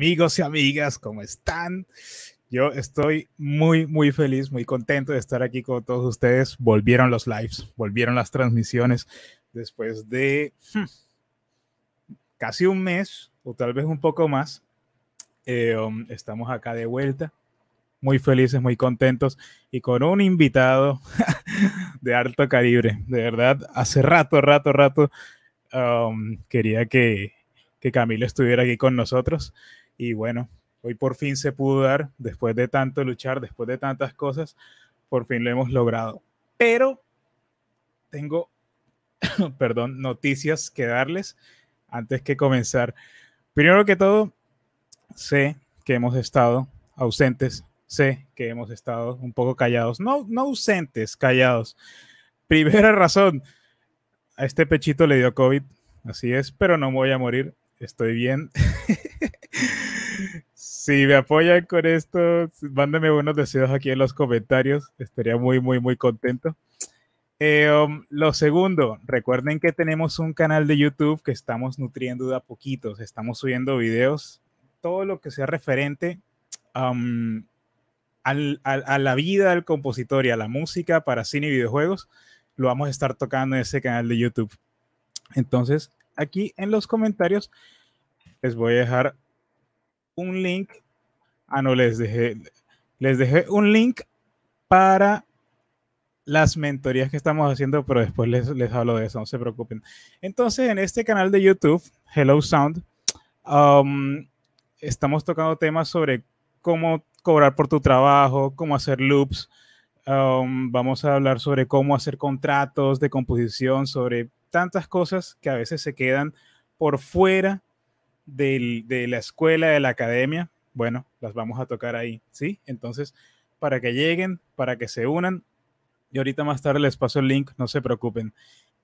amigos y amigas, ¿cómo están? Yo estoy muy, muy feliz, muy contento de estar aquí con todos ustedes. Volvieron los lives, volvieron las transmisiones después de hmm, casi un mes o tal vez un poco más. Eh, um, estamos acá de vuelta, muy felices, muy contentos y con un invitado de alto calibre. De verdad, hace rato, rato, rato um, quería que, que Camilo estuviera aquí con nosotros. Y bueno, hoy por fin se pudo dar, después de tanto luchar, después de tantas cosas, por fin lo hemos logrado. Pero tengo, perdón, noticias que darles antes que comenzar. Primero que todo, sé que hemos estado ausentes, sé que hemos estado un poco callados, no, no ausentes, callados. Primera razón, a este pechito le dio COVID, así es, pero no voy a morir, estoy bien. Si me apoyan con esto, mándenme buenos deseos aquí en los comentarios. Estaría muy, muy, muy contento. Eh, um, lo segundo, recuerden que tenemos un canal de YouTube que estamos nutriendo de a poquitos. Estamos subiendo videos, todo lo que sea referente um, al, a la vida del compositor y a la música para cine y videojuegos, lo vamos a estar tocando en ese canal de YouTube. Entonces, aquí en los comentarios les voy a dejar un link. Ah, no, les dejé, les dejé un link para las mentorías que estamos haciendo, pero después les, hablo de eso, no se preocupen. Entonces, en este canal de YouTube, Hello Sound, um, estamos tocando temas sobre cómo cobrar por tu trabajo, cómo hacer loops. Um, vamos a hablar sobre cómo hacer contratos de composición, sobre tantas cosas que a veces se quedan por fuera de la escuela, de la academia, bueno, las vamos a tocar ahí, ¿sí? Entonces, para que lleguen, para que se unan, y ahorita más tarde les paso el link, no se preocupen.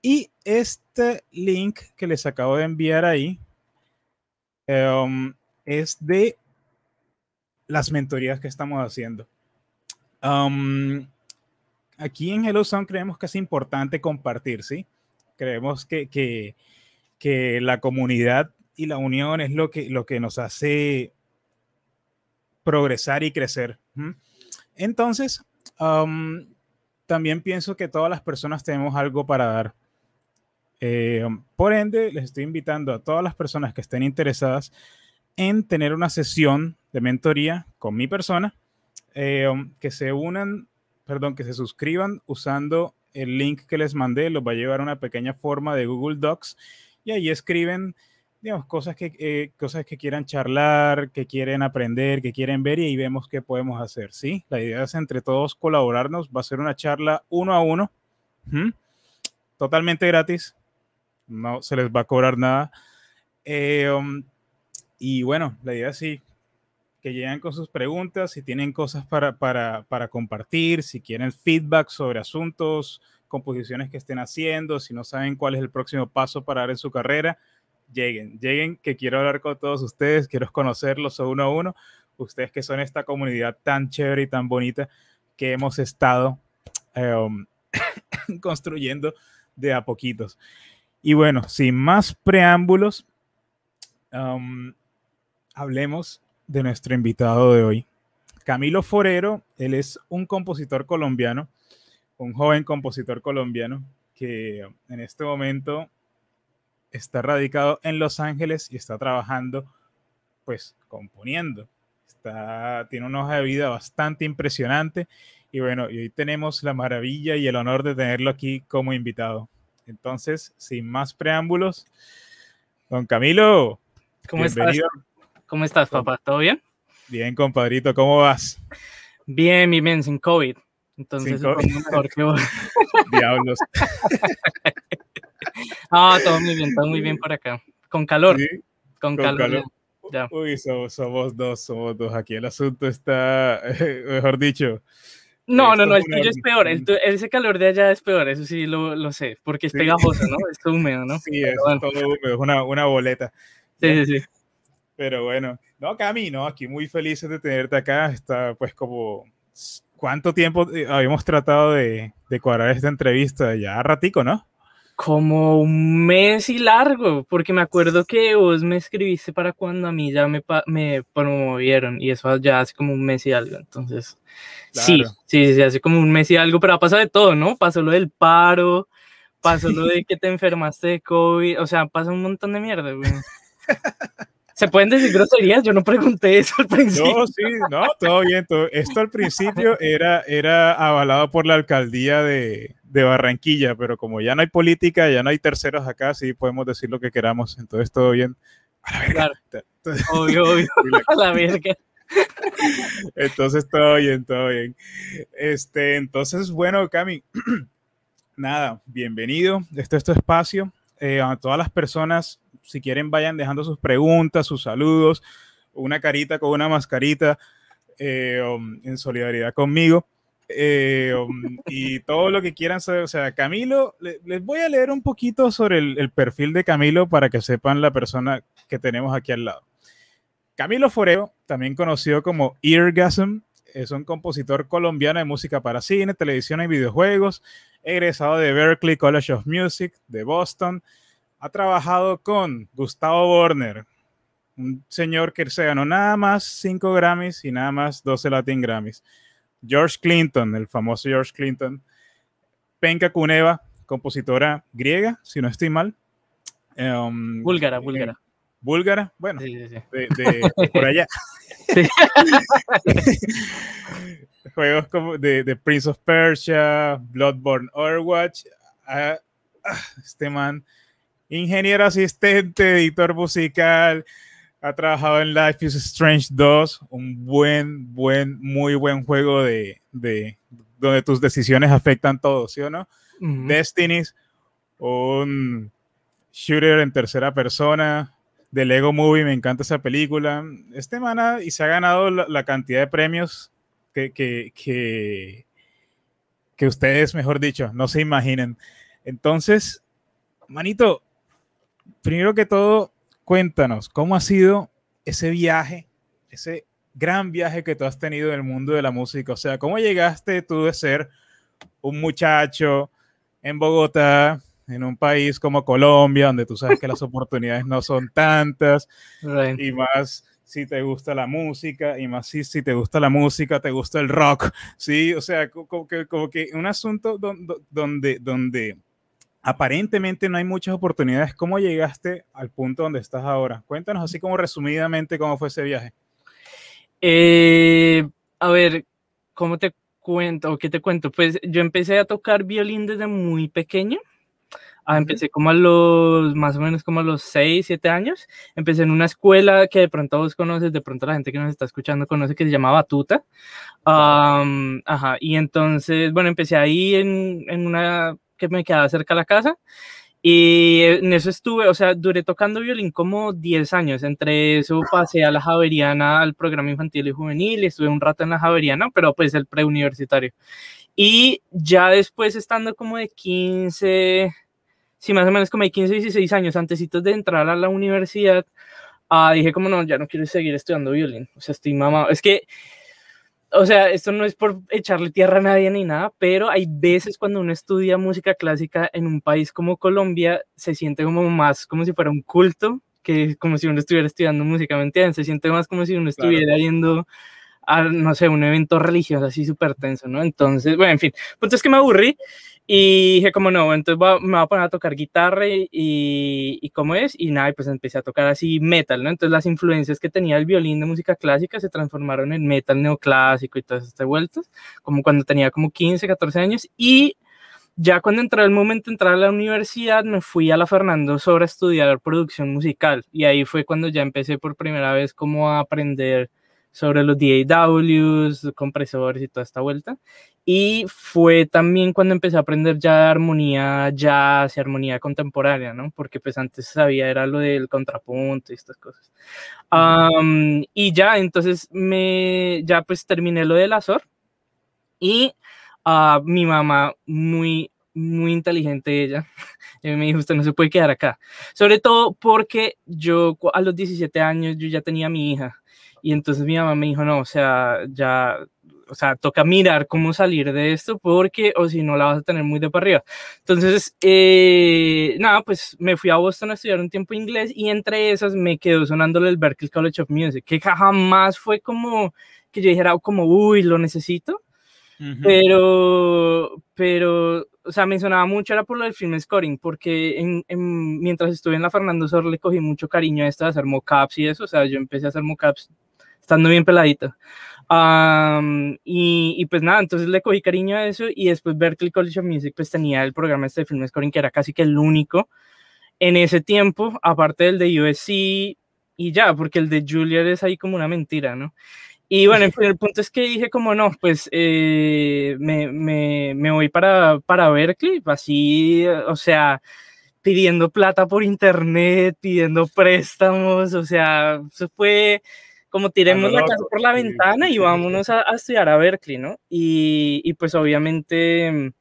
Y este link que les acabo de enviar ahí em, es de las mentorías que estamos haciendo. Em, aquí en Hello Sound creemos que es importante compartir, ¿sí? Creemos que, que la comunidad y la unión es lo que, lo que nos hace progresar y crecer. Entonces, también pienso que todas las personas tenemos algo para dar. Eh, por ende, les estoy invitando a todas las personas que estén interesadas en tener una sesión de mentoría con mi persona, em, que se unan, perdón, que se suscriban usando el link que les mandé, los va a llevar a una pequeña forma de Google Docs y ahí escriben digamos, cosas que, eh, cosas que quieran charlar, que quieren aprender, que quieren ver y ahí vemos qué podemos hacer, ¿sí? La idea es entre todos colaborarnos, va a ser una charla uno a uno, totalmente gratis, no se les va a cobrar nada. Eh, um, y bueno, la idea es sí, que lleguen con sus preguntas, si tienen cosas para, para, para compartir, si quieren feedback sobre asuntos, composiciones que estén haciendo, si no saben cuál es el próximo paso para dar en su carrera, lleguen, lleguen, que quiero hablar con todos ustedes, quiero conocerlos uno a uno, ustedes que son esta comunidad tan chévere y tan bonita que hemos estado em, construyendo de a poquitos. Y bueno, sin más preámbulos, em, hablemos de nuestro invitado de hoy. Camilo Forero, él es un compositor colombiano, un joven compositor colombiano que en este momento está radicado en Los Ángeles y está trabajando, pues, componiendo. Está, tiene una hoja de vida bastante impresionante. Y bueno, y hoy tenemos la maravilla y el honor de tenerlo aquí como invitado. Entonces, sin más preámbulos, don Camilo, ¿cómo estás? ¿Cómo estás, papá? ¿Todo bien? Bien, compadrito, ¿cómo vas? Bien, mi men sin COVID. Entonces, ¿Sin que Ah, todo muy bien, todo muy bien por acá. Con calor. con, calor. Ya. Uy, somos, dos, somos dos. Aquí el asunto está, mejor dicho. No, no, no, el tuyo es peor. El ese calor de allá es peor, eso sí lo, lo sé, porque es pegajoso, ¿no? Es húmedo, ¿no? Sí, es todo húmedo, es una, una boleta. Sí, sí, sí. Pero bueno, no, camino, aquí muy felices de tenerte acá. Está pues como cuánto tiempo eh, habíamos tratado de, de cuadrar esta entrevista, ya ratico, ¿no? como un mes y largo, porque me acuerdo que vos me escribiste para cuando a mí ya me, me promovieron y eso ya hace como un mes y algo, entonces sí, sí, sí, hace como un mes y algo, pero ha pasado de todo, ¿no? Pasó lo del paro, pasó lo de que te enfermaste de COVID, o sea, pasa un montón de mierda, güey. ¿Se pueden decir groserías? Yo no pregunté eso al principio. No, sí, no, todo bien. Esto al principio era, era avalado por la alcaldía de, de Barranquilla, pero como ya no hay política, ya no hay terceros acá, sí podemos decir lo que queramos, entonces todo bien. Claro. obvio, obvio. A la verga. Entonces todo bien, todo bien. Este, entonces, bueno, Cami, nada, bienvenido. Este es tu espacio. Eh, a todas las personas, si quieren, vayan dejando sus preguntas, sus saludos, una carita con una mascarita eh, um, en solidaridad conmigo. Eh, um, y todo lo que quieran saber. O sea, Camilo, les voy a leer un poquito sobre el, perfil de Camilo para que sepan la persona que tenemos aquí al lado. Camilo Foreo, también conocido como Eargasm, es un compositor colombiano de música para cine, televisión y videojuegos, egresado de Berklee College of Music de Boston. Ha trabajado con Gustavo Borner, un señor que se ganó nada más 5 Grammys y nada más 12 Latin Grammys George Clinton, el famoso George Clinton, Penka Cuneva, compositora griega, si no estoy mal. Em, búlgara, eh, búlgara. búlgara, bueno, De, por allá. Juegos como de, Prince of Persia, Bloodborne, Overwatch. Ah, ah, este man, ingeniero asistente, editor musical, ha trabajado en Life is Strange 2, un buen, buen, muy buen juego de, donde tus decisiones afectan todo, ¿sí o no? Uh un shooter en tercera persona, de Lego Movie, me encanta esa película. Este maná, y se ha ganado la, cantidad de premios que, que, que, ustedes, mejor dicho, no se imaginen. Entonces, manito, primero que todo, cuéntanos, ¿cómo ha sido ese viaje, ese gran viaje que tú has tenido en el mundo de la música? O sea, ¿cómo llegaste tú de ser un muchacho en Bogotá, en un país como Colombia, donde tú sabes que las oportunidades no son tantas, y más si te gusta la música, y más si, si te gusta la música, te gusta el rock, ¿sí? O sea, como que, como que un asunto donde, donde, donde aparentemente no hay muchas oportunidades. ¿Cómo llegaste al punto donde estás ahora? Cuéntanos así como resumidamente cómo fue ese viaje. Eh, a ver, ¿cómo te cuento? ¿Qué te cuento? Pues yo empecé a tocar violín desde muy pequeño. Ah, empecé como a los, más o menos como a los 6, 7 años. Empecé en una escuela que de pronto vos conoces, de pronto la gente que nos está escuchando conoce, que se llamaba Tuta. ajá, y entonces, bueno, empecé ahí en, en una que me quedaba cerca de la casa. Y en eso estuve, o sea, duré tocando violín como 10 años. Entre eso pasé a la Javeriana, al programa infantil y juvenil, y estuve un rato en la Javeriana, pero pues el preuniversitario. Y ya después, estando como de 15, si más o menos como de 15, 16 años, antesitos de entrar a la universidad, ah, dije como no, ya no quiero seguir estudiando violín. O sea, estoy mamado. Es que o sea, esto no es por echarle tierra a nadie ni nada, pero hay veces cuando uno estudia música clásica en un país como Colombia, se siente como más como si fuera un culto que como si uno estuviera estudiando música, ¿me Se siente más como si uno estuviera yendo a, no sé, un evento religioso así súper tenso, ¿no? Entonces, bueno, en fin, punto es que me aburrí y dije, como no, entonces me voy a poner a tocar guitarra y, y cómo es. Y nada, pues empecé a tocar así metal, ¿no? Entonces las influencias que tenía el violín de música clásica se transformaron en metal neoclásico y todas estas vueltas, como cuando tenía como 15, 14 años. Y ya cuando entró el momento de entrar a la universidad, me fui a la Fernando sobre a estudiar producción musical. Y ahí fue cuando ya empecé por primera vez como a aprender sobre los DAWs, compresores y toda esta vuelta. Y fue también cuando empecé a aprender ya armonía jazz y armonía contemporánea, ¿no? Porque pues antes sabía era lo del contrapunto y estas cosas. y ya, entonces me, ya pues terminé lo del Azor y ah, mi mamá muy, muy inteligente ella. me dijo, usted no se puede quedar acá. Sobre todo porque yo a los 17 años yo ya tenía a mi hija. Y entonces mi mamá me dijo, no, o sea, ya, o sea, toca mirar cómo salir de esto porque o si no la vas a tener muy de para arriba. Entonces, eh, nada, pues me fui a Boston a estudiar un tiempo inglés y entre esas me quedó sonándole el Berklee College of Music, que jamás fue como que yo dijera como, uy, lo necesito. Pero, pero, o sea, me sonaba mucho era por lo del film scoring, porque mientras estuve en la Fernando Sor le cogí mucho cariño a esto de hacer mockups y eso, o sea, yo empecé a hacer mockups estando bien peladito. y, pues nada, entonces le cogí cariño a eso y después Berkeley College of Music pues tenía el programa este de film scoring que era casi que el único en ese tiempo, aparte del de USC y ya, porque el de Juilliard es ahí como una mentira, ¿no? Y bueno, el punto es que dije como no, pues eh, me, me, voy para, para Berkeley, así, o sea, pidiendo plata por internet, pidiendo préstamos, o sea, se fue como tiremos la casa por la ventana y vámonos a, estudiar a Berkeley, ¿no? Y, pues obviamente, mm,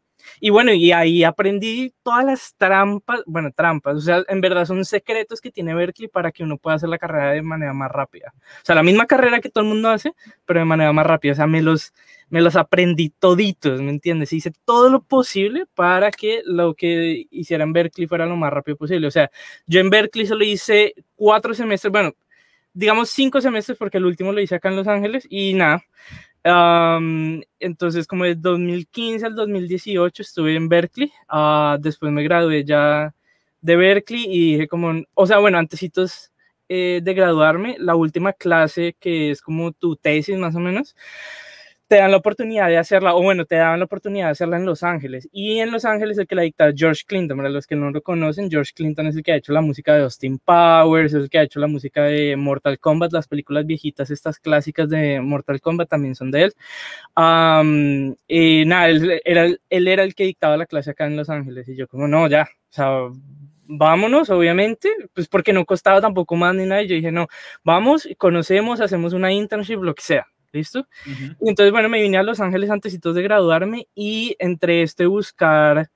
y bueno, y ahí aprendí todas las trampas, bueno, trampas, o sea, en verdad son secretos que tiene Berkeley para que uno pueda hacer la carrera de manera más rápida. O sea, la misma carrera que todo el mundo hace, pero de manera más rápida, o sea, me los, me los aprendí toditos, ¿me entiendes? Hice todo lo posible para que lo que hiciera en Berkeley fuera lo más rápido posible. O sea, yo en Berkeley solo hice cuatro semestres, bueno, digamos, cinco semestres, porque el último lo hice acá en Los Ángeles y nada. entonces, como de 2015 al 2018 estuve en Berkeley, ah, después me gradué ya de Berkeley y dije como, o sea, bueno, antesitos eh, de graduarme, la última clase que es como tu tesis más o menos, te dan la oportunidad de hacerla, o bueno, te dan la oportunidad de hacerla en Los Ángeles. Y en Los Ángeles el que la dicta George Clinton, para los que no lo conocen, George Clinton es el que ha hecho la música de Austin Powers, es el que ha hecho la música de Mortal Kombat, las películas viejitas, estas clásicas de Mortal Kombat también son de él. y nada, él era, él era el que dictaba la clase acá en Los Ángeles y yo como, no, ya, o sea, vámonos, obviamente, pues porque no costaba tampoco más ni nada. Y yo dije, no, vamos, conocemos, hacemos una internship, lo que sea. ¿listo? y Entonces, bueno, me vine a Los Ángeles antes de graduarme y entre este buscar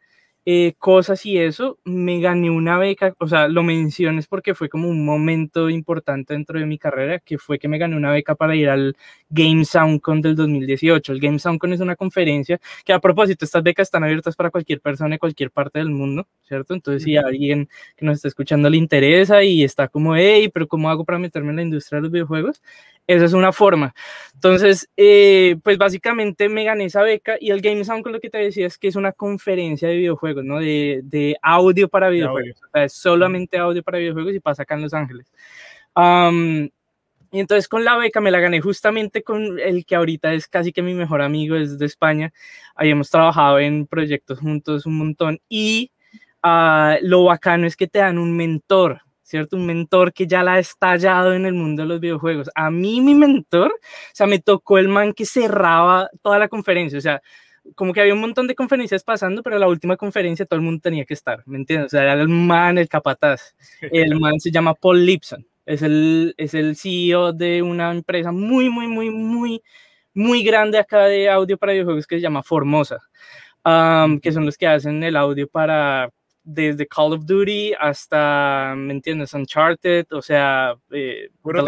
eh, cosas y eso, me gané una beca, o sea, lo menciones porque fue como un momento importante dentro de mi carrera, que fue que me gané una beca para ir al Game SoundCon del 2018. El Game SoundCon es una conferencia que a propósito, estas becas están abiertas para cualquier persona de cualquier parte del mundo, ¿cierto? Entonces, si alguien que nos está escuchando le interesa y está como, hey, pero ¿cómo hago para meterme en la industria de los videojuegos? Esa es una forma. Entonces, eh, pues básicamente me gané esa beca y el Game SoundCon lo que te decía es que es una conferencia de videojuegos de, audio para videojuegos. es solamente audio para videojuegos y pasa acá en Los Ángeles. y entonces con la beca me la gané justamente con el que ahorita es casi que mi mejor amigo, es de España. ahí hemos trabajado en proyectos juntos un montón y ah, lo bacano es que te dan un mentor, ¿cierto? Un mentor que ya la ha estallado en el mundo de los videojuegos. A mí mi mentor, o sea, me tocó el man que cerraba toda la conferencia, o sea, como que había un montón de conferencias pasando, pero la última conferencia todo el mundo tenía que estar, ¿me entiendes? O sea, era el man, el capataz. El man se llama Paul Lipson, es el, es el CEO de una empresa muy, muy, muy, muy, muy grande acá de audio para videojuegos que se llama Formosa, que son los que hacen el audio para desde Call of Duty hasta, ¿me entiendes? Uncharted, o sea... Eh, Puro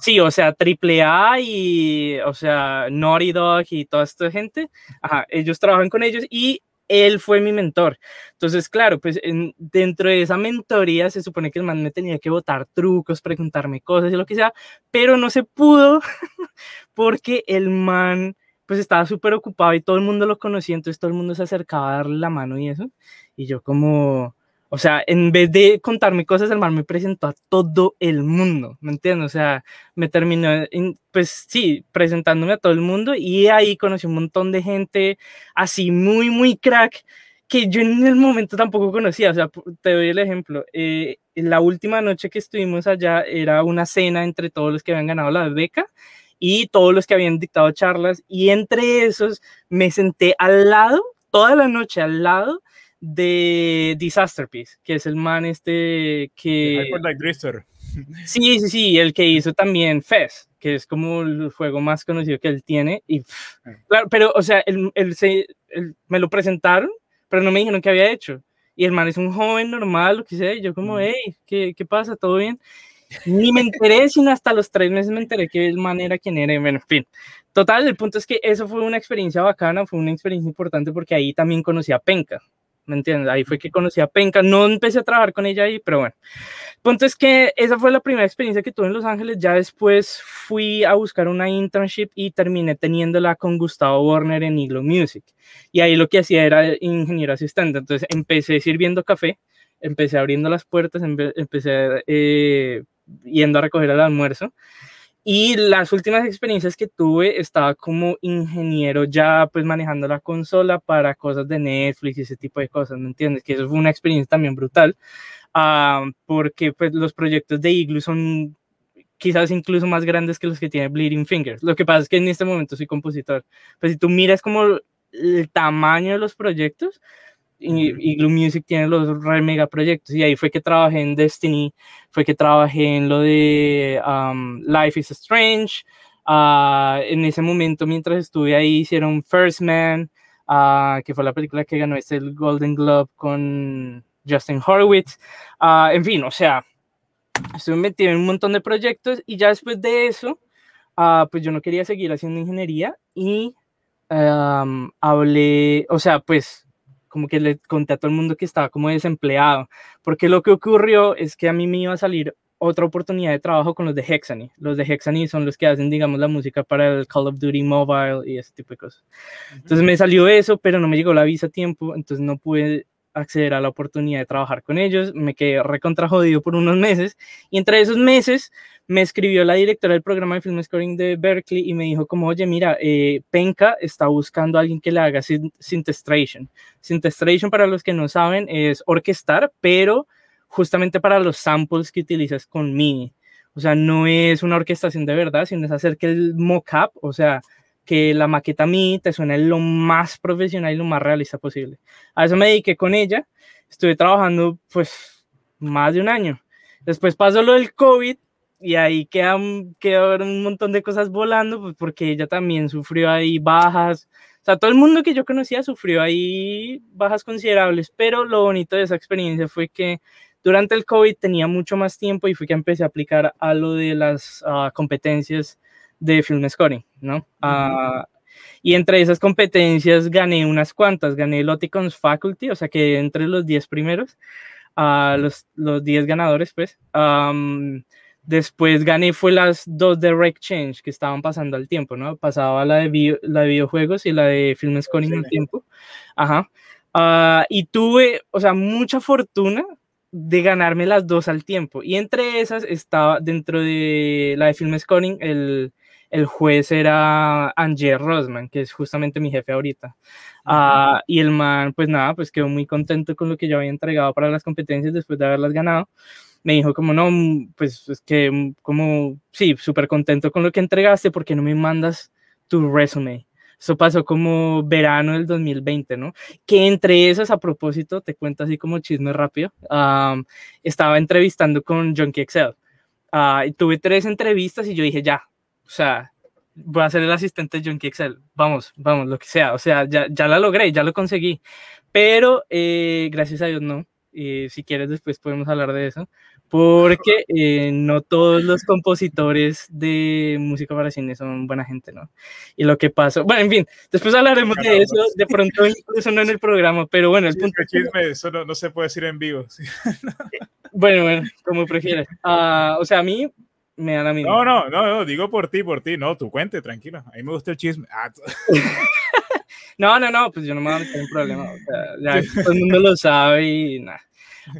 Sí, o sea, AAA y, o sea, Naughty Dog y toda esta gente, ajá, ellos trabajan con ellos y él fue mi mentor. Entonces, claro, pues dentro de esa mentoría se supone que el man me tenía que botar trucos, preguntarme cosas y lo que sea, pero no se pudo porque el man pues estaba súper ocupado y todo el mundo lo conocía, entonces todo el mundo se acercaba a darle la mano y eso. Y yo como, o sea, en vez de contarme cosas, el mar me presentó a todo el mundo, ¿me entiendes? O sea, me terminó, pues sí, presentándome a todo el mundo y ahí conocí un montón de gente así muy, muy crack que yo en el momento tampoco conocía. O sea, te doy el ejemplo. Eh, la última noche que estuvimos allá era una cena entre todos los que habían ganado la beca y todos los que habían dictado charlas y entre esos me senté al lado, toda la noche al lado de Disaster Piece, que es el man este que... Sí, sí, sí, el que hizo también Fez, que es como el juego más conocido que él tiene. Y, ah. claro, pero, o sea, él, me lo presentaron, pero no me dijeron qué había hecho. Y el man es un joven normal, lo que sé yo como, hey, mm. ¿qué, ¿qué pasa? ¿Todo bien? Ni me enteré, sino hasta los tres meses me enteré que el man era quien era, bueno, en fin. Total, el punto es que eso fue una experiencia bacana, fue una experiencia importante porque ahí también conocí a Penca, ¿me entiendes? Ahí fue que conocí a Penca, no empecé a trabajar con ella ahí, pero bueno. Punto es que esa fue la primera experiencia que tuve en Los Ángeles, ya después fui a buscar una internship y terminé teniéndola con Gustavo Warner en Iglo Music. Y ahí lo que hacía era ingeniero asistente, entonces empecé sirviendo café, empecé abriendo las puertas, empecé eh, yendo a recoger el almuerzo y las últimas experiencias que tuve estaba como ingeniero ya pues manejando la consola para cosas de Netflix y ese tipo de cosas, ¿me entiendes? Que eso fue una experiencia también brutal, ah, porque pues los proyectos de Igloo son quizás incluso más grandes que los que tiene Bleeding Fingers. Lo que pasa es que en este momento soy compositor. Pues si tú miras como el tamaño de los proyectos, y Glue Music tiene los re mega proyectos y ahí fue que trabajé en Destiny, fue que trabajé en lo de um, Life is Strange. Ah, en ese momento, mientras estuve ahí, hicieron First Man, ah, que fue la película que ganó este Golden Globe con Justin Horowitz. Ah, en fin, o sea, estuve metido en un montón de proyectos y ya después de eso, pues yo no quería seguir haciendo ingeniería y um, hablé, o sea, pues como que le conté a todo el mundo que estaba como desempleado, porque lo que ocurrió es que a mí me iba a salir otra oportunidad de trabajo con los de Hexany. Los de Hexany son los que hacen, digamos, la música para el Call of Duty Mobile y ese tipo de cosas. Entonces me salió eso, pero no me llegó la visa a tiempo, entonces no pude acceder a la oportunidad de trabajar con ellos, me quedé recontra jodido por unos meses y entre esos meses me escribió la directora del programa de Film Scoring de Berkeley y me dijo como, oye, mira, eh, Penca está buscando a alguien que le haga synthestration. Synthestration, para los que no saben, es orquestar, pero justamente para los samples que utilizas con MIDI. O sea, no es una orquestación de verdad, sino es hacer que el mockup, o sea, que la maqueta a mí te suene lo más profesional y lo más realista posible. A eso me dediqué con ella, estuve trabajando pues más de un año. Después pasó lo del COVID y ahí quedan, quedaron un montón de cosas volando, pues porque ella también sufrió ahí bajas. O sea, todo el mundo que yo conocía sufrió ahí bajas considerables, pero lo bonito de esa experiencia fue que durante el COVID tenía mucho más tiempo y fue que empecé a aplicar a lo de las ah, competencias de film scoring, ¿no? Ah, y entre esas competencias gané unas cuantas, gané el Oticons Faculty, o sea que entre los 10 primeros, los 10 ganadores, pues. después gané fue las dos de Rec Change que estaban pasando al tiempo, ¿no? Pasaba la de, la de videojuegos y la de film scoring al tiempo. Ajá. Ah, y tuve, o sea, mucha fortuna de ganarme las dos al tiempo. Y entre esas estaba dentro de la de Film Scoring el el juez era Angie Rosman, que es justamente mi jefe ahorita. Ah, y el man, pues nada, pues quedó muy contento con lo que yo había entregado para las competencias después de haberlas ganado. Me dijo como, no, mm, pues es que mm, como, sí, súper contento con lo que entregaste, porque no me mandas tu resume? Eso pasó como verano del 2020, ¿no? Que entre esas, a propósito, te cuento así como chisme rápido, estaba entrevistando con John Excel. Ah, tuve tres entrevistas y yo dije, ya, o sea, voy a ser el asistente de Junkie Excel, vamos, vamos, lo que sea, o sea, ya, ya la logré, ya lo conseguí, pero eh, gracias a Dios no, si quieres después podemos hablar de eso, porque eh, no todos los compositores de música para cine son buena gente, ¿no? Y lo que pasó, bueno, en fin, después hablaremos de eso, de pronto eso no en el programa, pero bueno, el punto... Chisme, eso no, se puede decir en vivo. bueno, bueno, como prefieres. Ah, o sea, a mí me No, no, no, digo por ti, por ti. No, tú cuente, tranquilo. A mí me gusta el chisme. Ah, no, no, no, pues yo no me voy a problema. todo el mundo lo sabe y nada.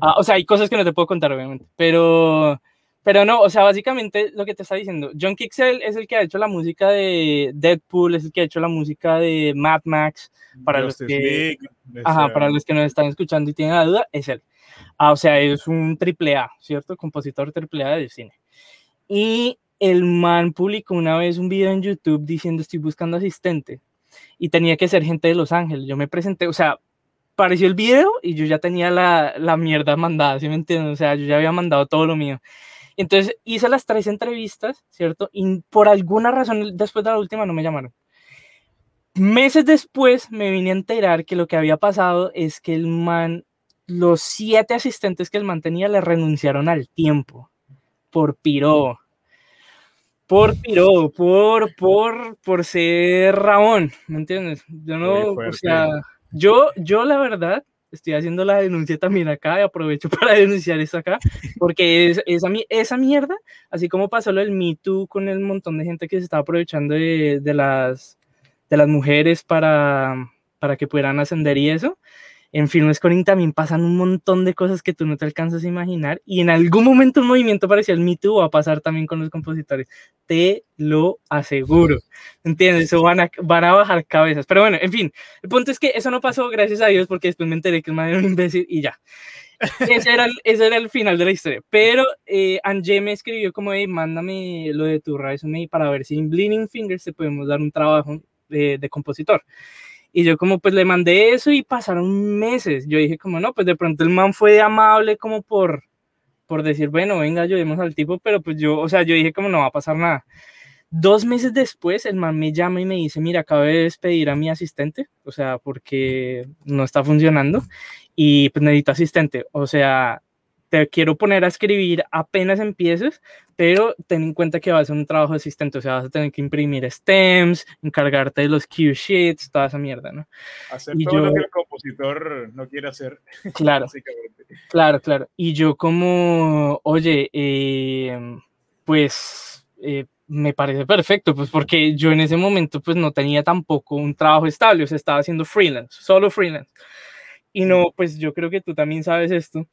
Ah, o sea, hay cosas que no te puedo contar, obviamente. Pero, pero no, o sea, básicamente lo que te está diciendo. John Kixel es el que ha hecho la música de Deadpool, es el que ha hecho la música de Mad Max. Para, los que, ajá, para los que nos están escuchando y tienen la duda, es él. Ah, o sea, es un triple A, ¿cierto? Compositor triple A de cine. Y el man publicó una vez un video en YouTube diciendo estoy buscando asistente y tenía que ser gente de Los Ángeles. Yo me presenté, o sea, apareció el video y yo ya tenía la, la mierda mandada, si me entienden? O sea, yo ya había mandado todo lo mío. Entonces hice las tres entrevistas, ¿cierto? Y por alguna razón, después de la última, no me llamaron. Meses después me vine a enterar que lo que había pasado es que el man, los siete asistentes que el man tenía le renunciaron al tiempo por piro, Por piro, por, por, por ser Ramón, ¿me entiendes? Yo no, o sea, yo, yo la verdad, estoy haciendo la denuncia también acá y aprovecho para denunciar eso acá, porque es, esa, esa mierda, así como pasó lo del Me con el montón de gente que se estaba aprovechando de, las, de las mujeres para, para que pudieran ascender y eso, en film scoring también pasan un montón de cosas que tú no te alcanzas a imaginar y en algún momento un movimiento parecido al Me Too va a pasar también con los compositores. Te lo aseguro. ¿Entiendes? Eso van a, van a bajar cabezas. Pero bueno, en fin, el punto es que eso no pasó, gracias a Dios, porque después me enteré que es madre un imbécil y ya. ese, era el, ese era el final de la historia. Pero eh, Angie me escribió como, hey, mándame lo de tu resume para ver si en Bleeding Fingers te podemos dar un trabajo de, eh, de compositor. Y yo como pues le mandé eso y pasaron meses. Yo dije como no, pues de pronto el man fue amable como por, por decir, bueno, venga, ayudemos al tipo, pero pues yo, o sea, yo dije como no va a pasar nada. Dos meses después el man me llama y me dice, mira, acabo de despedir a mi asistente, o sea, porque no está funcionando y pues necesito asistente. O sea, te quiero poner a escribir apenas empieces, pero ten en cuenta que va a ser un trabajo asistente, o sea, vas a tener que imprimir stems, encargarte de los cue sheets, toda esa mierda, ¿no? Hacer todo lo que el compositor no quiere hacer. Claro, claro, claro. Y yo como, oye, eh, pues... Eh, me parece perfecto, pues porque yo en ese momento pues no tenía tampoco un trabajo estable, o sea, estaba haciendo freelance, solo freelance. Y no, pues yo creo que tú también sabes esto,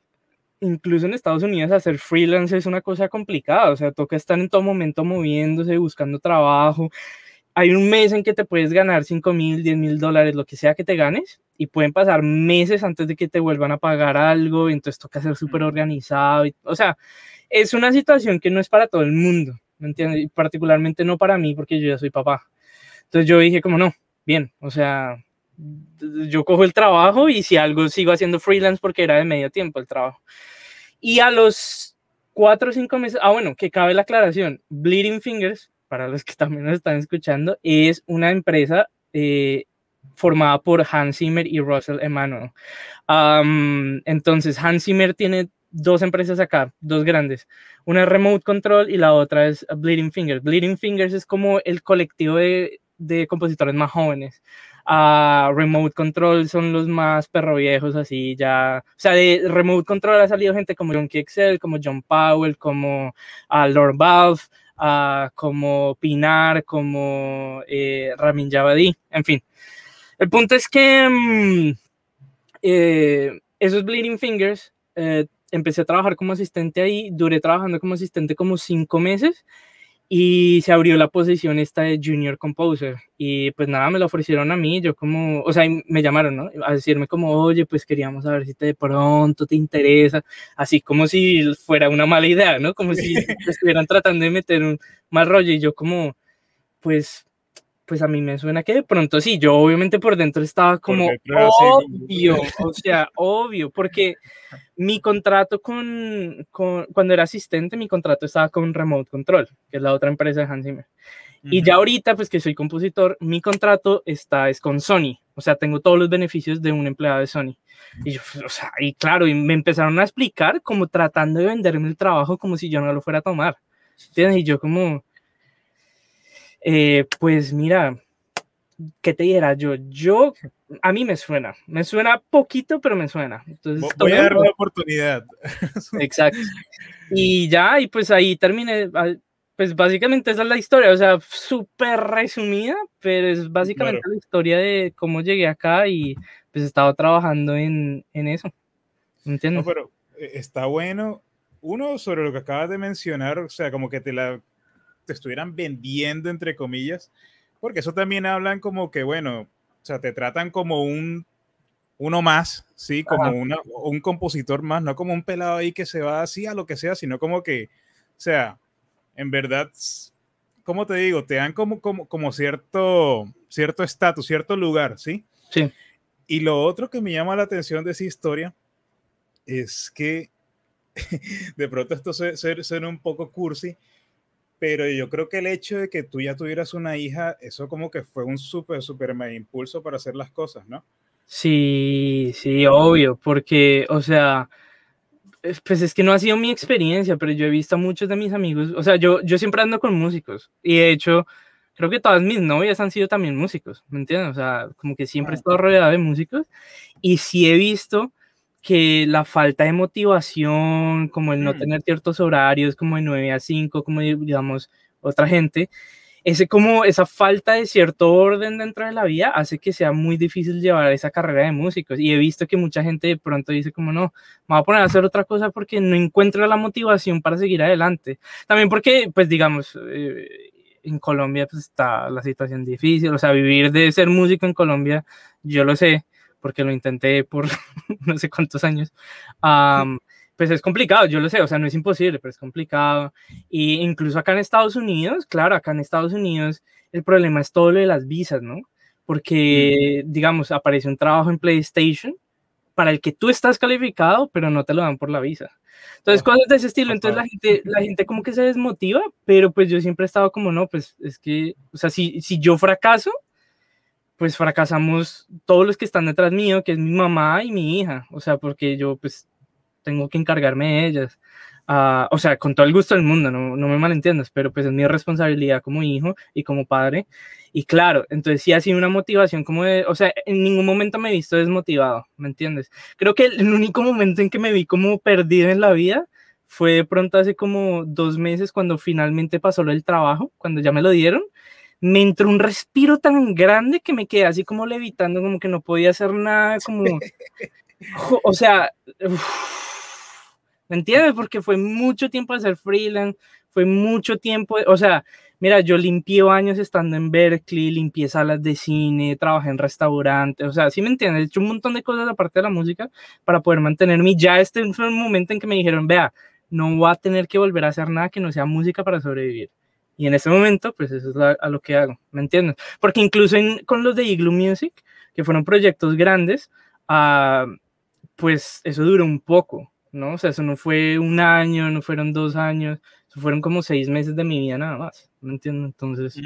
incluso en Estados Unidos hacer freelance es una cosa complicada, o sea, toca estar en todo momento moviéndose, buscando trabajo. Hay un mes en que te puedes ganar 5 mil, 10 mil dólares, lo que sea que te ganes, y pueden pasar meses antes de que te vuelvan a pagar algo, entonces toca ser súper organizado. o sea, es una situación que no es para todo el mundo, ¿me entiendes? Y particularmente no para mí, porque yo ya soy papá. Entonces yo dije, como no, bien, o sea, yo cojo el trabajo y si algo sigo haciendo freelance porque era de medio tiempo el trabajo. Y a los cuatro o cinco meses, ah bueno, que cabe la aclaración, Bleeding Fingers, para los que también nos están escuchando, es una empresa eh, formada por Hans Zimmer y Russell Emanuel. entonces, Hans Zimmer tiene dos empresas acá, dos grandes. Una es Remote Control y la otra es Bleeding Fingers. Bleeding Fingers es como el colectivo de, de compositores más jóvenes a Remote Control son los más perro viejos, así ya. O sea, de Remote Control ha salido gente como John Excel, como John Powell, como Lord Valve, como Pinar, como eh, Ramin Javadi, en fin. El punto es que mm, eh, esos Bleeding Fingers, eh, empecé a trabajar como asistente ahí, duré trabajando como asistente como cinco meses y se abrió la posición esta de Junior Composer y pues nada, me lo ofrecieron a mí, yo como, o sea, me llamaron, ¿no? A decirme como, oye, pues queríamos saber si te de pronto te interesa, así como si fuera una mala idea, ¿no? Como si estuvieran tratando de meter un mal rollo y yo como, pues pues a mí me suena que de pronto sí, yo obviamente por dentro estaba como obvio, o sea, obvio, porque mi contrato con, cuando era asistente, mi contrato estaba con Remote Control, que es la otra empresa de Hans Zimmer. Y ya ahorita, pues que soy compositor, mi contrato está es con Sony, o sea, tengo todos los beneficios de un empleado de Sony. Y yo, pues, o sea, y claro, y me empezaron a explicar como tratando de venderme el trabajo como si yo no lo fuera a tomar. ¿Entiendes? Y yo como, eh, pues mira, ¿qué te diera yo? Yo, a mí me suena, me suena poquito, pero me suena. Entonces, Voy a dar una oportunidad. Exacto. Y ya, y pues ahí terminé, ah, pues básicamente esa es la historia, o sea, súper resumida, pero es básicamente la historia de cómo llegué acá y pues estaba trabajando en, en eso. ¿Entiendes? No, pero eh, está bueno. Uno, sobre lo que acabas de mencionar, o sea, como que te la te estuvieran vendiendo, entre comillas, porque eso también hablan como que, bueno, o sea, te tratan como un uno más, ¿sí? Como una, un compositor más, no como un pelado ahí que se va así a lo que sea, sino como que, o sea, en verdad, ¿cómo te digo? Te dan como, como, como cierto cierto estatus, cierto lugar, ¿sí? Sí. Y lo otro que me llama la atención de esa historia es que, de pronto esto suena un poco cursi, pero yo creo que el hecho de que tú ya tuvieras una hija, eso como que fue un súper, súper impulso para hacer las cosas, ¿no? Sí, sí, obvio, porque, o sea, pues es que no ha sido mi experiencia, pero yo he visto a muchos de mis amigos, o sea, yo, yo siempre ando con músicos y de hecho, creo que todas mis novias han sido también músicos, ¿me entiendes? O sea, como que siempre he estado rodeado de músicos y sí he visto que la falta de motivación, como el no mm. tener ciertos horarios, como de 9 a 5, como digamos otra gente, ese como esa falta de cierto orden dentro de la vida hace que sea muy difícil llevar esa carrera de músicos. Y he visto que mucha gente de pronto dice como no, me voy a poner a hacer otra cosa porque no encuentro la motivación para seguir adelante. También porque, pues digamos, eh, en Colombia pues, está la situación difícil, o sea, vivir de ser músico en Colombia, yo lo sé, porque lo intenté por no sé cuántos años. pues es complicado, yo lo sé, o sea, no es imposible, pero es complicado. Y incluso acá en Estados Unidos, claro, acá en Estados Unidos el problema es todo lo de las visas, ¿no? Porque, mm. digamos, aparece un trabajo en PlayStation para el que tú estás calificado, pero no te lo dan por la visa. Entonces, cosas de ese estilo, entonces la gente, la gente como que se desmotiva, pero pues yo siempre he estado como, no, pues es que, o sea, si, si yo fracaso, pues fracasamos todos los que están detrás mío, que es mi mamá y mi hija, o sea, porque yo pues tengo que encargarme de ellas. Ah, o sea, con todo el gusto del mundo, no, no, me malentiendas, pero pues es mi responsabilidad como hijo y como padre. Y claro, entonces sí ha sido una motivación como de, o sea, en ningún momento me he visto desmotivado, ¿me entiendes? Creo que el único momento en que me vi como perdido en la vida fue de pronto hace como dos meses cuando finalmente pasó el trabajo, cuando ya me lo dieron me entró un respiro tan grande que me quedé así como levitando, como que no podía hacer nada, como, o sea, ¿me entiendes? Porque fue mucho tiempo de ser freelance, fue mucho tiempo, o sea, mira, yo limpié años estando en Berkeley, limpié salas de cine, trabajé en restaurantes, o sea, sí me entiendes, he hecho un montón de cosas aparte de la música para poder mantenerme. Ya este fue el momento en que me dijeron, vea, no voy a tener que volver a hacer nada que no sea música para sobrevivir. Y en ese momento, pues eso es a lo que hago, ¿me entiendes? Porque incluso con los de Igloo Music, que fueron proyectos grandes, ah, pues eso duró un poco, ¿no? O sea, eso no fue un año, no fueron dos años, fueron como seis meses de mi vida nada más, ¿me entiendes? Entonces,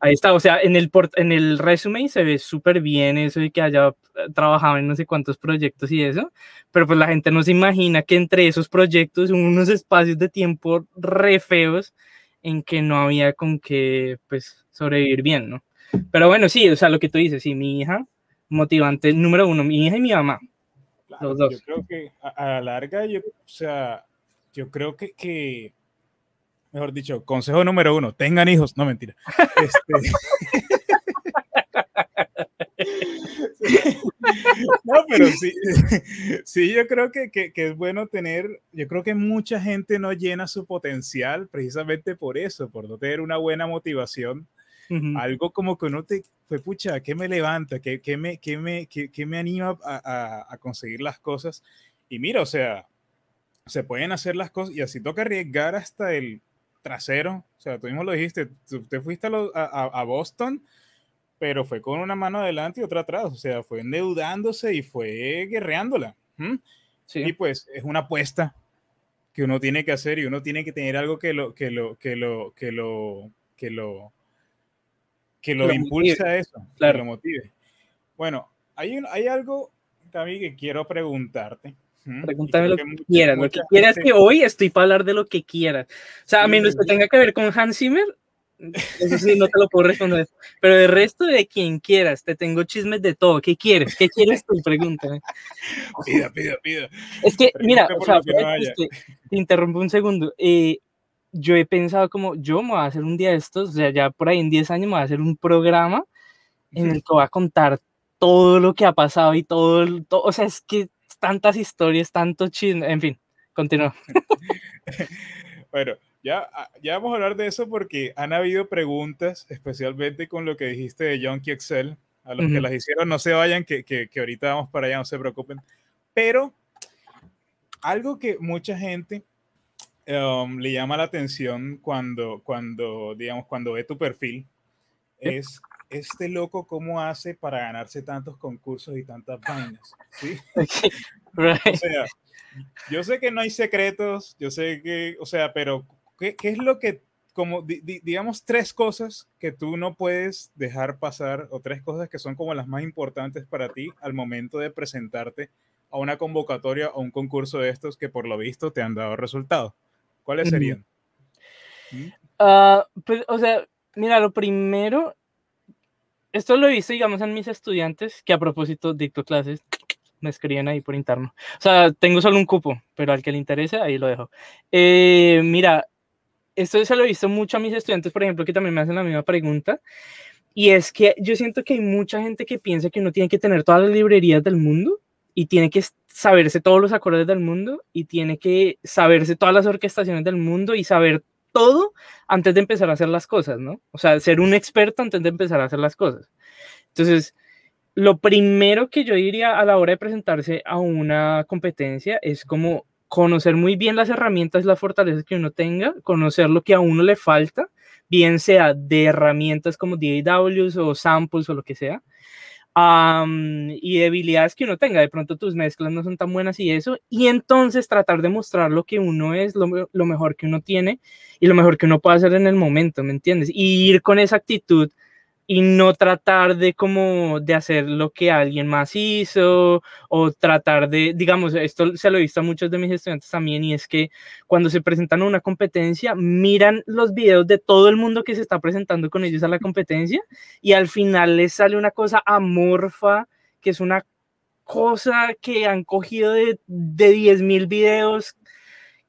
ahí está, o sea, en el, en el resumen se ve súper bien eso de que haya eh, trabajado en no sé cuántos proyectos y eso, pero pues la gente no se imagina que entre esos proyectos hubo unos espacios de tiempo re feos en que no había con que pues, sobrevivir bien, ¿no? Pero bueno, sí, o sea, lo que tú dices, sí, mi hija, motivante número uno, mi hija y mi mamá, los dos. Yo creo que a, la larga, yo, o sea, yo creo que, que, mejor dicho, consejo número uno, tengan hijos, no mentira. Este... No, pero sí, sí yo creo que, es bueno tener, yo creo que mucha gente no llena su potencial precisamente por eso, por no tener una buena motivación. Algo como que no te fue, pucha, ¿qué me levanta? ¿Qué, me, qué qué, me anima a, conseguir las cosas? Y mira, o sea, se pueden hacer las cosas y así toca arriesgar hasta el trasero. O sea, tú mismo lo dijiste, tú, te fuiste a, a, Boston pero fue con una mano adelante y otra atrás, o sea, fue endeudándose y fue guerreándola. Sí. Y pues es una apuesta que uno tiene que hacer y uno tiene que tener algo que lo, que lo, que lo, que lo, que lo, que lo, impulse a eso, claro. que lo motive. Bueno, hay, hay algo, también que quiero preguntarte. Pregúntame lo que, quieras. Lo que quieras que hoy estoy para hablar de lo que quieras. O sea, a menos que tenga que ver con Hans Zimmer, eso sí, no te lo puedo responder. Pero el resto de quien quieras, te tengo chismes de todo. ¿Qué quieres? ¿Qué quieres tú? Pregúntame. Pida, pida, pida. Es que, mira, te interrumpo un segundo. Eh, yo he pensado como, yo me voy a hacer un día de estos, o sea, ya por ahí en 10 años me voy a hacer un programa en el que voy a contar todo lo que ha pasado y todo, todo o sea, es que tantas historias, tanto chisme, en fin, continúa. bueno, ya, ah, ya vamos a hablar de eso porque han habido preguntas, especialmente con lo que dijiste de john Excel. A los que las hicieron, no se vayan, que, que, que ahorita vamos para allá, no se preocupen. Pero algo que mucha gente um, le llama la atención cuando, cuando, digamos, cuando ve tu perfil, es este loco cómo hace para ganarse tantos concursos y tantas vainas. ¿sí? yo sé que no hay secretos, yo sé que, o sea, pero ¿Qué, qué es lo que, como digamos, tres cosas que tú no puedes dejar pasar o tres cosas que son como las más importantes para ti al momento de presentarte a una convocatoria o un concurso de estos que por lo visto te han dado resultados? ¿Cuáles serían? ¿Mm? Ah, pues, o sea, mira, lo primero, esto lo he visto, digamos, en mis estudiantes, que a propósito dicto clases, me escriben ahí por interno. O sea, tengo solo un cupo, pero al que le interese, ahí lo dejo. Eh, mira, esto se lo he visto mucho a mis estudiantes, por ejemplo, que también me hacen la misma pregunta. Y es que yo siento que hay mucha gente que piensa que uno tiene que tener todas las librerías del mundo y tiene que saberse todos los acordes del mundo y tiene que saberse todas las orquestaciones del mundo y saber todo antes de empezar a hacer las cosas, ¿no? O sea, ser un experto antes de empezar a hacer las cosas. Entonces, lo primero que yo diría a la hora de presentarse a una competencia es como conocer muy bien las herramientas, las fortalezas que uno tenga, conocer lo que a uno le falta, bien sea de herramientas como DAWs o samples o lo que sea, y debilidades que uno tenga. De pronto tus mezclas no son tan buenas y eso, y entonces tratar de mostrar lo que uno es, lo, lo mejor que uno tiene y lo mejor que uno puede hacer en el momento, ¿me entiendes? Y ir con esa actitud y no tratar de como de hacer lo que alguien más hizo o tratar de, digamos, esto se lo he visto a muchos de mis estudiantes también y es que cuando se presentan a una competencia miran los videos de todo el mundo que se está presentando con ellos a la competencia y al final les sale una cosa amorfa que es una cosa que han cogido de, de 10.000 videos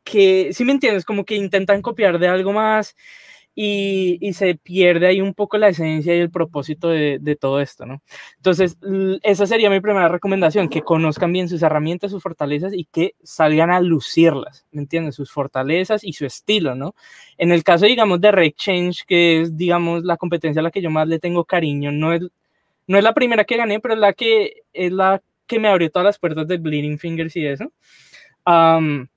que, si me entiendes, como que intentan copiar de algo más y, se pierde ahí un poco la esencia y el propósito de, todo esto, ¿no? Entonces, esa sería mi primera recomendación, que conozcan bien sus herramientas, sus fortalezas y que salgan a lucirlas, ¿me entiendes? Sus fortalezas y su estilo, ¿no? En el caso, digamos, de Change, que es, digamos, la competencia a la que yo más le tengo cariño, no es, no es la primera que gané, pero es la que, es la que me abrió todas las puertas de Bleeding Fingers y eso. Um,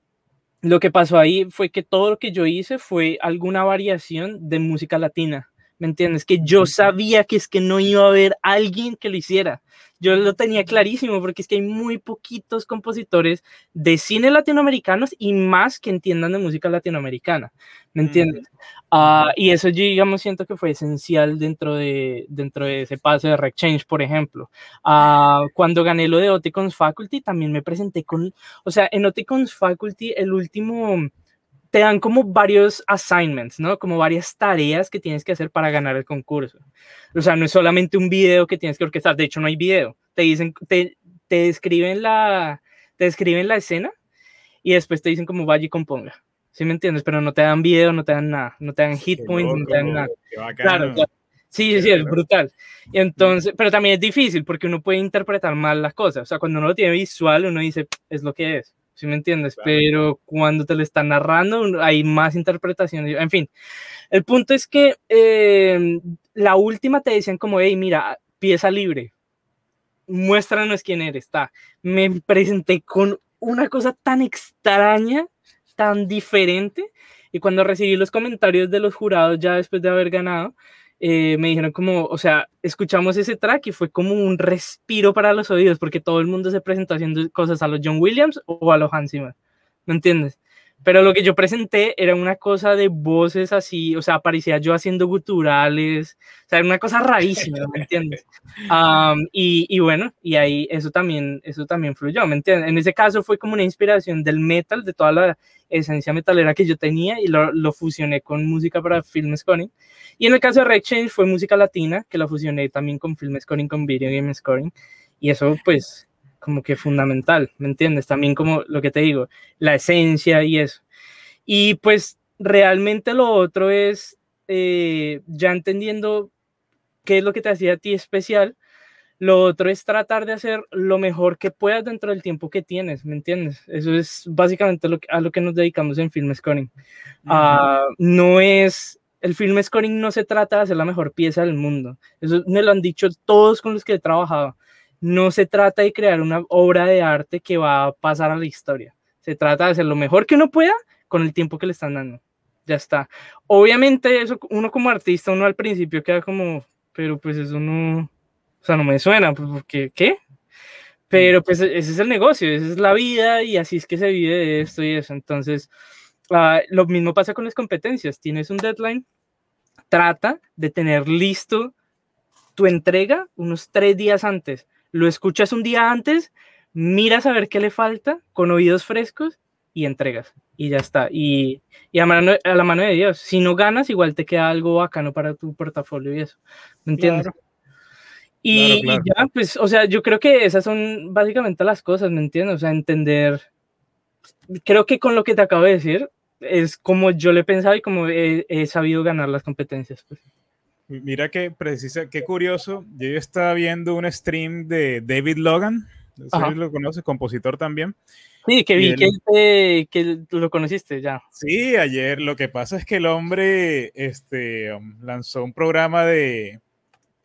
lo que pasó ahí fue que todo lo que yo hice fue alguna variación de música latina. ¿Me entiendes? Que yo sabía que es que no iba a haber alguien que lo hiciera. Yo lo tenía clarísimo porque es que hay muy poquitos compositores de cine latinoamericanos y más que entiendan de música latinoamericana. ¿Me entiendes? Ah, y eso yo, digamos, siento que fue esencial dentro de, dentro de ese paso de Rechange, por ejemplo. Ah, cuando gané lo de Oticons Faculty, también me presenté con, o sea, en Oticons Faculty el último te dan como varios assignments, ¿no? Como varias tareas que tienes que hacer para ganar el concurso. O sea, no es solamente un video que tienes que orquestar, de hecho no hay video. Te dicen, te, te describen la, te describen la escena y después te dicen como vaya y componga. ¿Sí me entiendes? Pero no te dan video, no te dan nada, no te dan hit points, no te dan nada. Claro, Sí, sí, es brutal. entonces, mm. pero también es difícil porque uno puede interpretar mal las cosas. O sea, cuando uno lo tiene visual, uno dice, es lo que es si me entiendes? Pero cuando te lo están narrando hay más interpretaciones. En fin, el punto es que em, la última te decían como, hey, mira, pieza libre, muéstranos quién eres, está. Me presenté con una cosa tan extraña, tan diferente, y cuando recibí los comentarios de los jurados ya después de haber ganado, eh, me dijeron como, o sea, escuchamos ese track y fue como un respiro para los oídos, porque todo el mundo se presentó haciendo cosas a los John Williams o a los Hans Zimmer, ¿me entiendes? Pero lo que yo presenté era una cosa de voces así, o sea, parecía yo haciendo guturales, o sea, era una cosa rarísima, ¿me entiendes? Ah. y, bueno, y ahí eso también, eso también fluyó, ¿me entiendes? En ese caso fue como una inspiración del metal, de toda la esencia metalera que yo tenía y lo, fusioné con música para filmes Conning. Y en el caso de Red Change fue música latina, que la fusioné también con film scoring, con video game scoring. Y eso, pues, como que fundamental, ¿me entiendes? También como lo que te digo, la esencia y eso. Y pues, realmente lo otro es, eh, ya entendiendo qué es lo que te hacía a ti especial, lo otro es tratar de hacer lo mejor que puedas dentro del tiempo que tienes, ¿me entiendes? Eso es básicamente lo a lo que nos dedicamos en Film Scoring. Ah, no es el film scoring no se trata de hacer la mejor pieza del mundo. Eso me lo han dicho todos con los que he trabajado. No se trata de crear una obra de arte que va a pasar a la historia. Se trata de hacer lo mejor que uno pueda con el tiempo que le están dando. Ya está. Obviamente, eso, uno como artista, uno al principio queda como, pero pues eso no, o sea, no me suena, pues, porque, ¿qué? Pero pues e-, ese es el negocio, esa es la vida y así es que se vive esto y eso. Entonces, ah, lo mismo pasa con las competencias. Tienes un deadline, trata de tener listo tu entrega unos tres días antes. Lo escuchas un día antes, miras a ver qué le falta con oídos frescos y entregas. Y ya está. Y, a, la mano de Dios. Si no ganas, igual te queda algo bacano para tu portafolio y eso. ¿Me entiendes? y, ya, pues, o sea, yo creo que esas son básicamente las cosas, ¿me entiendes? O sea, entender. Creo que con lo que te acabo de decir, es como yo le he pensado y como he, sabido ganar las competencias. Pues. Mira que precisa, qué curioso. Yo estaba viendo un stream de David Logan, no si lo conoces, compositor también. Sí, que vi que, que, lo conociste ya. Sí, ayer lo que pasa es que el hombre este, um, lanzó un programa de,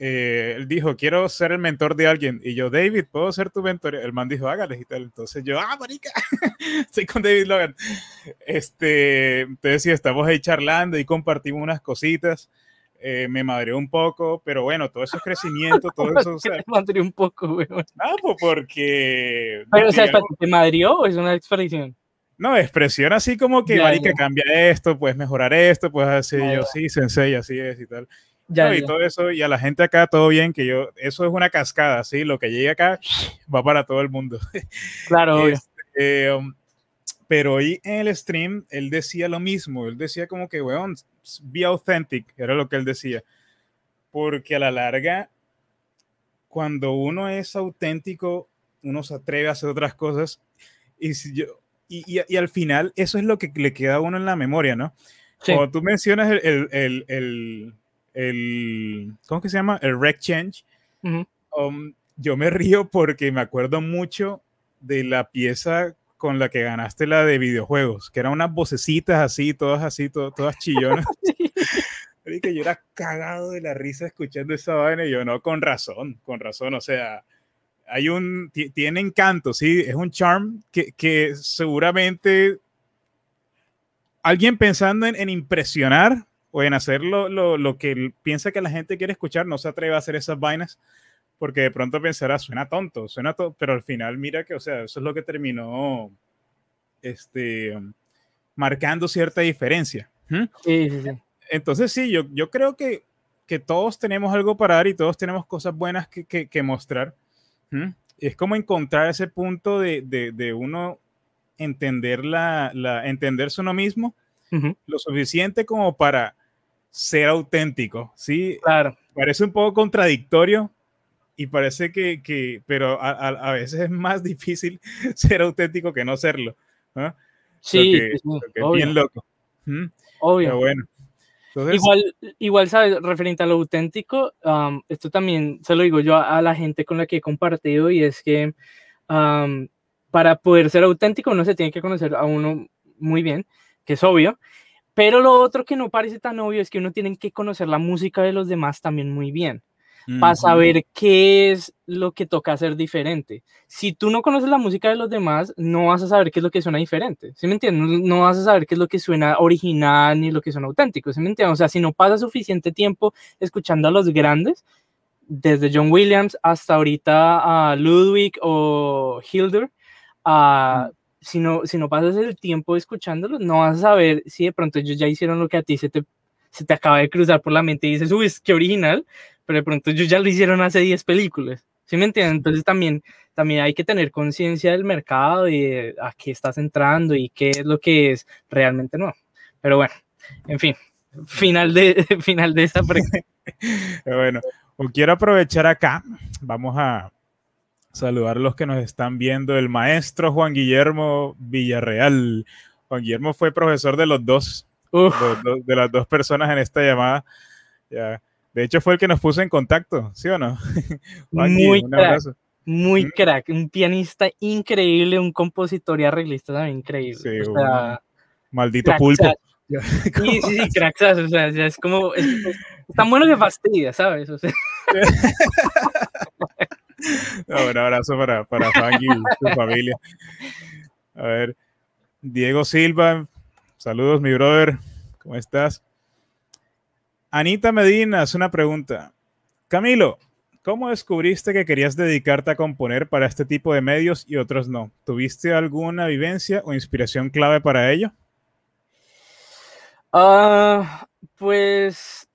eh, él dijo, quiero ser el mentor de alguien. Y yo, David, ¿puedo ser tu mentor? El man dijo, hágale y tal. Entonces yo, ah, marica, estoy con David Logan. Este, entonces sí, estamos ahí charlando y compartimos unas cositas. Eh, me madreó un poco, pero bueno, todo eso es crecimiento, todo eso. te un poco, güey. Ah, pues porque. Pero, o sea, ¿te madrió o es una expresión? No, expresión así como que, marica, cambia esto, puedes mejorar esto, puedes hacer yo, sí, sensei, así es y tal y todo eso, y a la gente acá todo bien, que yo, eso es una cascada, ¿sí? Lo que llegue acá va para todo el mundo. Claro, este, um, pero hoy en el stream él decía lo mismo, él decía como que, weón, be authentic, era lo que él decía, porque a la larga, cuando uno es auténtico, uno se atreve a hacer otras cosas, y, si yo, y, al final eso es lo que le queda a uno en la memoria, ¿no? Como tú mencionas el el ¿cómo que se llama? El Rec Change. Um, yo me río porque me acuerdo mucho de la pieza con la que ganaste la de videojuegos, que era unas vocecitas así, todas así, todas chillonas. que yo era cagado de la risa escuchando esa vaina y yo no, con razón, con razón, o sea, hay un, tiene encanto, sí, es un charm que, seguramente alguien pensando en impresionar o en hacer lo, que piensa que la gente quiere escuchar, no se atreve a hacer esas vainas porque de pronto pensará, suena tonto, suena tonto, pero al final mira que, o sea, eso es lo que terminó este, marcando cierta diferencia. Sí, Entonces sí, yo, yo creo que, que, todos tenemos algo para dar y todos tenemos cosas buenas que, mostrar. Es como encontrar ese punto de, uno entender la, la, entenderse uno mismo lo suficiente como para ser auténtico, ¿sí? Claro. Parece un poco contradictorio y parece que, que pero a, a, veces es más difícil ser auténtico que no serlo. Sí, es bien loco. Obvio. bueno. igual, igual, ¿sabes? Referente a lo auténtico, esto también se lo digo yo a, la gente con la que he compartido y es que para poder ser auténtico uno se tiene que conocer a uno muy bien, que es obvio, pero lo otro que no parece tan obvio es que uno tiene que conocer la música de los demás también muy bien para saber qué es lo que toca hacer diferente. Si tú no conoces la música de los demás, no vas a saber qué es lo que suena diferente, ¿sí me entiendes? No, vas a saber qué es lo que suena original ni lo que suena auténtico, ¿sí me entiendes? O sea, si no pasas suficiente tiempo escuchando a los grandes, desde John Williams hasta ahorita a Ludwig o Hilder, a, mm si no, si no pasas el tiempo escuchándolo, no vas a saber si de pronto ellos ya hicieron lo que a ti se te, se te acaba de cruzar por la mente y dices, uy, es que original, pero de pronto ellos ya lo hicieron hace 10 películas. ¿Sí me entiendes? Entonces también, también hay que tener conciencia del mercado y de a qué estás entrando y qué es lo que es realmente nuevo. Pero bueno, en fin, final de, final de esa pregunta. bueno, quiero aprovechar acá, vamos a, saludar a los que nos están viendo. El maestro Juan Guillermo Villarreal. Juan Guillermo fue profesor de los dos, de las dos personas en esta llamada. De hecho, fue el que nos puso en contacto, ¿sí o no? muy crack, muy mm. crack, un pianista increíble, un compositor y arreglista también increíble. maldito pulpo. Sí, sí, sí, o sea, es como, es, tan bueno que fastidia, ¿sabes? Ah, un abrazo para, para y su familia. A ver, Diego Silva, saludos, mi brother, ¿cómo estás? Anita Medina una pregunta. Camilo, ¿cómo descubriste que querías dedicarte a componer para este tipo de medios y otros no? ¿Tuviste alguna vivencia o inspiración clave para ello? Ah, pues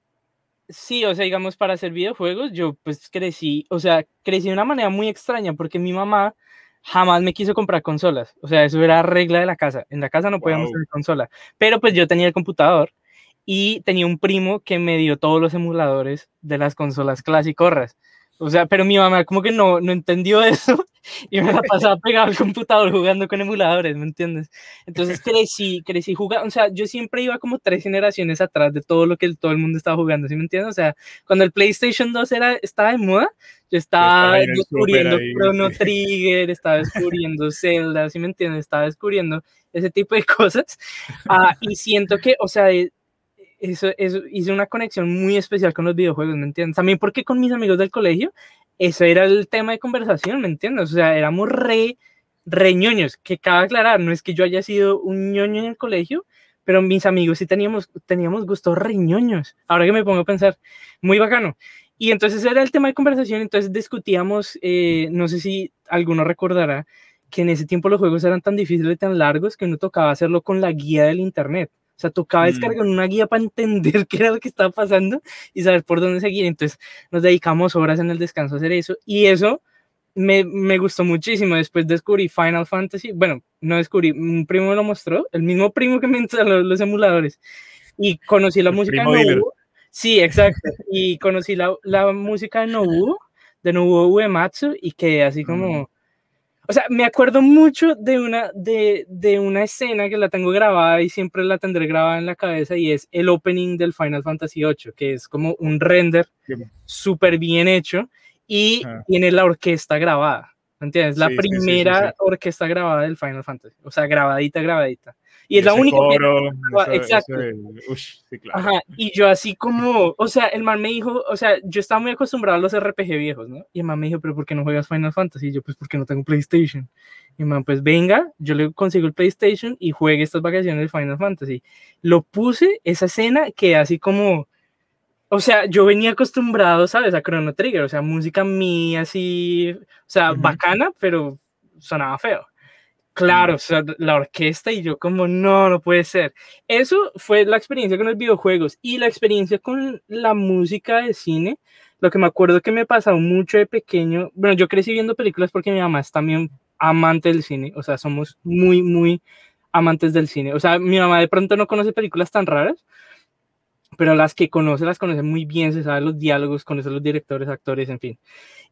sí, o sea, digamos, para hacer videojuegos, yo pues crecí, o sea, crecí de una manera muy extraña porque mi mamá jamás me quiso comprar consolas. O sea, eso era regla de la casa. En la casa no podíamos tener consola. Pero pues yo tenía el computador y tenía un primo que me dio todos los emuladores de las consolas clásicas o sea, pero mi mamá como que no, no entendió eso y me la pasaba pegada al computador jugando con emuladores, ¿me entiendes? Entonces crecí, crecí jugando, o sea, yo siempre iba como tres generaciones atrás de todo lo que todo el mundo estaba jugando, ¿sí me entiendes? O sea, cuando el PlayStation 2 era, estaba de moda, yo estaba, descubriendo Chrono Trigger, estaba descubriendo Zelda, ¿sí me entiendes? Estaba descubriendo ese tipo de cosas. Ah, y siento que, o sea, eh, eso, hice una conexión muy especial con los videojuegos, ¿me entiendes? También porque con mis amigos del colegio, eso era el tema de conversación, ¿me entiendes? O sea, éramos re, re que cabe aclarar, no es que yo haya sido un ñoño en el colegio, pero mis amigos sí teníamos, teníamos gustos re ahora que me pongo a pensar, muy bacano. Y entonces era el tema de conversación, entonces discutíamos, eh, no sé si alguno recordará, que en ese tiempo los juegos eran tan difíciles y tan largos que no tocaba hacerlo con la guía del internet. O sea, tocaba mm. descargar una guía para entender qué era lo que estaba pasando y saber por dónde seguir. Entonces nos dedicamos horas en el descanso a hacer eso y eso me, me gustó muchísimo. Después descubrí Final Fantasy. Bueno, no descubrí, un primo me lo mostró, el mismo primo que me instaló los emuladores. Y conocí la música de Nobu. Sí, exacto. y conocí la, música de Nobu, de Nobu Uematsu y quedé así mm. como... O sea, me acuerdo mucho de una, de, una escena que la tengo grabada y siempre la tendré grabada en la cabeza y es el opening del Final Fantasy VIII, que es como un render súper bien hecho y ah. tiene la orquesta grabada. ¿Entiendes? La primera orquesta grabada del Final Fantasy. O sea, grabadita, grabadita. Y, es la única. Exacto. Y yo, así como, o sea, el man me dijo, o sea, yo estaba muy acostumbrado a los RPG viejos, ¿no? Y el man me dijo, pero ¿por qué no juegas Final Fantasy? Y yo, pues porque no tengo PlayStation. Y el man, pues venga, yo le consigo el PlayStation y juegue estas vacaciones de Final Fantasy. Lo puse, esa escena que así como. O sea, yo venía acostumbrado, ¿sabes? A Chrono Trigger, o sea, música mía así, o sea, bacana, pero sonaba feo. Claro, mm. o sea, la orquesta y yo como, no, no puede ser. Eso fue la experiencia con los videojuegos y la experiencia con la música de cine. Lo que me acuerdo que me pasado mucho de pequeño, bueno, yo crecí viendo películas porque mi mamá es también amante del cine, o sea, somos muy, muy amantes del cine. O sea, mi mamá de pronto no conoce películas tan raras, pero las que conoce las conoce muy bien, se sabe los diálogos, conoce los directores, actores, en fin.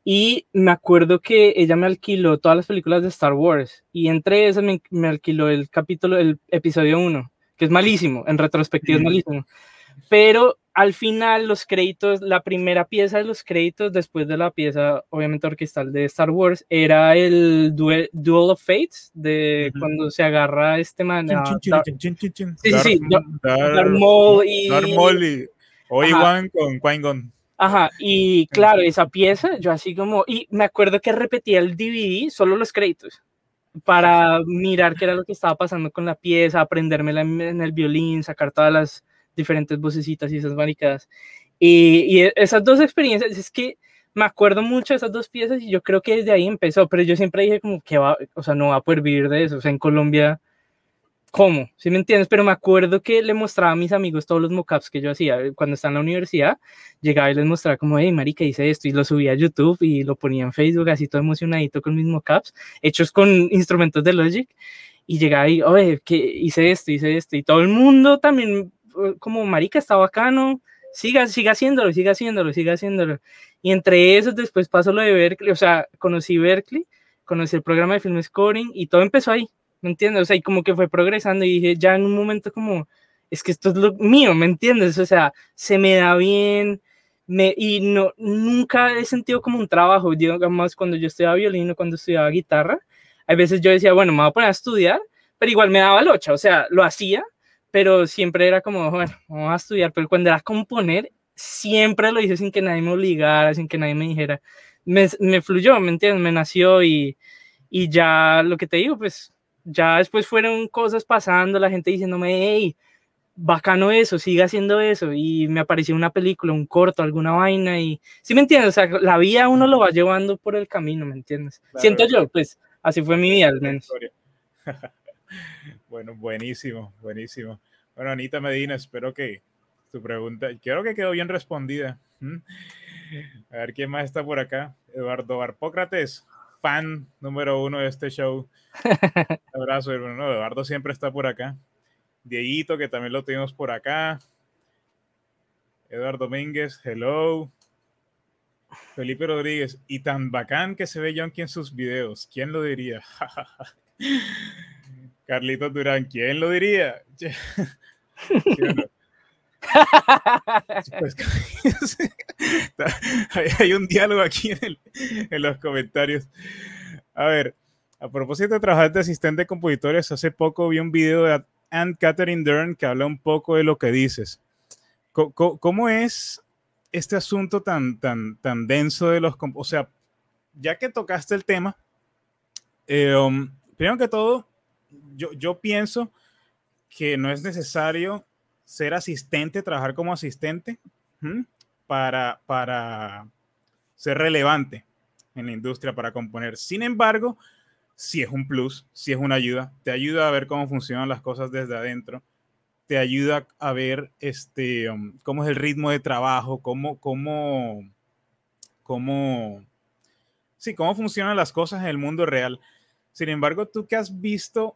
Y me acuerdo que ella me alquiló todas las películas de Star Wars y entre esas me, alquiló el capítulo, el episodio 1, que es malísimo, en retrospectiva es malísimo. Pero al final los créditos, la primera pieza de los créditos después de la pieza, obviamente orquestal de Star Wars, era el Duel, of Fates, de cuando se agarra este man. sí, sí, sí. y... con qui Ajá, y claro, esa pieza, yo así como, y me acuerdo que repetía el DVD, solo los créditos, para mirar qué era lo que estaba pasando con la pieza, aprendérmela en el violín, sacar todas las diferentes vocecitas y esas maricadas. Y, e, esas dos experiencias, es que me acuerdo mucho de esas dos piezas y yo creo que desde ahí empezó, pero yo siempre dije como que va, o sea, no va a poder vivir de eso, o sea, en Colombia cómo, si ¿Sí me entiendes, pero me acuerdo que le mostraba a mis amigos todos los mockups que yo hacía eh, cuando estaba en la universidad, llegaba y les mostraba como, hey, marica, hice esto, y lo subía a YouTube y lo ponía en Facebook, así todo emocionadito con mis mockups, hechos con instrumentos de Logic, y llegaba y, oye, que hice esto, hice esto, y todo el mundo también, eh, como, marica, está bacano, siga, siga haciéndolo, siga haciéndolo, siga haciéndolo, y entre esos después pasó lo de Berkeley, o sea, conocí Berkeley, conocí el programa de Film Scoring, y todo empezó ahí, ¿me entiendes? O sea, y como que fue progresando y dije, ya en un momento como, es que esto es lo mío, ¿me entiendes? O sea, se me da bien, me, y no, nunca he sentido como un trabajo, digamos, cuando yo estudiaba violín o cuando estudiaba guitarra, a veces yo decía, bueno, me voy a poner a estudiar, pero igual me daba locha, o sea, lo hacía, pero siempre era como, bueno, vamos a estudiar, pero cuando era componer, siempre lo hice sin que nadie me obligara, sin que nadie me dijera, me, me fluyó, ¿me entiendes? Me nació y, y ya lo que te digo, pues ya después fueron cosas pasando, la gente diciéndome, hey, bacano eso, siga haciendo eso. Y me apareció una película, un corto, alguna vaina. Y sí, me entiendes, la vida uno lo va llevando por el camino, ¿me entiendes? Siento yo, pues así fue mi vida al menos. bueno, buenísimo, buenísimo. Bueno, Anita Medina, espero que tu pregunta, creo que quedó bien respondida. A ver quién más está por acá. Eduardo Arpócrates, fan número uno de este show. abrazo, hermano. Eduardo siempre está por acá. Dieguito, que también lo tenemos por acá. Eduardo Domínguez, hello. Felipe Rodríguez, y tan bacán que se ve Yonki en sus videos. ¿Quién lo diría? Carlitos Durán, ¿quién lo diría? Pues, hay un diálogo aquí en, los comentarios. A ver, a propósito de trabajar de asistente de compositores, hace poco vi un video de Anne Catherine Dern que habla un poco de lo que dices. ¿Cómo, es este asunto tan, tan, tan denso de los... O sea, ya que tocaste el tema, eh, um, primero que todo, yo, yo pienso que no es necesario ser asistente, trabajar como asistente para, para ser relevante en la industria, para componer. Sin embargo, si es un plus, si es una ayuda, te ayuda a ver cómo funcionan las cosas desde adentro, te ayuda a ver este, um, cómo es el ritmo de trabajo, cómo, cómo, cómo, sí, cómo funcionan las cosas en el mundo real. Sin embargo, tú que has visto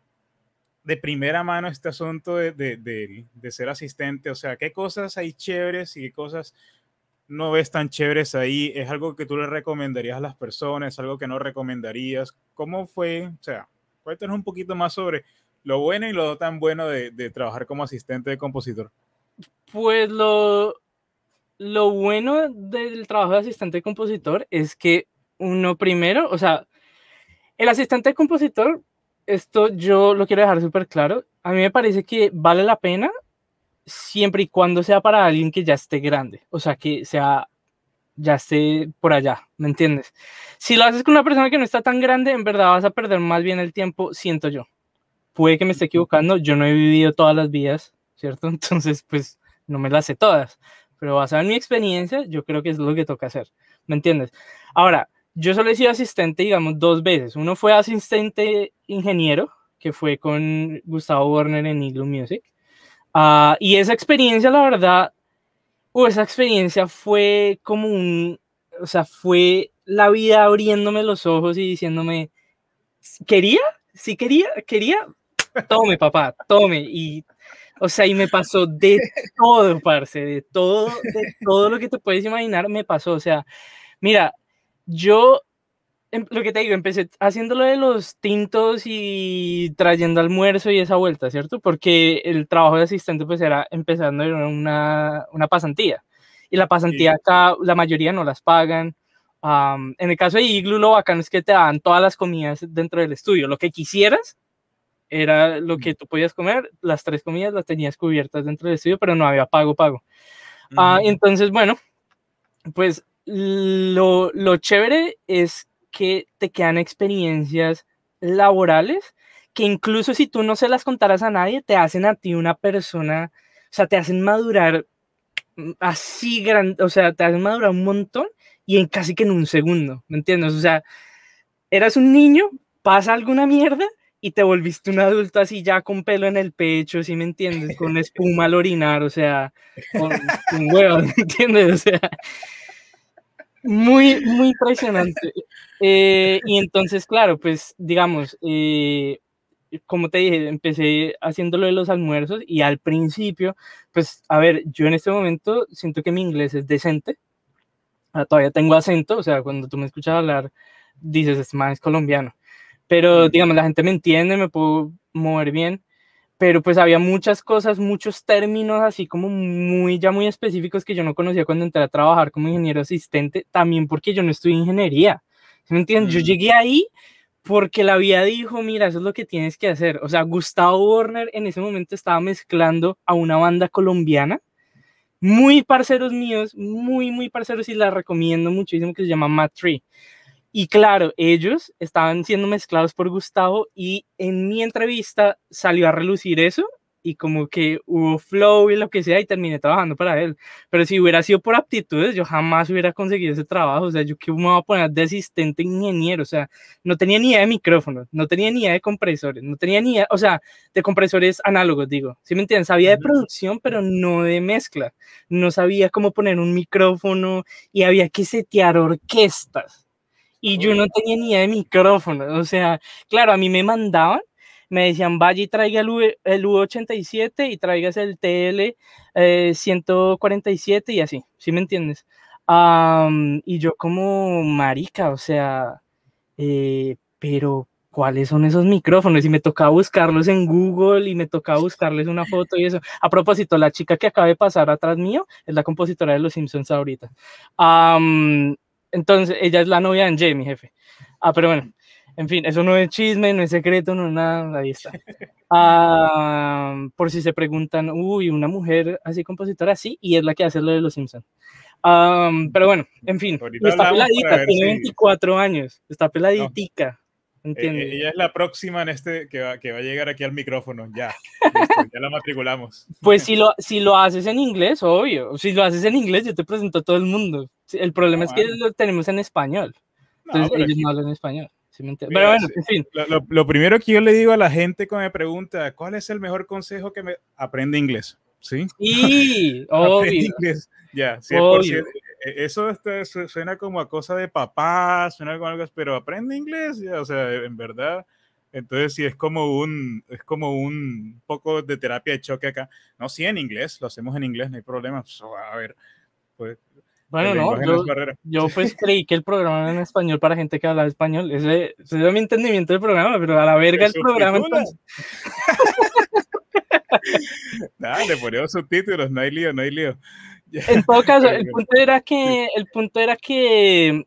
de primera mano este asunto de, ser asistente? O sea, ¿qué cosas hay chéveres y qué cosas no ves tan chéveres ahí? ¿Es algo que tú le recomendarías a las personas? algo que no recomendarías? ¿Cómo fue? O sea, cuéntanos un poquito más sobre lo bueno y lo tan bueno de, trabajar como asistente de compositor. Pues lo, lo bueno del trabajo de asistente de compositor es que uno primero, o sea, el asistente de compositor esto yo lo quiero dejar súper claro. A mí me parece que vale la pena siempre y cuando sea para alguien que ya esté grande, o sea, que sea ya esté por allá, ¿me entiendes? Si lo haces con una persona que no está tan grande, en verdad vas a perder más bien el tiempo, siento yo. Puede que me esté equivocando, yo no he vivido todas las vidas, ¿cierto? Entonces, pues no me las sé todas, pero basado en mi experiencia, yo creo que es lo que toca hacer, ¿me entiendes? Ahora, yo solo he sido asistente, digamos, dos veces. Uno fue asistente ingeniero, que fue con Gustavo Warner en Iglo Music. Ah, y esa experiencia, la verdad, o esa experiencia fue como un, o sea, fue la vida abriéndome los ojos y diciéndome, quería, sí quería, quería, tome papá, tome. Y, o sea, y me pasó de todo, parce, de todo, de todo lo que te puedes imaginar, me pasó. O sea, mira, yo, em, lo que te digo, empecé haciéndolo de los tintos y trayendo almuerzo y esa vuelta, ¿cierto? Porque el trabajo de asistente pues era empezando en una, pasantía. Y la pasantía acá, la mayoría no las pagan. en el caso de Igloo, lo bacán es que te dan todas las comidas dentro del estudio. Lo que quisieras era lo que tú podías comer. Las tres comidas las tenías cubiertas dentro del estudio, pero no había pago, pago. Ah, entonces, bueno, pues lo, lo chévere es que te quedan experiencias laborales que incluso si tú no se las contaras a nadie, te hacen a ti una persona, o sea, te hacen madurar mm, así grande, o sea, te hacen madurar un montón y en casi que en un segundo, ¿me entiendes? O sea, eras un niño, pasa alguna mierda y te volviste un adulto así ya con pelo en el pecho, ¿sí me entiendes? Con espuma al orinar, o sea, con, con huevos, ¿me entiendes? O sea, muy, muy impresionante. Eh, y entonces, claro, pues digamos, eh, como te dije, empecé haciéndolo de los almuerzos y al principio, pues a ver, yo en este momento siento que mi inglés es decente, ah, todavía tengo acento, o sea, cuando tú me escuchas hablar, dices, este es más colombiano, pero digamos, la gente me entiende, me puedo mover bien, pero pues había muchas cosas, muchos términos así como muy, ya muy específicos que yo no conocía cuando entré a trabajar como ingeniero asistente, también porque yo no estudié ingeniería, ¿me entiendes? Yo mm. llegué ahí porque la vida dijo, mira, eso es lo que tienes que hacer. O sea, Gustavo Warner en ese momento estaba mezclando a una banda colombiana, muy parceros míos, muy, muy parceros y la recomiendo muchísimo, que se llama Matt Tree. Y claro, ellos estaban siendo mezclados por Gustavo y en mi entrevista salió a relucir eso y como que hubo flow y lo que sea y terminé trabajando para él. Pero si hubiera sido por aptitudes, yo jamás hubiera conseguido ese trabajo. O sea, yo que me voy a poner de asistente ingeniero. O sea, no tenía ni idea de micrófonos, no tenía ni idea de compresores, no tenía ni idea, o sea, de compresores análogos, digo. ¿Sí me entienden? Sabía de producción, pero no de mezcla. No sabía cómo poner un micrófono y había que setear orquestas y yo no tenía ni idea de micrófono. O sea, claro, a mí me mandaban, me decían, vaya y traiga el, U87 y traigas el TL147 eh, y así, ¿sí me entiendes? y yo como marica, o sea, eh, pero ¿cuáles son esos micrófonos? Y me tocaba buscarlos en Google y me tocaba buscarles una foto y eso. A propósito, la chica que acaba de pasar atrás mío es la compositora de Los Simpsons ahorita. ah entonces, ella es la novia de Angie, mi jefe. Ah, pero bueno, en fin, eso no es chisme, no es secreto, no es nada, ahí está. Ah, por si se preguntan, uy, una mujer así compositora, sí, y es la que hace lo de los Simpsons. Ah, pero bueno, en fin, está peladita, tiene 24 años, está peladitica. Eh, eh, ella es la próxima en este que va, que va a llegar aquí al micrófono, ya. ya la matriculamos. Pues si lo, si lo haces en inglés, obvio. Si lo haces en inglés, yo te presento a todo el mundo el problema es que lo tenemos en español. Entonces ellos no hablan español. pero bueno, en fin. Lo, primero que yo le digo a la gente cuando me pregunta, ¿cuál es el mejor consejo que me aprende inglés? Sí, sí obvio. Inglés. Ya, 100%. E, e, eso suena como a cosa de papá, suena algo algo, pero aprende inglés, o sea, en verdad. Entonces sí es como un es como un poco de terapia de choque acá. No, sí en inglés, lo hacemos en inglés, no hay problema. Pues, a ver, pues bueno, no, yo, pues creí que el programa era en español para gente que hablaba español. Ese, es era mi entendimiento del programa, pero a la verga el programa. Nada, le ponemos subtítulos, no hay lío, no hay lío. en todo caso, el punto era que, el punto era eh,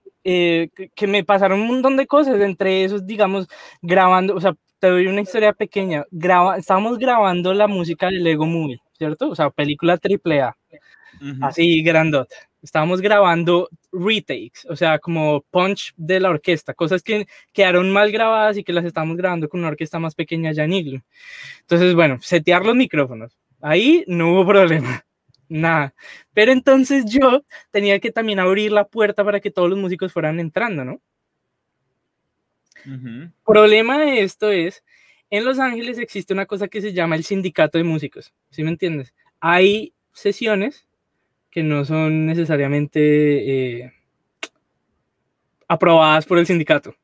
que, que me pasaron un montón de cosas, entre esos, digamos, grabando, o sea, te doy una historia pequeña. Graba, estábamos grabando la música de Lego Movie, ¿cierto? O sea, película triple A, así grandota estábamos grabando retakes, o sea, como punch de la orquesta, cosas que quedaron mal grabadas y que las estábamos grabando con una orquesta más pequeña ya en Entonces, bueno, setear los micrófonos. Ahí no hubo problema, nada. Pero entonces yo tenía que también abrir la puerta para que todos los músicos fueran entrando, ¿no? Problema de esto es, en Los Ángeles existe una cosa que se llama el sindicato de músicos, ¿sí me entiendes? Hay sesiones que no son necesariamente eh, aprobadas por el sindicato.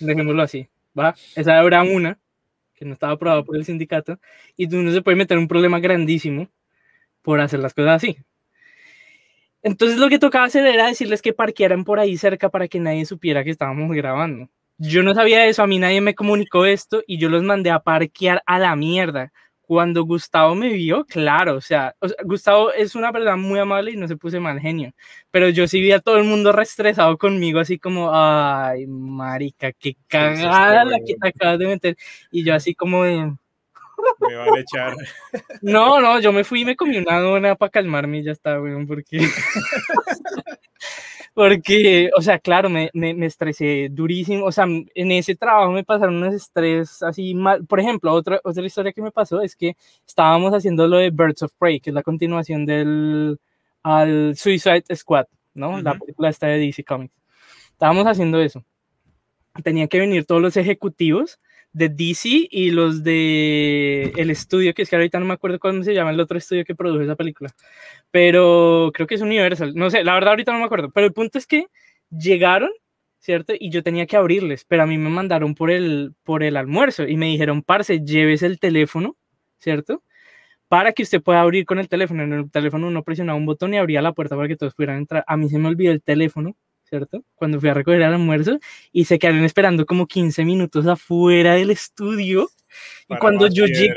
Dejémoslo así. ¿va? Esa era una que no estaba aprobada por el sindicato y uno se puede meter un problema grandísimo por hacer las cosas así. Entonces lo que tocaba hacer era decirles que parquearan por ahí cerca para que nadie supiera que estábamos grabando. Yo no sabía eso, a mí nadie me comunicó esto y yo los mandé a parquear a la mierda cuando Gustavo me vio, claro, o sea, Gustavo es una persona muy amable y no se puse mal genio, pero yo sí vi a todo el mundo restresado conmigo, así como, ay, marica, qué cagada la que te acabas de meter, y yo así como Me van a echar. No, no, yo me fui y me comí una dona para calmarme y ya está, weón, porque... porque, o sea, claro, me, me, estresé durísimo, o sea, en ese trabajo me pasaron unos estrés así mal, por ejemplo, otra, otra historia que me pasó es que estábamos haciendo lo de Birds of Prey, que es la continuación del al Suicide Squad, ¿no? La película de DC Comics. Estábamos haciendo eso. Tenían que venir todos los ejecutivos de DC y los de el estudio, que es que ahorita no me acuerdo cómo se llama el otro estudio que produjo esa película, pero creo que es Universal, no sé, la verdad ahorita no me acuerdo, pero el punto es que llegaron, ¿cierto? Y yo tenía que abrirles, pero a mí me mandaron por el, por el almuerzo y me dijeron, parce, lleves el teléfono, ¿cierto? Para que usted pueda abrir con el teléfono. En el teléfono uno presionaba un botón y abría la puerta para que todos pudieran entrar. A mí se me olvidó el teléfono cuando fui a recoger el almuerzo y se quedaron esperando como 15 minutos afuera del estudio. y cuando yo llegué,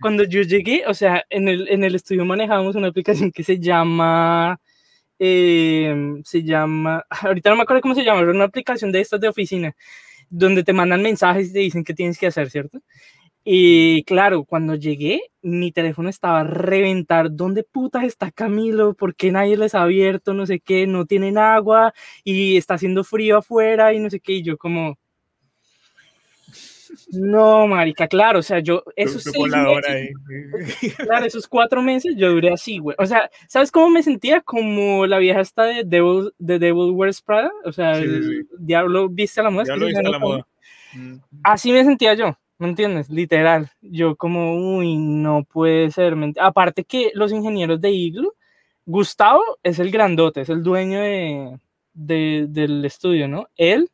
cuando yo llegué, o sea, en el, en el estudio manejábamos una aplicación que se llama... Em, se llama, ahorita no me acuerdo cómo se llama, era una aplicación de estas de oficina, donde te mandan mensajes y te dicen qué tienes que hacer, ¿cierto? Y claro, cuando llegué, mi teléfono estaba a reventar. ¿Dónde putas está Camilo? ¿Por qué nadie les ha abierto? No sé qué, no tienen agua y está haciendo frío afuera y no sé qué. Y yo como... No, marica, claro, o sea, yo esos seis meses, claro, esos cuatro meses yo duré así, güey. O sea, ¿sabes cómo me sentía? Como la vieja esta de Devil, de Wears Prada, o sea, Diablo viste a la viste a la moda. Mm. Así me sentía yo. ¿Me entiendes? Literal. Yo como, uy, no puede ser. Aparte que los ingenieros de iglo, Gustavo es el grandote, es el dueño de, del estudio, ¿no? Él,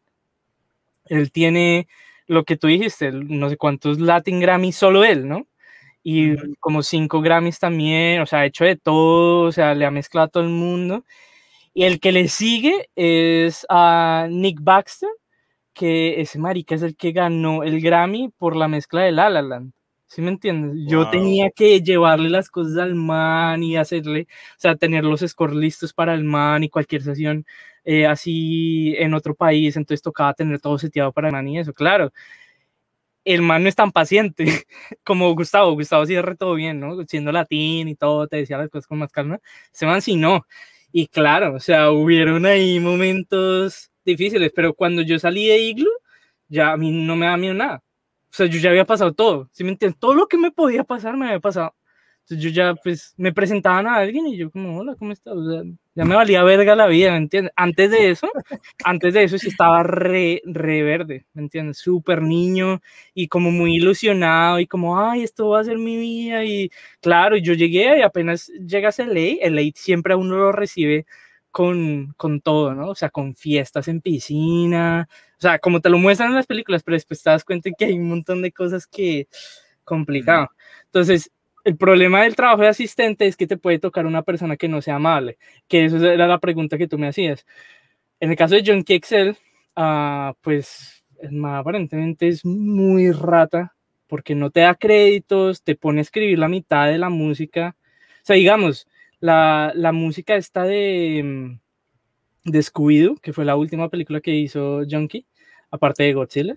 él tiene lo que tú dijiste, no sé cuántos Latin Grammy, solo él, ¿no? Y como cinco Grammys también, o sea, ha hecho de todo, o sea, le ha mezclado a todo el mundo. Y el que le sigue es a Nick Baxter, que ese marica es el que ganó el Grammy por la mezcla de La La Land. ¿Sí me entiendes? Yo tenía que llevarle las cosas al man y hacerle, o sea, tener los scores listos para el man y cualquier sesión eh, así en otro país, entonces tocaba tener todo seteado para el man y eso, claro. El man no es tan paciente como Gustavo, Gustavo cierre todo bien, ¿no? Siendo latín y todo, te decía las cosas con más calma. Se man si no. Y claro, o sea, hubieron ahí momentos difíciles, pero cuando yo salí de iglo, ya a mí no me da miedo nada. O sea, yo ya había pasado todo, si me entiendes? Todo lo que me podía pasar me había pasado. Entonces yo ya, pues, me presentaban a alguien y yo como, hola, ¿cómo estás? O sea, ya me valía verga la vida, ¿me entiendes? Antes de eso, antes de eso sí estaba re, re verde, ¿me entiendes? Súper niño y como muy ilusionado y como, ay, esto va a ser mi vida. Y claro, yo llegué y apenas llegas a LA, el LA siempre a uno lo recibe con, con todo, ¿no? O sea, con fiestas en piscina, o sea, como te lo muestran en las películas, pero después te das cuenta que hay un montón de cosas que complicado. Entonces, el problema del trabajo de asistente es que te puede tocar una persona que no sea amable, que eso era la pregunta que tú me hacías. En el caso de John Kexel, uh, pues aparentemente es muy rata porque no te da créditos, te pone a escribir la mitad de la música. O sea, digamos, la, música está de, mm, de Scooby-Doo, que fue la última película que hizo Junkie, aparte de Godzilla.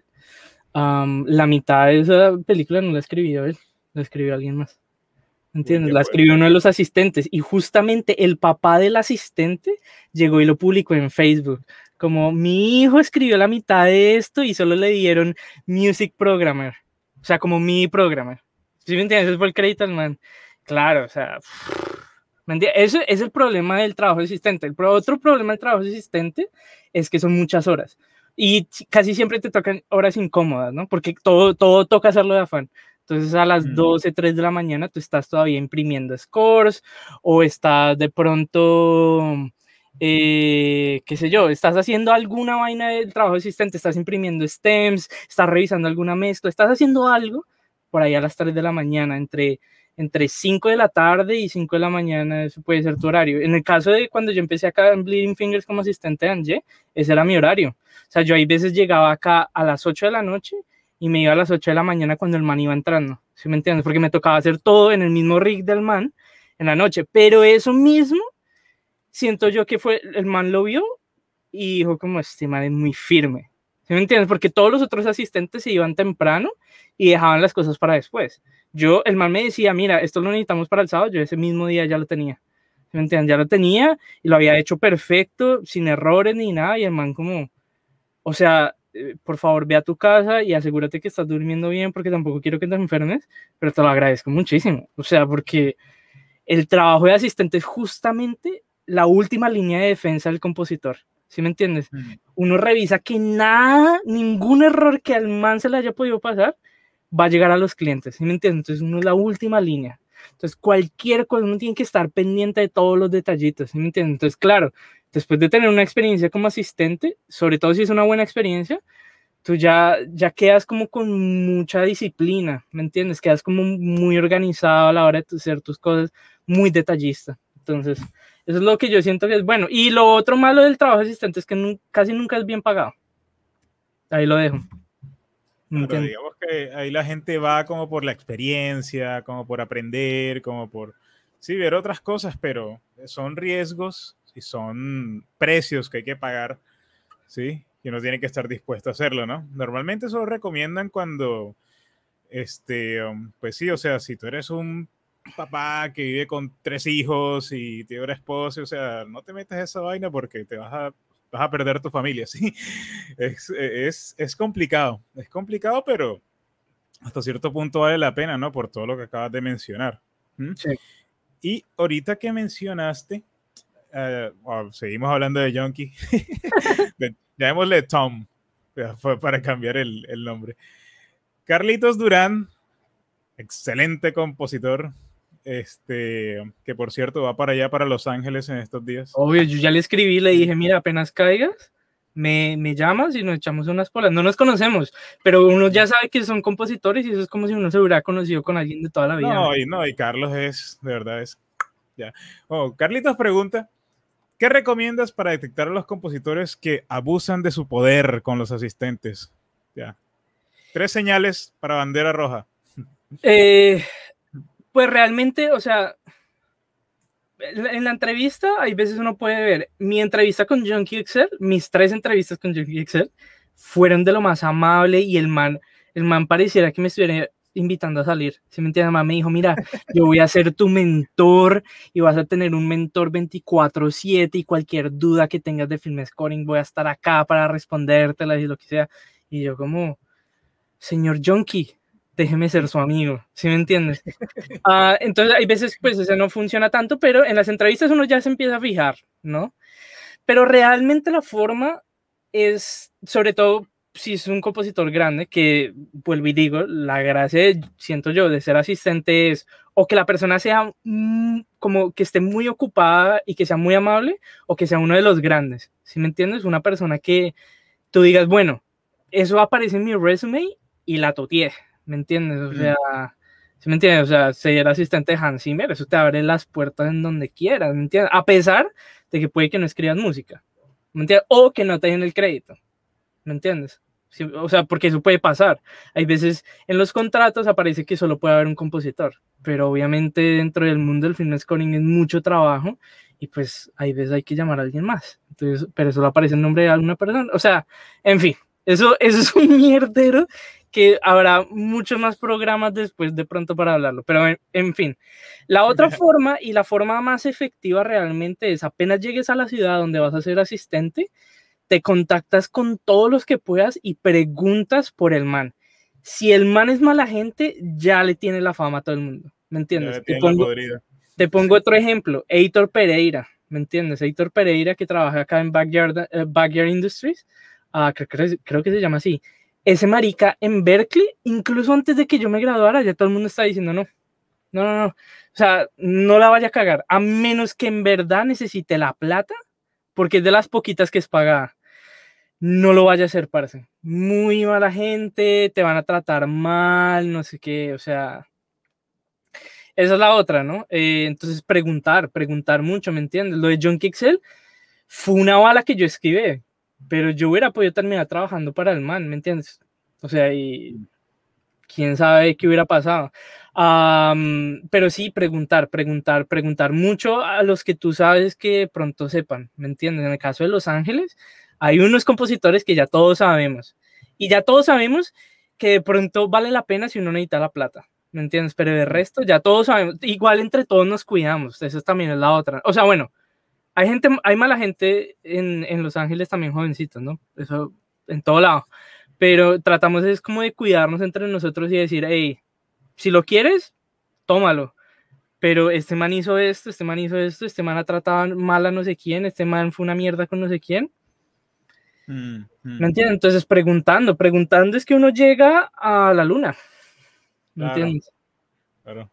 la mitad de esa película no la escribió él, la escribió alguien más. ¿Entiendes? La escribió uno de los asistentes y justamente el papá del asistente llegó y lo publicó en Facebook. Como mi hijo escribió la mitad de esto y solo le dieron Music Programmer. O sea, como mi programmer. ¿Sí me entiendes? Es por el crédito man. Claro, o sea. Ese es el problema del trabajo existente. El otro problema del trabajo existente es que son muchas horas y casi siempre te tocan horas incómodas, ¿no? Porque todo, todo toca hacerlo de afán. Entonces a las 12, mm. 3 de la mañana tú estás todavía imprimiendo scores o estás de pronto, eh, qué sé yo, estás haciendo alguna vaina del trabajo existente, estás imprimiendo stems, estás revisando alguna mezcla, estás haciendo algo por ahí a las 3 de la mañana entre entre 5 de la tarde y 5 de la mañana, eso puede ser tu horario. En el caso de cuando yo empecé acá en Bleeding Fingers como asistente de Angie, ese era mi horario. O sea, yo hay veces llegaba acá a las 8 de la noche y me iba a las 8 de la mañana cuando el man iba entrando, ¿sí me entiendes? Porque me tocaba hacer todo en el mismo rig del man en la noche, pero eso mismo siento yo que fue, el man lo vio y dijo como este man es muy firme, ¿sí me entiendes? Porque todos los otros asistentes se iban temprano y dejaban las cosas para después. Yo, el man me decía, mira, esto lo necesitamos para el sábado, yo ese mismo día ya lo tenía. ¿Me Ya lo tenía y lo había hecho perfecto, sin errores ni nada, y el man como, o sea, eh, por favor ve a tu casa y asegúrate que estás durmiendo bien porque tampoco quiero que te enfermes, pero te lo agradezco muchísimo. O sea, porque el trabajo de asistente es justamente la última línea de defensa del compositor. ¿Sí me entiendes? Uno revisa que nada, ningún error que al man se le haya podido pasar, va a llegar a los clientes, me entiendes? Entonces uno es la última línea. Entonces cualquier cosa, uno tiene que estar pendiente de todos los detallitos, me entiendes? Entonces, claro, después de tener una experiencia como asistente, sobre todo si es una buena experiencia, tú ya, ya quedas como con mucha disciplina, ¿me entiendes? Quedas como muy organizado a la hora de hacer tus cosas, muy detallista. Entonces, eso es lo que yo siento que es bueno. Y lo otro malo del trabajo asistente es que nunca, casi nunca es bien pagado. Ahí lo dejo digamos que ahí la gente va como por la experiencia, como por aprender, como por, sí, ver otras cosas, pero son riesgos y son precios que hay que pagar, ¿sí? que uno tiene que estar dispuesto a hacerlo, ¿no? Normalmente eso recomiendan cuando, este, um, pues sí, o sea, si tú eres un papá que vive con tres hijos y tiene una esposa, o sea, no te metas esa vaina porque te vas a vas a perder tu familia, sí. Es, complicado, es complicado, pero hasta cierto punto vale la pena, ¿no? Por todo lo que acabas de mencionar. ¿Mm? Sí. Y ahorita que mencionaste, eh, ah, seguimos hablando de Yonki, llamémosle Tom, fue para cambiar el, el nombre. Carlitos Durán, excelente compositor, este, que por cierto va para allá, para Los Ángeles en estos días. Obvio, yo ya le escribí, le dije, mira, apenas caigas, me, me llamas y nos echamos unas polas. No nos conocemos, pero uno ya sabe que son compositores y eso es como si uno se hubiera conocido con alguien de toda la vida. No, y, no, y Carlos es, de verdad es... Ya. Oh, Carlitos pregunta, ¿Qué recomiendas para detectar a los compositores que abusan de su poder con los asistentes? Ya. Tres señales para bandera roja. Eh, pues realmente, o sea, en la entrevista hay veces uno puede ver mi entrevista con Junkie Excel, mis tres entrevistas con Junkie Excel fueron de lo más amable y el man, el man pareciera que me estuviera invitando a salir. Si me entiendes, me dijo, mira, yo voy a ser tu mentor y vas a tener un mentor 24/7 y cualquier duda que tengas de film scoring voy a estar acá para respondértela y lo que sea. Y yo como, señor Junkie, déjeme ser su amigo, ¿sí me entiendes? Ah, entonces, hay veces, pues, eso no funciona tanto, pero en las entrevistas uno ya se empieza a fijar, ¿no? Pero realmente la forma es, sobre todo, si es un compositor grande, que vuelvo y digo, la gracia, siento yo, de ser asistente es o que la persona sea mm, como que esté muy ocupada y que sea muy amable, o que sea uno de los grandes, ¿sí me entiendes? Una persona que tú digas, bueno, eso aparece en mi resume y la totié, ¿me entiendes? O mm. sea, ¿sí ¿me entiendes? O sea, ser asistente de Hans Zimmer, eso te abre las puertas en donde quieras, ¿me entiendes? A pesar de que puede que no escribas música, ¿me entiendes? O que no te den el crédito, ¿me entiendes? o sea, porque eso puede pasar. Hay veces en los contratos aparece que solo puede haber un compositor, pero obviamente dentro del mundo del film scoring es mucho trabajo y pues hay veces hay que llamar a alguien más. Entonces, pero solo aparece el nombre de alguna persona. O sea, en fin, eso, eso es un mierdero que habrá muchos más programas después de pronto para hablarlo, pero en, fin. La otra forma y la forma más efectiva realmente es apenas llegues a la ciudad donde vas a ser asistente, te contactas con todos los que puedas y preguntas por el man. Si el man es mala gente, ya le tiene la fama a todo el mundo, ¿me entiendes? Te pongo, otro ejemplo, Eitor Pereira, ¿me entiendes? Eitor Pereira que trabaja acá en Backyard, eh, Backyard Industries, ah, creo que se llama así ese marica en Berkeley, incluso antes de que yo me graduara, ya todo el mundo está diciendo no. No, no, no. O sea, no la vaya a cagar, a menos que en verdad necesite la plata, porque es de las poquitas que es pagada. No lo vaya a hacer, parce. Muy mala gente, te van a tratar mal, no sé qué, o sea. Esa es la otra, ¿no? Eh, entonces, preguntar, preguntar mucho, ¿me entiendes? Lo de John Kixel fue una bala que yo escribí pero yo hubiera podido terminar trabajando para el man, ¿me entiendes? O sea, y quién sabe qué hubiera pasado. pero sí, preguntar, preguntar, preguntar mucho a los que tú sabes que pronto sepan, ¿me entiendes? En el caso de Los Ángeles, hay unos compositores que ya todos sabemos. Y ya todos sabemos que de pronto vale la pena si uno necesita la plata, ¿me entiendes? Pero de resto, ya todos sabemos, igual entre todos nos cuidamos, eso también es la otra. O sea, bueno, hay gente, hay mala gente en, en Los Ángeles también jovencitos, ¿no? Eso en todo lado. Pero tratamos es como de cuidarnos entre nosotros y decir, hey, si lo quieres, tómalo. Pero este man hizo esto, este man hizo esto, este man ha tratado mal a no sé quién, este man fue una mierda con no sé quién. Mm, mm. ¿Me entiendes? Entonces preguntando, preguntando es que uno llega a la luna. ¿Me entiendes? Claro.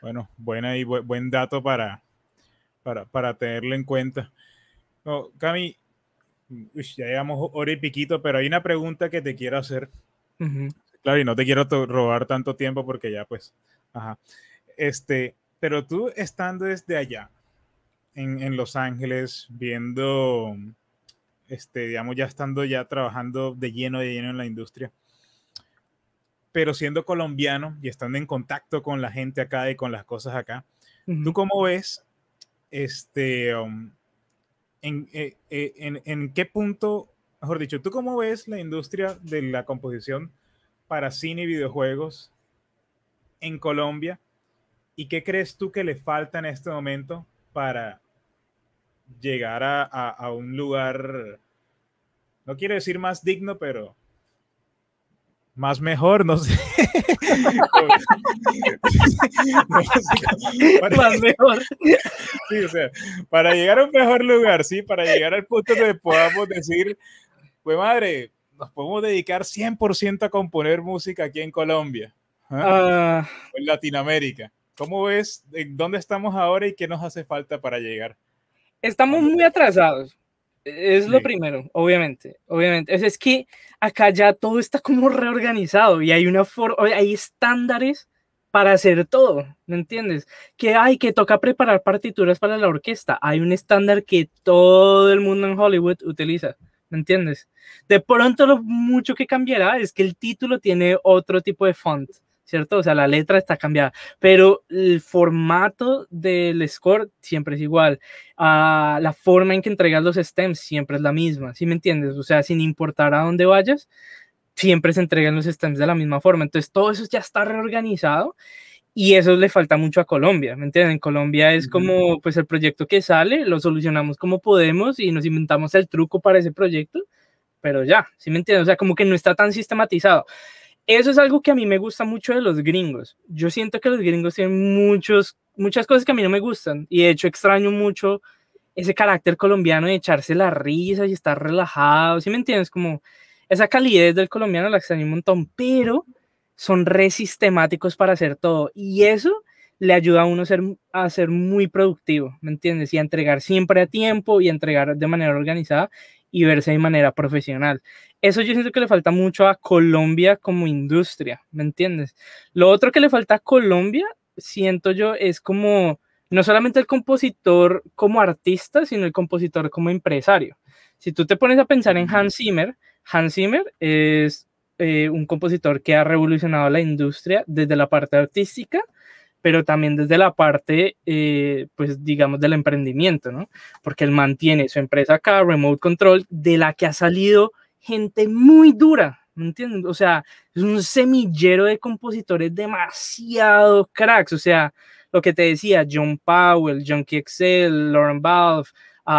Bueno, buena y buen dato para, para, para tenerlo en cuenta. No, Cami, ya llegamos hora y piquito, pero hay una pregunta que te quiero hacer. Claro, y no te quiero robar tanto tiempo porque ya pues, ajá. Este, pero tú estando desde allá, en, en, Los Ángeles, viendo, este, digamos, ya estando ya trabajando de lleno, de lleno en la industria, pero siendo colombiano y estando en contacto con la gente acá y con las cosas acá, ¿tú cómo ves este, um, eh, eh, en, qué punto, mejor dicho, ¿tú cómo ves la industria de la composición para cine y videojuegos en Colombia? ¿Y qué crees tú que le falta en este momento para llegar a un lugar, no quiero decir más digno, pero más mejor, no sé. más mejor. Sí, o sea, para llegar a un mejor lugar, sí, para llegar al punto donde podamos decir, pues madre, nos podemos dedicar 100% a componer música aquí en Colombia, ¿ah? Ah. en Latinoamérica. ¿Cómo ves dónde estamos ahora y qué nos hace falta para llegar? Estamos muy atrasados. Es lo primero, obviamente, obviamente. Es, que acá ya todo está como reorganizado y hay una hay estándares para hacer todo, ¿me entiendes? Que hay que toca preparar partituras para la orquesta. Hay un estándar que todo el mundo en Hollywood utiliza, ¿me entiendes? De pronto lo mucho que cambiará es que el título tiene otro tipo de font ¿cierto? O sea, la letra está cambiada, pero el formato del score siempre es igual. a ah, la forma en que entregas los stems siempre es la misma, ¿sí me entiendes? O sea, sin importar a dónde vayas, siempre se entregan los stems de la misma forma. Entonces, todo eso ya está reorganizado y eso le falta mucho a Colombia, ¿me entienden? En Colombia es como, pues, el proyecto que sale, lo solucionamos como podemos y nos inventamos el truco para ese proyecto, pero ya, ¿sí me entiendes? O sea, como que no está tan sistematizado eso es algo que a mí me gusta mucho de los gringos. Yo siento que los gringos tienen muchos, muchas cosas que a mí no me gustan y de hecho extraño mucho ese carácter colombiano de echarse la risa y estar relajado, ¿sí me entiendes? Como esa calidez del colombiano la extraño un montón, pero son re sistemáticos para hacer todo y eso le ayuda a uno a ser muy productivo, ¿me entiendes? Y a entregar siempre a tiempo y entregar de manera organizada y verse de manera profesional. Eso yo siento que le falta mucho a Colombia como industria, ¿me entiendes? Lo otro que le falta a Colombia, siento yo, es como no solamente el compositor como artista, sino el compositor como empresario. Si tú te pones a pensar en Hans Zimmer, Hans Zimmer es eh, un compositor que ha revolucionado la industria desde la parte artística pero también desde la parte, eh, pues digamos, del emprendimiento, ¿no? Porque él mantiene su empresa acá, Remote Control, de la que ha salido gente muy dura, ¿me entiendes? O sea, es un semillero de compositores demasiado cracks, o sea, lo que te decía, John Powell, John Excel, Lauren Valve,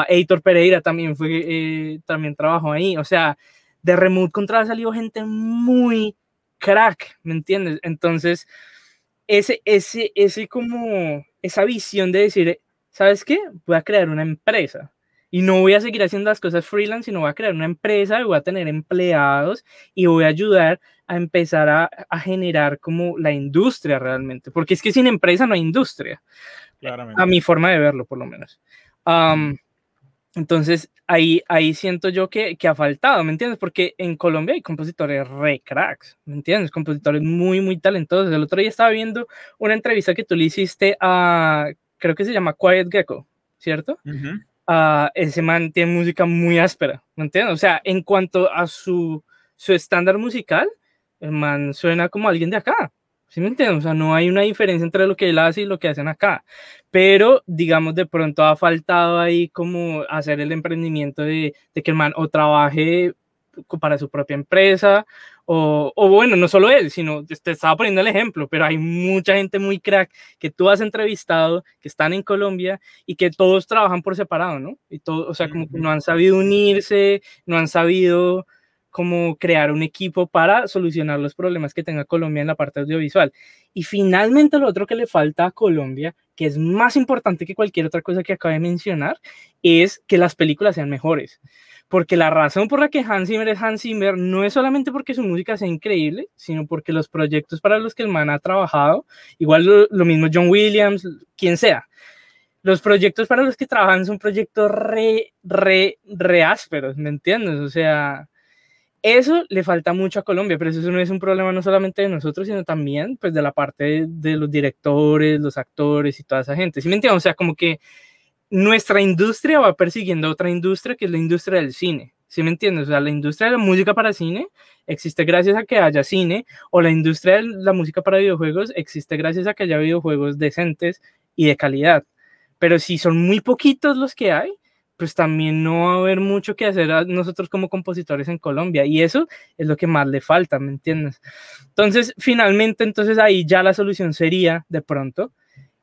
Eitor ah, Pereira también fue, eh, también trabajó ahí, o sea, de Remote Control ha salido gente muy crack, ¿me entiendes? Entonces, ese, ese, ese como, esa visión de decir, ¿sabes qué? Voy a crear una empresa y no voy a seguir haciendo las cosas freelance, sino voy a crear una empresa y voy a tener empleados y voy a ayudar a empezar a, generar como la industria realmente, porque es que sin empresa no hay industria, a mi forma de verlo por lo menos. Entonces, ahí, ahí siento yo que, que, ha faltado, ¿me entiendes? Porque en Colombia hay compositores re cracks, ¿me entiendes? Compositores muy, muy talentosos. El otro día estaba viendo una entrevista que tú le hiciste a, creo que se llama Quiet Gecko, ¿cierto? Ah, ese man tiene música muy áspera, ¿me entiendes? O sea, en cuanto a su, su estándar musical, el man suena como alguien de acá, ¿Sí me O sea, no hay una diferencia entre lo que él hace y lo que hacen acá. Pero, digamos, de pronto ha faltado ahí como hacer el emprendimiento de, que el man o trabaje para su propia empresa, o, o bueno, no solo él, sino te estaba poniendo el ejemplo, pero hay mucha gente muy crack que tú has entrevistado, que están en Colombia y que todos trabajan por separado, ¿no? Y todo, o sea, como que no han sabido unirse, no han sabido como crear un equipo para solucionar los problemas que tenga Colombia en la parte audiovisual. Y finalmente lo otro que le falta a Colombia, que es más importante que cualquier otra cosa que acabe de mencionar, es que las películas sean mejores. Porque la razón por la que Hans Zimmer es Hans Zimmer no es solamente porque su música sea increíble, sino porque los proyectos para los que el man ha trabajado, igual lo, mismo John Williams, quien sea, los proyectos para los que trabajan son proyectos re, re, re ásperos, ¿me entiendes? O sea, eso le falta mucho a Colombia, pero eso no es un problema no solamente de nosotros, sino también pues de la parte de, los directores, los actores y toda esa gente. ¿Sí me entiendes? O sea, como que nuestra industria va persiguiendo otra industria que es la industria del cine. ¿Sí me entiendes? O sea, la industria de la música para cine existe gracias a que haya cine, o la industria de la música para videojuegos existe gracias a que haya videojuegos decentes y de calidad. Pero si son muy poquitos los que hay, pues también no va a haber mucho que hacer a nosotros como compositores en Colombia y eso es lo que más le falta, ¿me entiendes? Entonces, finalmente, entonces ahí ya la solución sería, de pronto,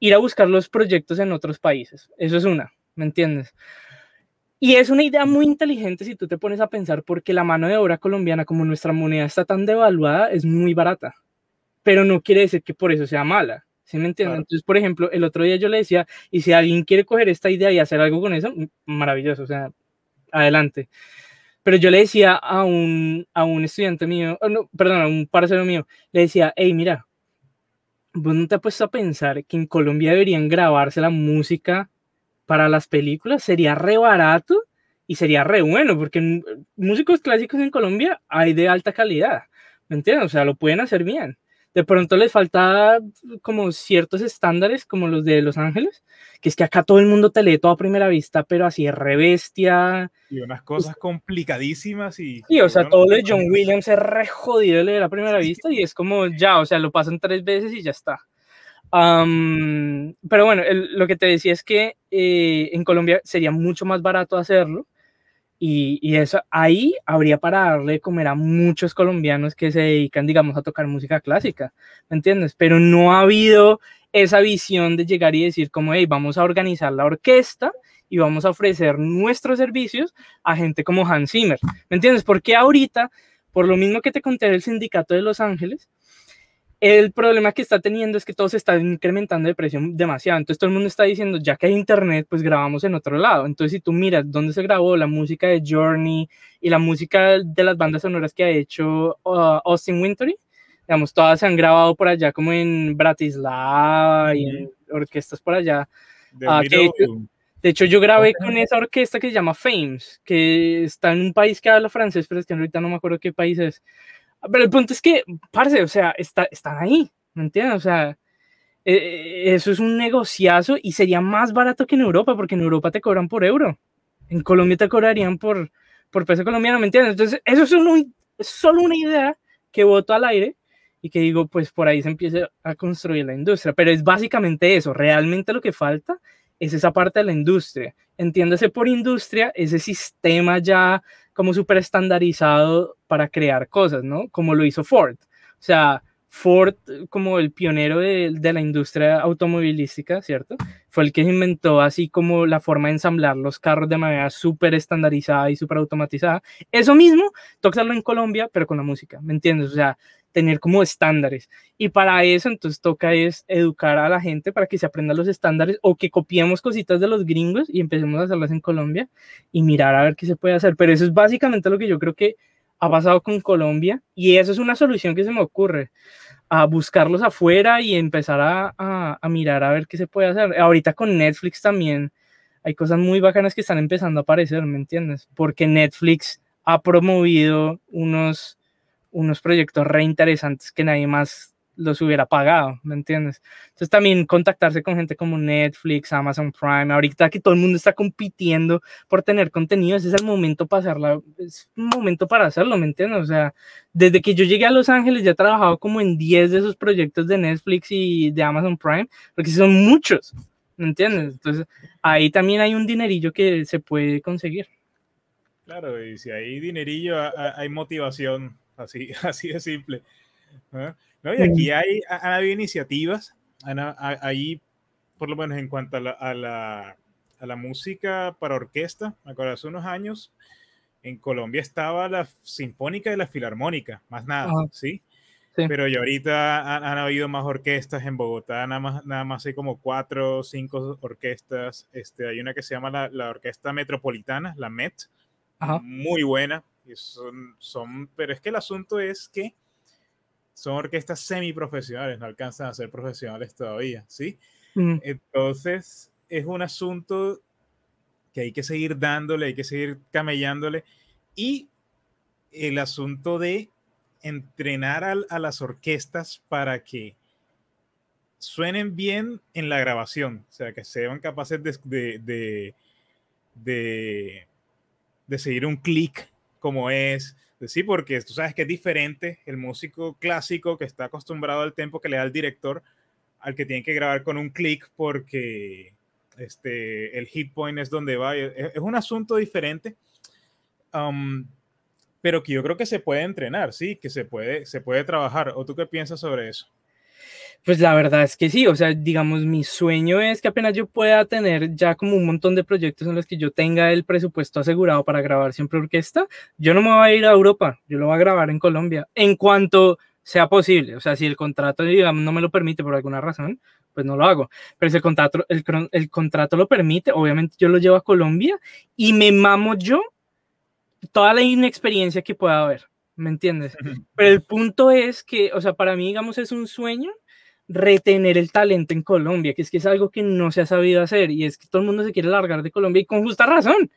ir a buscar los proyectos en otros países. Eso es una, ¿me entiendes? Y es una idea muy inteligente si tú te pones a pensar porque la mano de obra colombiana, como nuestra moneda está tan devaluada, es muy barata, pero no quiere decir que por eso sea mala entonces, por ejemplo, el otro día yo le decía, y si alguien quiere coger esta idea y hacer algo con eso, maravilloso, o sea, adelante. Pero yo le decía a un, a un estudiante mío, oh, no, perdón, a un parcero mío, le decía, hey, mira, vos no te has puesto a pensar que en Colombia deberían grabarse la música para las películas, sería re barato y sería re bueno, porque músicos clásicos en Colombia hay de alta calidad, ¿me entiendes? O sea, lo pueden hacer bien de pronto les falta como ciertos estándares como los de Los Ángeles, que es que acá todo el mundo te lee todo a primera vista, pero así es re Y unas cosas complicadísimas y... o sea, todo lo de John Williams es re jodido leer a primera vista y es como ya, o sea, lo pasan tres veces y ya está. pero bueno, lo que te decía es que eh, en Colombia sería mucho más barato hacerlo y, eso ahí habría para darle comer a muchos colombianos que se dedican, digamos, a tocar música clásica, ¿me entiendes? Pero no ha habido esa visión de llegar y decir como, hey, vamos a organizar la orquesta y vamos a ofrecer nuestros servicios a gente como Hans Zimmer, ¿me entiendes? Porque ahorita, por lo mismo que te conté del sindicato de Los Ángeles, el problema que está teniendo es que todo se está incrementando de precio demasiado. Entonces todo el mundo está diciendo, ya que hay internet, pues grabamos en otro lado. Entonces si tú miras dónde se grabó la música de Journey y la música de las bandas sonoras que ha hecho uh, Austin Wintory, digamos, todas se han grabado por allá como en Bratislava y orquestas por allá. de ah, hecho, yo grabé con esa orquesta que se llama Fames, que está en un país que habla francés, pero es que ahorita no me acuerdo qué país es. Pero el punto es que, parce, o sea, están ahí, ¿me entiendes? O sea, eh, eh, eso es un negociazo y sería más barato que en Europa, porque en Europa te cobran por euro. En Colombia te cobrarían por, por peso colombiano, ¿me entiendes? Entonces, eso es, es solo una idea que voto al aire y que digo, pues por ahí se empieza a construir la industria. Pero es básicamente eso, realmente lo que falta es esa parte de la industria. Entiéndase por industria ese sistema ya como súper estandarizado para crear cosas, ¿no? Como lo hizo Ford. O sea, Ford, eh, como el pionero de, la industria automovilística, ¿cierto? Fue el que inventó así como la forma de ensamblar los carros de manera súper estandarizada y súper automatizada. Eso mismo, tóxalo en Colombia, pero con la música, ¿me entiendes? O sea, tener como estándares. Y para eso entonces toca es educar a la gente para que se aprendan los estándares o que copiemos cositas de los gringos y empecemos a hacerlas en Colombia y mirar a ver qué se puede hacer. Pero eso es básicamente lo que yo creo que ha pasado con Colombia y eso es una solución que se me ocurre a buscarlos afuera y empezar a, mirar a ver qué se puede hacer. Ahorita con Netflix también hay cosas muy bacanas que están empezando a aparecer, ¿me entiendes? Porque Netflix ha promovido unos unos proyectos re interesantes que nadie más los hubiera pagado, ¿me entiendes? Entonces también contactarse con gente como Netflix, Amazon Prime, ahorita que todo el mundo está compitiendo por tener contenidos, es el momento hacerlo, es un momento para hacerlo, ¿me entiendes? O sea, desde que yo llegué a Los Ángeles ya he trabajado como en 10 de esos proyectos de Netflix y de Amazon Prime, porque son muchos, ¿me entiendes? Entonces ahí también hay un dinerillo que se puede conseguir. Claro, y si hay dinerillo, hay motivación así, así de simple. ¿ah? No, y aquí mm. hay, han habido iniciativas, ahí por lo menos en cuanto a la, a la, música para orquesta, me acuerdo hace unos años, en Colombia estaba la Sinfónica y la Filarmónica, más nada, ¿sí? Pero ya ahorita han, habido más orquestas en Bogotá, nada más, nada más hay como cuatro o cinco orquestas. Este, hay una que se llama la, Orquesta Metropolitana, la MET, muy buena, son, son, pero es que el asunto es que son orquestas semiprofesionales, no alcanzan a ser profesionales todavía, ¿sí? Entonces, es un asunto que hay que seguir dándole, hay que seguir camellándole. Y el asunto de entrenar a, las orquestas para que suenen bien en la grabación, o sea, que sean capaces de, de, de, de seguir un clic como es. Sí, porque tú sabes que es diferente el músico clásico que está acostumbrado al tempo que le da el director al que tiene que grabar con un clic porque este, el hit point es donde va. Es, un asunto diferente, um, pero que yo creo que se puede entrenar, sí, que se puede, se puede trabajar. ¿O tú qué piensas sobre eso? Pues la verdad es que sí, o sea, digamos, mi sueño es que apenas yo pueda tener ya como un montón de proyectos en los que yo tenga el presupuesto asegurado para grabar siempre orquesta, yo no me voy a ir a Europa, yo lo voy a grabar en Colombia, en cuanto sea posible, o sea, si el contrato, digamos, no me lo permite por alguna razón, pues no lo hago, pero si el contrato, el contrato lo permite, obviamente yo lo llevo a Colombia y me mamo yo toda la inexperiencia que pueda haber. ¿me entiendes? Pero el punto es que, o sea, para mí, digamos, es un sueño retener el talento en Colombia, que es que es algo que no se ha sabido hacer y es que todo el mundo se quiere largar de Colombia y con justa razón,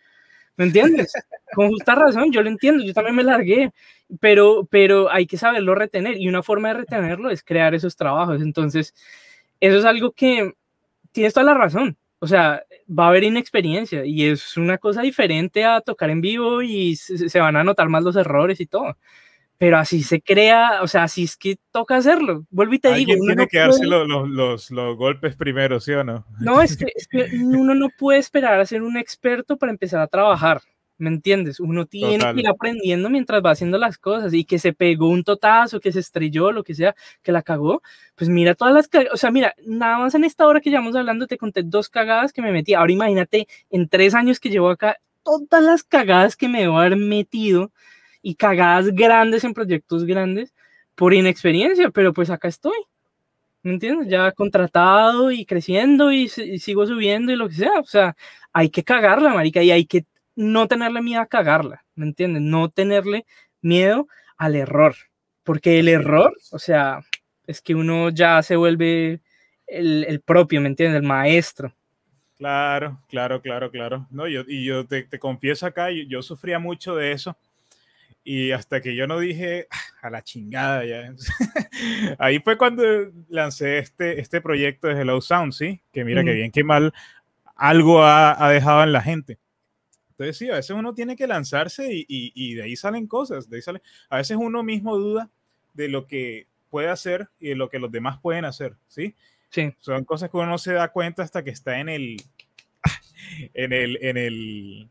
¿me entiendes? Con justa razón, yo lo entiendo, yo también me largué, pero, pero hay que saberlo retener y una forma de retenerlo es crear esos trabajos, entonces eso es algo que tienes toda la razón, o sea, va a haber inexperiencia y es una cosa diferente a tocar en vivo y se van a notar más los errores y todo. Pero así se crea, o sea, así es que toca hacerlo. Vuelvo y te digo. tiene que darse los, los, los, golpes primero, ¿sí o no? No, es que uno no puede esperar a ser un experto para empezar a trabajar. ¿Me entiendes? Uno tiene que ir aprendiendo mientras va haciendo las cosas y que se pegó un totazo, que se estrelló, lo que sea, que la cagó. Pues mira todas las cagadas. O sea, mira, nada más en esta hora que llevamos hablando te conté dos cagadas que me metí. Ahora imagínate en tres años que llevo acá, todas las cagadas que me a haber metido y cagadas grandes en proyectos grandes por inexperiencia, pero pues acá estoy. ¿Me entiendes? Ya contratado y creciendo y, y sigo subiendo y lo que sea. O sea, hay que cagarla, marica, y hay que no tenerle miedo a cagarla, ¿me entiendes? No tenerle miedo al error, porque el error, o sea, es que uno ya se vuelve el, propio, ¿me entiendes? El maestro. Claro, claro, claro, claro. No, yo, y yo te, confieso acá, yo, sufría mucho de eso. Y hasta que yo no dije ah, a la chingada ya. Ahí fue cuando lancé este, este proyecto de Hello Sound, ¿sí? Que mira qué que bien, qué mal algo ha, ha dejado en la gente. Entonces sí, a veces uno tiene que lanzarse y, de ahí salen cosas, de ahí salen. A veces uno mismo duda de lo que puede hacer y de lo que los demás pueden hacer, ¿sí? Sí. Son cosas que uno no se da cuenta hasta que está en el, en el, en el,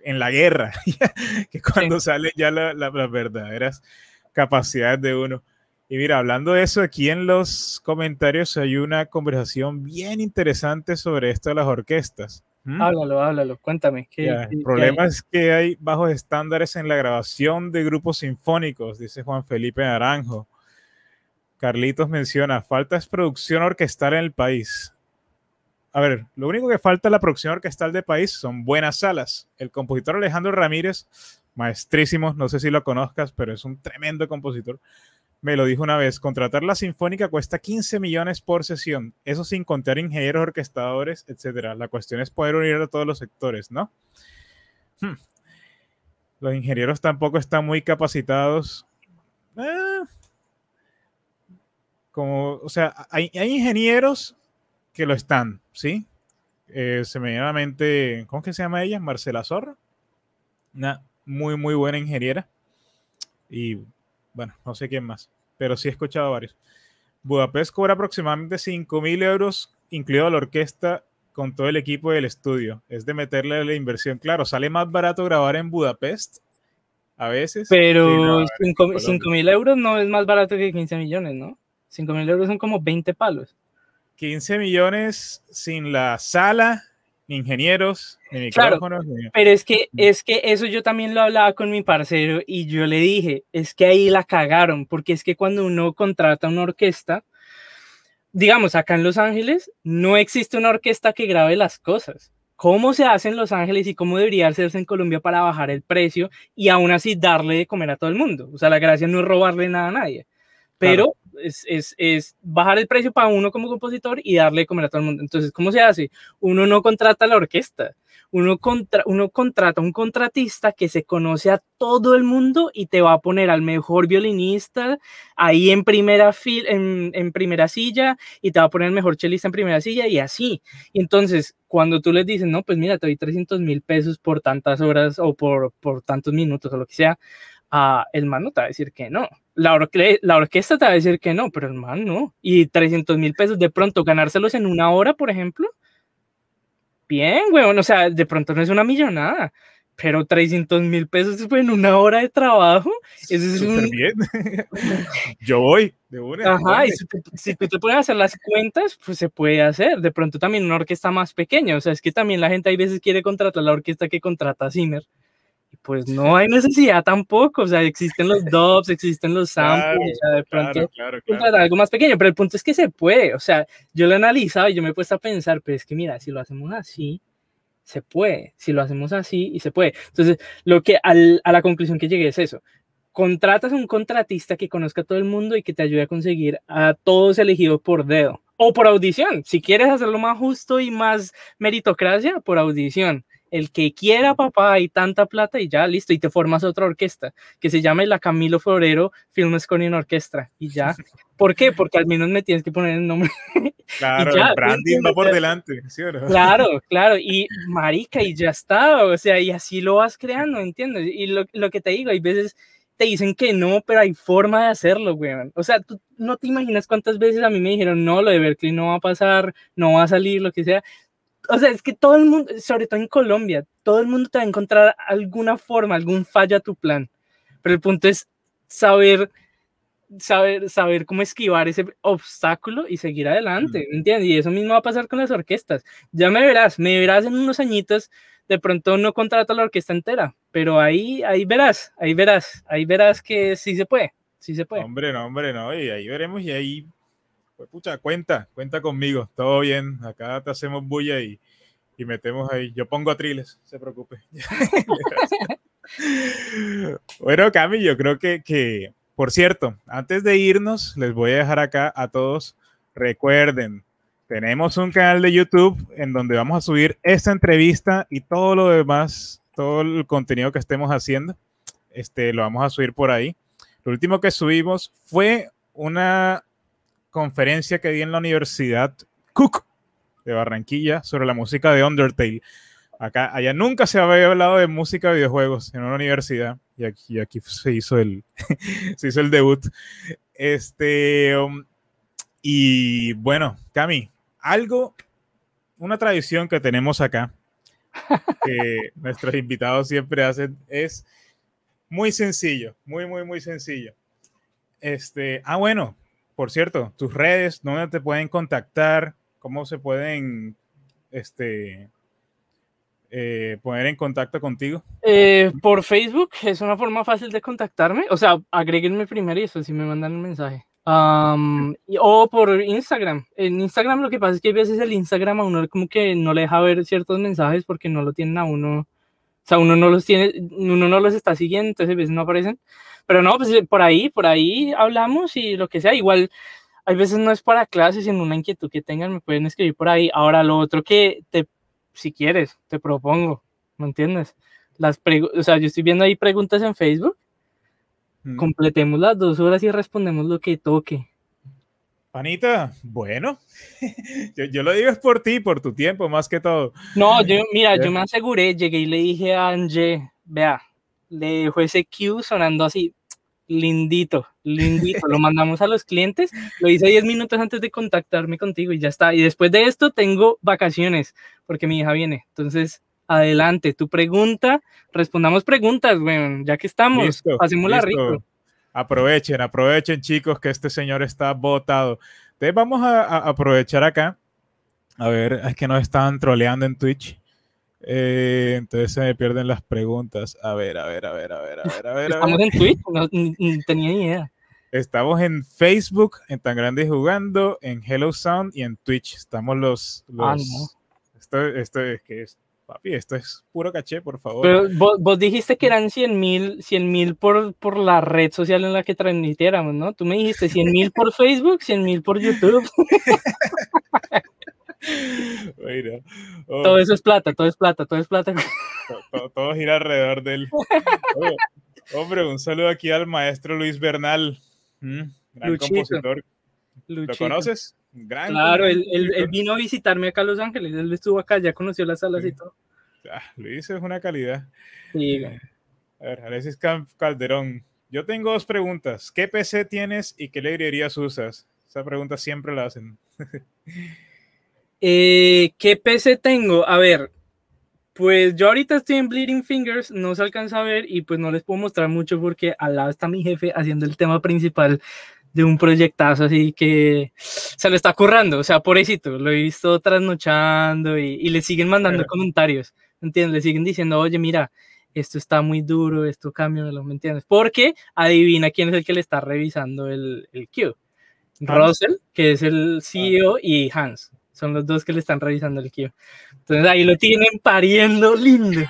en la guerra, que cuando sale ya las verdaderas capacidades de uno. Y mira, hablando de eso, aquí en los comentarios hay una conversación bien interesante sobre esto de las orquestas. ¿Mm? Háblalo, háblalo, cuéntame. el problema es que hay bajos estándares en la grabación de grupos sinfónicos, dice Juan Felipe Naranjo. Carlitos menciona, falta es producción orquestal en el país. A ver, lo único que falta en la producción orquestal del país son buenas salas. El compositor Alejandro Ramírez, maestrísimo, no sé si lo conozcas, pero es un tremendo compositor, me lo dijo una vez, contratar la sinfónica cuesta 15 millones por sesión, eso sin contar ingenieros, orquestadores, etc. La cuestión es poder unir a todos los sectores, ¿no? Hmm. Los ingenieros tampoco están muy capacitados. Eh, como, o sea, hay, ingenieros que lo están, ¿sí? Eh, se me ¿cómo que se llama ella? Marcela Zorro. Una muy, muy buena ingeniera. Y bueno, no sé quién más, pero sí he escuchado varios. Budapest cobra aproximadamente 5.000 euros, incluido la orquesta, con todo el equipo del estudio. Es de meterle la inversión. Claro, sale más barato grabar en Budapest a veces. Pero 5.000 euros no es más barato que 15 millones, ¿no? 5.000 euros son como 20 palos. 15 millones sin la sala, ingenieros, Pero es que, es que eso yo también lo hablaba con mi parcero y yo le dije, es que ahí la cagaron, porque es que cuando uno contrata una orquesta, digamos, acá en Los Ángeles no existe una orquesta que grabe las cosas. ¿Cómo se hace en Los Ángeles y cómo debería hacerse en Colombia para bajar el precio y aún así darle de comer a todo el mundo? O sea, la gracia no es robarle nada a nadie. Pero es, es, es, bajar el precio para uno como compositor y darle comer a todo el mundo. Entonces, ¿cómo se hace? Uno no contrata a la orquesta. Uno, contra, uno contrata a un contratista que se conoce a todo el mundo y te va a poner al mejor violinista ahí en primera, en, en primera silla y te va a poner el mejor chelista en primera silla y así. entonces, cuando tú les dices, no, pues mira, te doy 300 mil pesos por tantas horas o por, por tantos minutos o lo que sea, el man no te va a decir que no. La, la orquesta te va a decir que no, pero el man no. Y 300 mil pesos de pronto, ganárselos en una hora, por ejemplo. Bien, weón, o sea, de pronto no es una millonada, pero 300 mil pesos en una hora de trabajo, eso es un... bien. Yo voy, de una. Ajá, si, tú te puedes hacer las cuentas, pues se puede hacer. De pronto también una orquesta más pequeña, o sea, es que también la gente hay veces quiere contratar la orquesta que contrata a Zimmer pues no hay necesidad tampoco, o sea, existen los dubs, existen los samples, de pronto pues, algo más pequeño, pero el punto es que se puede, o sea, yo lo he analizado y yo me he puesto a pensar, pero es que mira, si lo hacemos así, se puede, si lo hacemos así y se puede. Entonces, lo que a la conclusión que llegué es eso, contratas a un contratista que conozca a todo el mundo y que te ayude a conseguir a todos elegidos por dedo o por audición. Si quieres hacerlo más justo y más meritocracia, por audición el que quiera, papá, hay tanta plata y ya, listo, y te formas otra orquesta que se llame la Camilo Florero con una orquesta, y ya. ¿Por qué? Porque al menos me tienes que poner el nombre. Claro, el va por delante, Claro, claro, y marica, y ya está, o sea, y así lo vas creando, ¿entiendes? Y lo, lo que te digo, hay veces te dicen que no, pero hay forma de hacerlo, weón. O sea, tú no te imaginas cuántas veces a mí me dijeron, no, lo de Berkeley no va a pasar, no va a salir, lo que sea o sea, es que todo el mundo, sobre todo en Colombia, todo el mundo te va a encontrar alguna forma, algún fallo a tu plan. Pero el punto es saber, saber, saber cómo esquivar ese obstáculo y seguir adelante, entiendes? Y eso mismo va a pasar con las orquestas. Ya me verás, me verás en unos añitos, de pronto no contrato a la orquesta entera, pero ahí, ahí verás, ahí verás, ahí verás que sí se puede, sí se puede. Hombre, no, hombre, no, y ahí veremos y ahí pucha, cuenta, cuenta conmigo, todo bien, acá te hacemos bulla y, y metemos ahí. Yo pongo atriles, se preocupe. bueno, Cami, yo creo que, que, por cierto, antes de irnos, les voy a dejar acá a todos, recuerden, tenemos un canal de YouTube en donde vamos a subir esta entrevista y todo lo demás, todo el contenido que estemos haciendo, este, lo vamos a subir por ahí. Lo último que subimos fue una conferencia que di en la Universidad Cook de Barranquilla sobre la música de Undertale. Acá, allá nunca se había hablado de música de videojuegos en una universidad y aquí, se, hizo el, se hizo el debut. Este, um, y bueno, Cami, algo, una tradición que tenemos acá, que nuestros invitados siempre hacen, es muy sencillo, muy, muy, muy sencillo. Este, ah, bueno, por cierto, tus redes, dónde te pueden contactar, cómo se pueden este, eh, poner en contacto contigo? Eh, por Facebook es una forma fácil de contactarme. O sea, agréguenme primero y eso, si me mandan un mensaje. o por Instagram. En Instagram lo que pasa es que a veces el Instagram a uno como que no le deja ver ciertos mensajes porque no lo tienen a uno. O sea, uno no los tiene, uno no los está siguiendo, entonces a veces no aparecen. Pero no, pues por ahí, por ahí hablamos y lo que sea. Igual, hay veces no es para clases, sino una inquietud que tengan, me pueden escribir por ahí. Ahora, lo otro que te, si quieres, te propongo, ¿me entiendes? Las o sea, yo estoy viendo ahí preguntas en Facebook. Mm. Completemos las dos horas y respondemos lo que toque. Panita, bueno, yo, yo, lo digo es por ti, por tu tiempo, más que todo. No, yo, mira, yo me aseguré, llegué y le dije a Angie, vea, le dejó ese Q sonando así, lindito, lindito. Lo mandamos a los clientes, lo hice 10 minutos antes de contactarme contigo y ya está. Y después de esto tengo vacaciones porque mi hija viene. Entonces, adelante, tu pregunta, respondamos preguntas, bueno, ya que estamos, hacemos la rica. Aprovechen, aprovechen chicos que este señor está botado. Entonces vamos a, a aprovechar acá. A ver, es que nos están troleando en Twitch. Eh, entonces se me pierden las preguntas. A ver, a ver, a ver, a ver, a ver, a ver. Estamos en Twitch, no tenía ni tenía idea. Estamos en Facebook, en Tan Grande Jugando, en Hello Sound y en Twitch. Estamos los. Ah, los esto, es que es. Papi, esto es puro caché, por favor. Pero vos, dijiste que eran 100 mil por, por la red social en la que transmitiéramos, ¿no? Tú me dijiste 100 mil por Facebook, 100 mil por YouTube. Oh. Todo eso es plata, todo es plata, todo es plata. Todo, gira alrededor del... él hombre, un saludo aquí al maestro Luis Bernal, mm, gran compositor. ¿Lo conoces? claro, él, vino a visitarme acá a Los Ángeles, él estuvo acá, ya conoció las salas y todo. Ah, Luis es una calidad. Eh, a ver, Alexis Calderón. Yo tengo dos preguntas. ¿Qué PC tienes y qué librerías usas? Esa pregunta siempre la hacen. Eh, ¿Qué PC tengo? A ver, pues yo ahorita estoy en Bleeding Fingers, no se alcanza a ver y pues no les puedo mostrar mucho porque al lado está mi jefe haciendo el tema principal de un proyectazo, así que se lo está currando, o sea, por éxito. lo he visto trasnochando y, le siguen mandando comentarios, ¿entiendes? Le siguen diciendo, oye, mira, esto está muy duro, esto cambia, ¿me entiendes? Porque adivina quién es el que le está revisando el, el queue. que es el CEO, y Hans. Son los dos que le están revisando el Kio. Entonces ahí lo tienen pariendo lindo.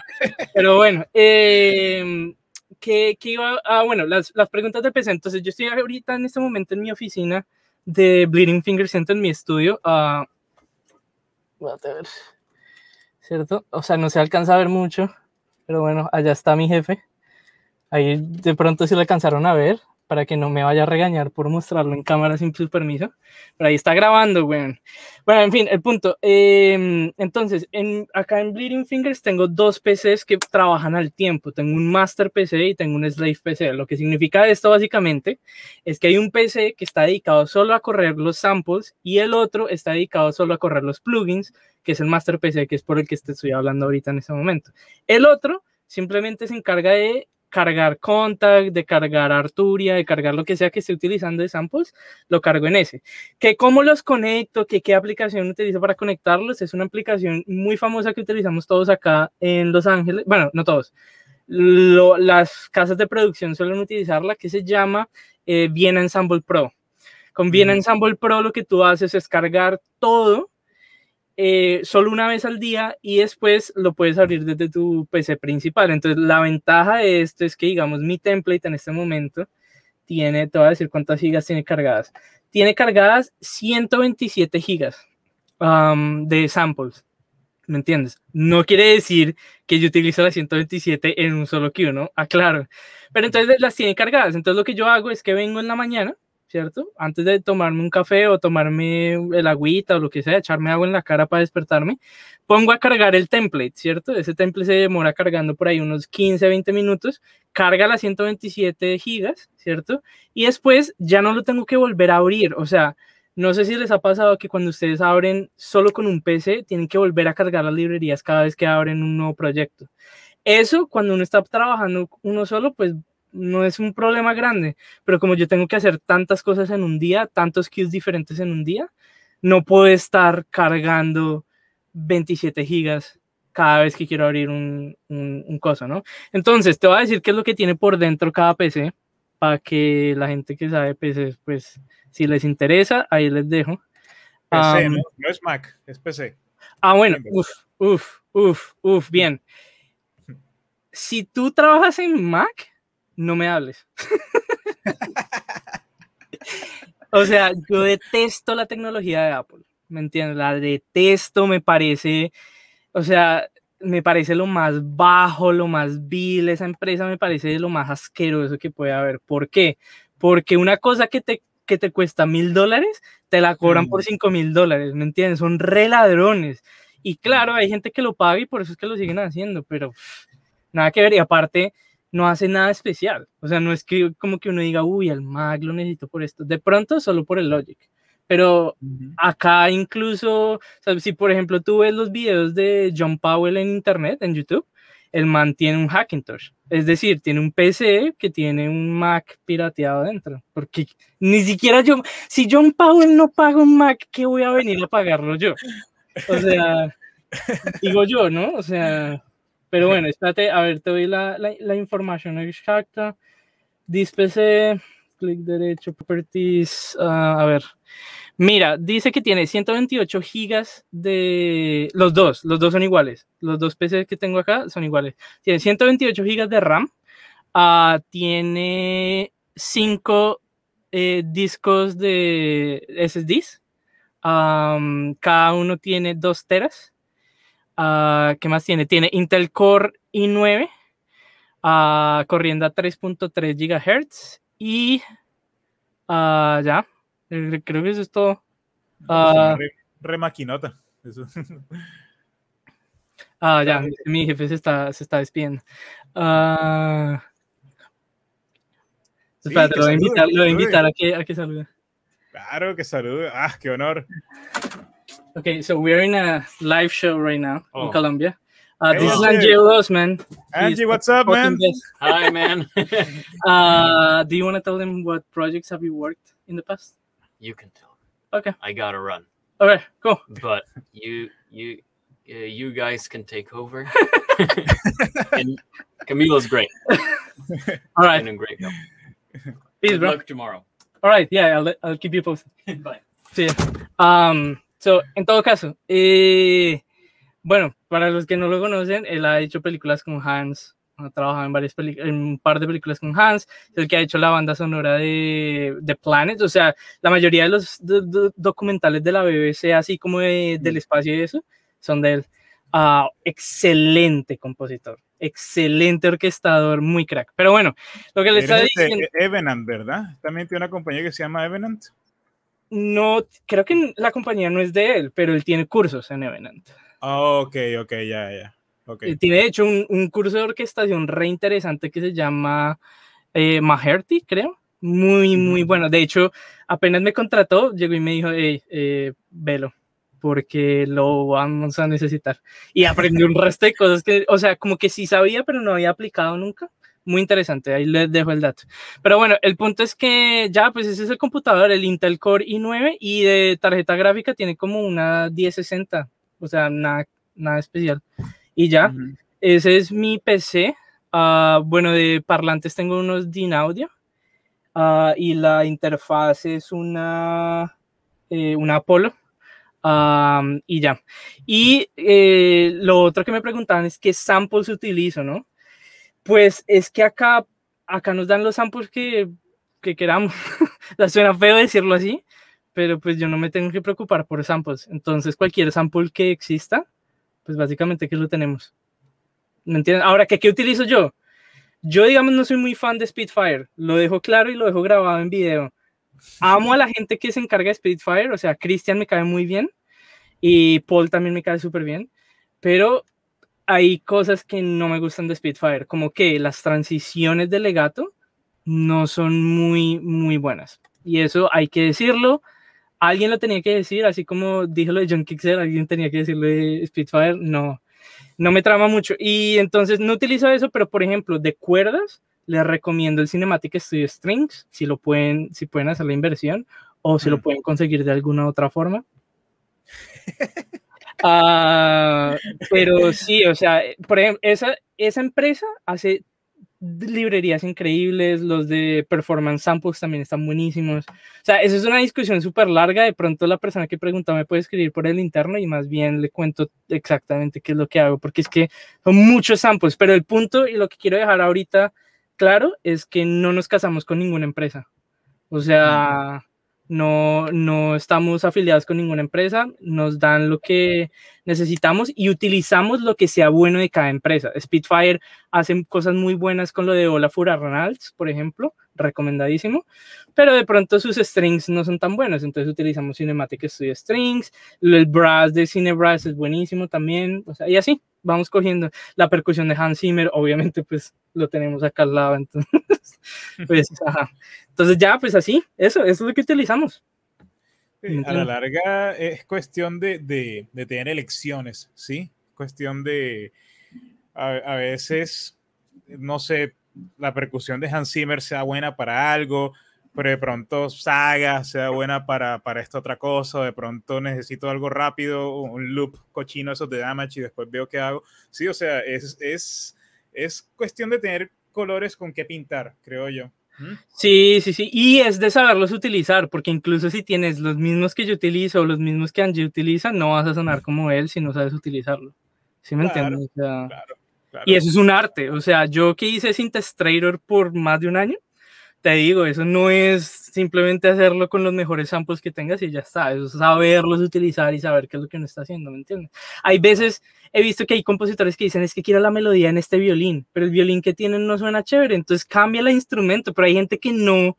Pero bueno, em, ¿qué, ¿qué, iba? Ah, bueno, las, preguntas de PC. Entonces yo estoy ahorita en este momento en mi oficina de Bleeding Finger Center, en mi estudio. Ah, ¿Cierto? O sea, no se alcanza a ver mucho. Pero bueno, allá está mi jefe. Ahí de pronto sí lo alcanzaron a ver para que no me vaya a regañar por mostrarlo en cámara sin su permiso. Pero ahí está grabando, weón. Bueno, en fin, el punto. Em, entonces, en, acá en Bleeding Fingers tengo dos PCs que trabajan al tiempo. Tengo un Master PC y tengo un Slave PC. Lo que significa esto básicamente es que hay un PC que está dedicado solo a correr los samples y el otro está dedicado solo a correr los plugins, que es el Master PC, que es por el que estoy hablando ahorita en este momento. El otro simplemente se encarga de cargar Contact, de cargar Arturia, de cargar lo que sea que esté utilizando de samples, lo cargo en ese. Que cómo los conecto, que qué aplicación utilizo para conectarlos, es una aplicación muy famosa que utilizamos todos acá en Los Ángeles, bueno, no todos, las casas de producción suelen utilizarla, que se llama eh, Viena Ensemble Pro. Con Viena Ensemble Pro lo que tú haces es cargar todo eh, solo una vez al día y después lo puedes abrir desde tu PC principal. Entonces, la ventaja de esto es que, digamos, mi template en este momento tiene, te voy a decir cuántas gigas tiene cargadas. Tiene cargadas 127 gigas um, de samples. ¿Me entiendes? No quiere decir que yo utilice las 127 en un solo queue, ¿no? Aclaro. Pero entonces las tiene cargadas. Entonces lo que yo hago es que vengo en la mañana, ¿cierto? Antes de tomarme un café o tomarme el agüita o lo que sea, echarme agua en la cara para despertarme, pongo a cargar el template, ¿cierto? Ese template se demora cargando por ahí unos 15, 20 minutos, carga las 127 gigas, ¿cierto? Y después ya no lo tengo que volver a abrir, o sea, no sé si les ha pasado que cuando ustedes abren solo con un PC, tienen que volver a cargar las librerías cada vez que abren un nuevo proyecto. Eso, cuando uno está trabajando uno solo, pues no es un problema grande, pero como yo tengo que hacer tantas cosas en un día, tantos queues diferentes en un día, no puedo estar cargando 27 gigas cada vez que quiero abrir un, un, cosa, ¿no? Entonces, te voy a decir qué es lo que tiene por dentro cada PC, para que la gente que sabe PC, pues, si les interesa, ahí les dejo. no, es Mac, es PC. Ah, bueno, uff, uff, uff, uff, bien. Si tú trabajas en Mac, no me hables. o sea, yo detesto la tecnología de Apple, ¿me entiendes? La detesto, me parece, o sea, me parece lo más bajo, lo más vil, esa empresa me parece lo más asqueroso que puede haber. ¿Por qué? Porque una cosa que te, te cuesta mil dólares, te la cobran por mm. cinco mil dólares, ¿me entiendes? Son re ladrones. Y claro, mm. hay gente que lo paga y por eso es que lo siguen haciendo, pero nada que ver. Y aparte, no hace nada especial. O sea, no es que como que uno diga, uy, el Mac lo necesito por esto. De pronto, solo por el Logic. Pero acá incluso, si por ejemplo tú ves los videos de John Powell en internet, en YouTube, el man tiene un Hackintosh. Es decir, tiene un PC que tiene un Mac pirateado dentro. Porque ni siquiera yo, si John Powell no paga un Mac, ¿qué voy a venir a pagarlo yo? O sea, digo yo, ¿no? O sea, pero bueno, espérate, a ver, te doy la, información exacta. PC, clic derecho, properties, ah, a ver. Mira, dice que tiene 128 gigas de... Los dos, los dos son iguales. Los dos PCs que tengo acá son iguales. Tiene 128 gigas de RAM. Ah, tiene 5 eh, discos de SSDs. cada uno tiene 2 teras. Ah, ¿Qué más tiene? Tiene Intel Core i9 ah, corriendo a 3.3 GHz y ah, ya, eh, creo que eso es todo. Pues, Remaquinota. ah, ya, mi jefe se está, se despidiendo. lo voy a invitar, a, que, a que salude. Claro, que salude. Ah, qué honor. Okay, so we're in a live show right now oh. in Colombia. Uh, hey, this is Angie Roseman. Angie, what's up, man? Hi, man. uh, do you want to tell them what projects have you worked in the past? You can tell. Okay. I gotta run. All right, cool. But you, you, uh, you guys can take over. and Camilo's great. All right. And great. job. Peace, Good bro. tomorrow. All right. Yeah, I'll, I'll keep you posted. Bye. See ya. Um, en todo caso, eh, bueno, para los que no lo conocen, él ha hecho películas con Hans, ha trabajado en, varias en un par de películas con Hans, es el que ha hecho la banda sonora de, de Planet, o sea, la mayoría de los documentales de la BBC, así como del mm. espacio y eso, son de él. Ah, excelente compositor, excelente orquestador, muy crack. Pero bueno, lo que le está este diciendo... Evenant, ¿verdad? También tiene una compañía que se llama Evenant no, creo que la compañía no es de él, pero él tiene cursos en Evenant. Ah, ok, ok, ya, ya. Okay. Eh, tiene de hecho un, curso de orquestación re interesante que se llama eh, Maherty, creo. Muy, muy bueno. De hecho, apenas me contrató, llegó y me dijo, eh, velo, porque lo vamos a necesitar. Y aprendí un resto de cosas que, o sea, como que sí sabía, pero no había aplicado nunca muy interesante, ahí les dejo el dato. Pero bueno, el punto es que ya, pues ese es el computador, el Intel Core i9 y de tarjeta gráfica tiene como una 1060, o sea, nada, especial. Y ya, ese es mi PC. Ah, bueno, de parlantes tengo unos DIN Audio. Ah, y la interfaz es una, eh, una Apollo. y ya. Y eh, lo otro que me preguntaban es qué samples utilizo, ¿no? Pues es que acá, acá nos dan los samples que, que queramos. La suena feo decirlo así, pero pues yo no me tengo que preocupar por samples. Entonces cualquier sample que exista, pues básicamente que lo tenemos. ¿Me entiendes? Ahora, ¿qué, ¿qué utilizo yo? Yo, digamos, no soy muy fan de Spitfire. Lo dejo claro y lo dejo grabado en video. Amo a la gente que se encarga de Spitfire. O sea, Christian me cae muy bien y Paul también me cae súper bien. Pero hay cosas que no me gustan de Spitfire, como que las transiciones de legato no son muy, muy buenas. Y eso hay que decirlo. Alguien lo tenía que decir, así como dije lo de John Kixer, alguien tenía que decirlo de Spitfire. No, no me trama mucho. Y entonces no utilizo eso, pero por ejemplo, de cuerdas, les recomiendo el Cinematic Studio Strings, si lo pueden, si pueden hacer la inversión o si lo mm. pueden conseguir de alguna otra forma. Ah, pero sí, o sea, por ejemplo, esa, esa empresa hace librerías increíbles, los de performance samples también están buenísimos. O sea, eso es una discusión súper larga. De pronto la persona que pregunta me puede escribir por el interno y más bien le cuento exactamente qué es lo que hago, porque es que son muchos samples. Pero el punto y lo que quiero dejar ahorita claro es que no nos casamos con ninguna empresa. O sea, no, no estamos afiliados con ninguna empresa, nos dan lo que necesitamos y utilizamos lo que sea bueno de cada empresa. Spitfire hace cosas muy buenas con lo de Olafura Reynolds, por ejemplo, recomendadísimo, pero de pronto sus strings no son tan buenos, entonces utilizamos Cinematic Studio Strings, el brass de Cinebrass es buenísimo también, o y así vamos cogiendo la percusión de Hans Zimmer, obviamente pues lo tenemos acá al lado, entonces, pues, entonces ya pues así, eso, es lo que utilizamos. a la larga es cuestión de, de, tener elecciones, ¿sí? Cuestión de, a, veces, no sé, la percusión de Hans Zimmer sea buena para algo, pero de pronto saga sea buena para, esta otra cosa, de pronto necesito algo rápido, un loop cochino esos de damage y después veo qué hago. Sí, o sea, es, es, cuestión de tener colores con qué pintar, creo yo. ¿Mm? Sí, sí, sí, y es de saberlos utilizar, porque incluso si tienes los mismos que yo utilizo o los mismos que Angie utiliza, no vas a sonar como él si no sabes utilizarlo. ¿Sí me entiendes? Y eso es un arte, o sea, yo que hice Synthestrator por más de un año, te digo, eso no es simplemente hacerlo con los mejores samples que tengas y ya está, eso es saberlos utilizar y saber qué es lo que uno está haciendo, ¿me entiendes? Hay veces, he visto que hay compositores que dicen, es que quiero la melodía en este violín, pero el violín que tienen no suena chévere, entonces cambia el instrumento, pero hay gente que no,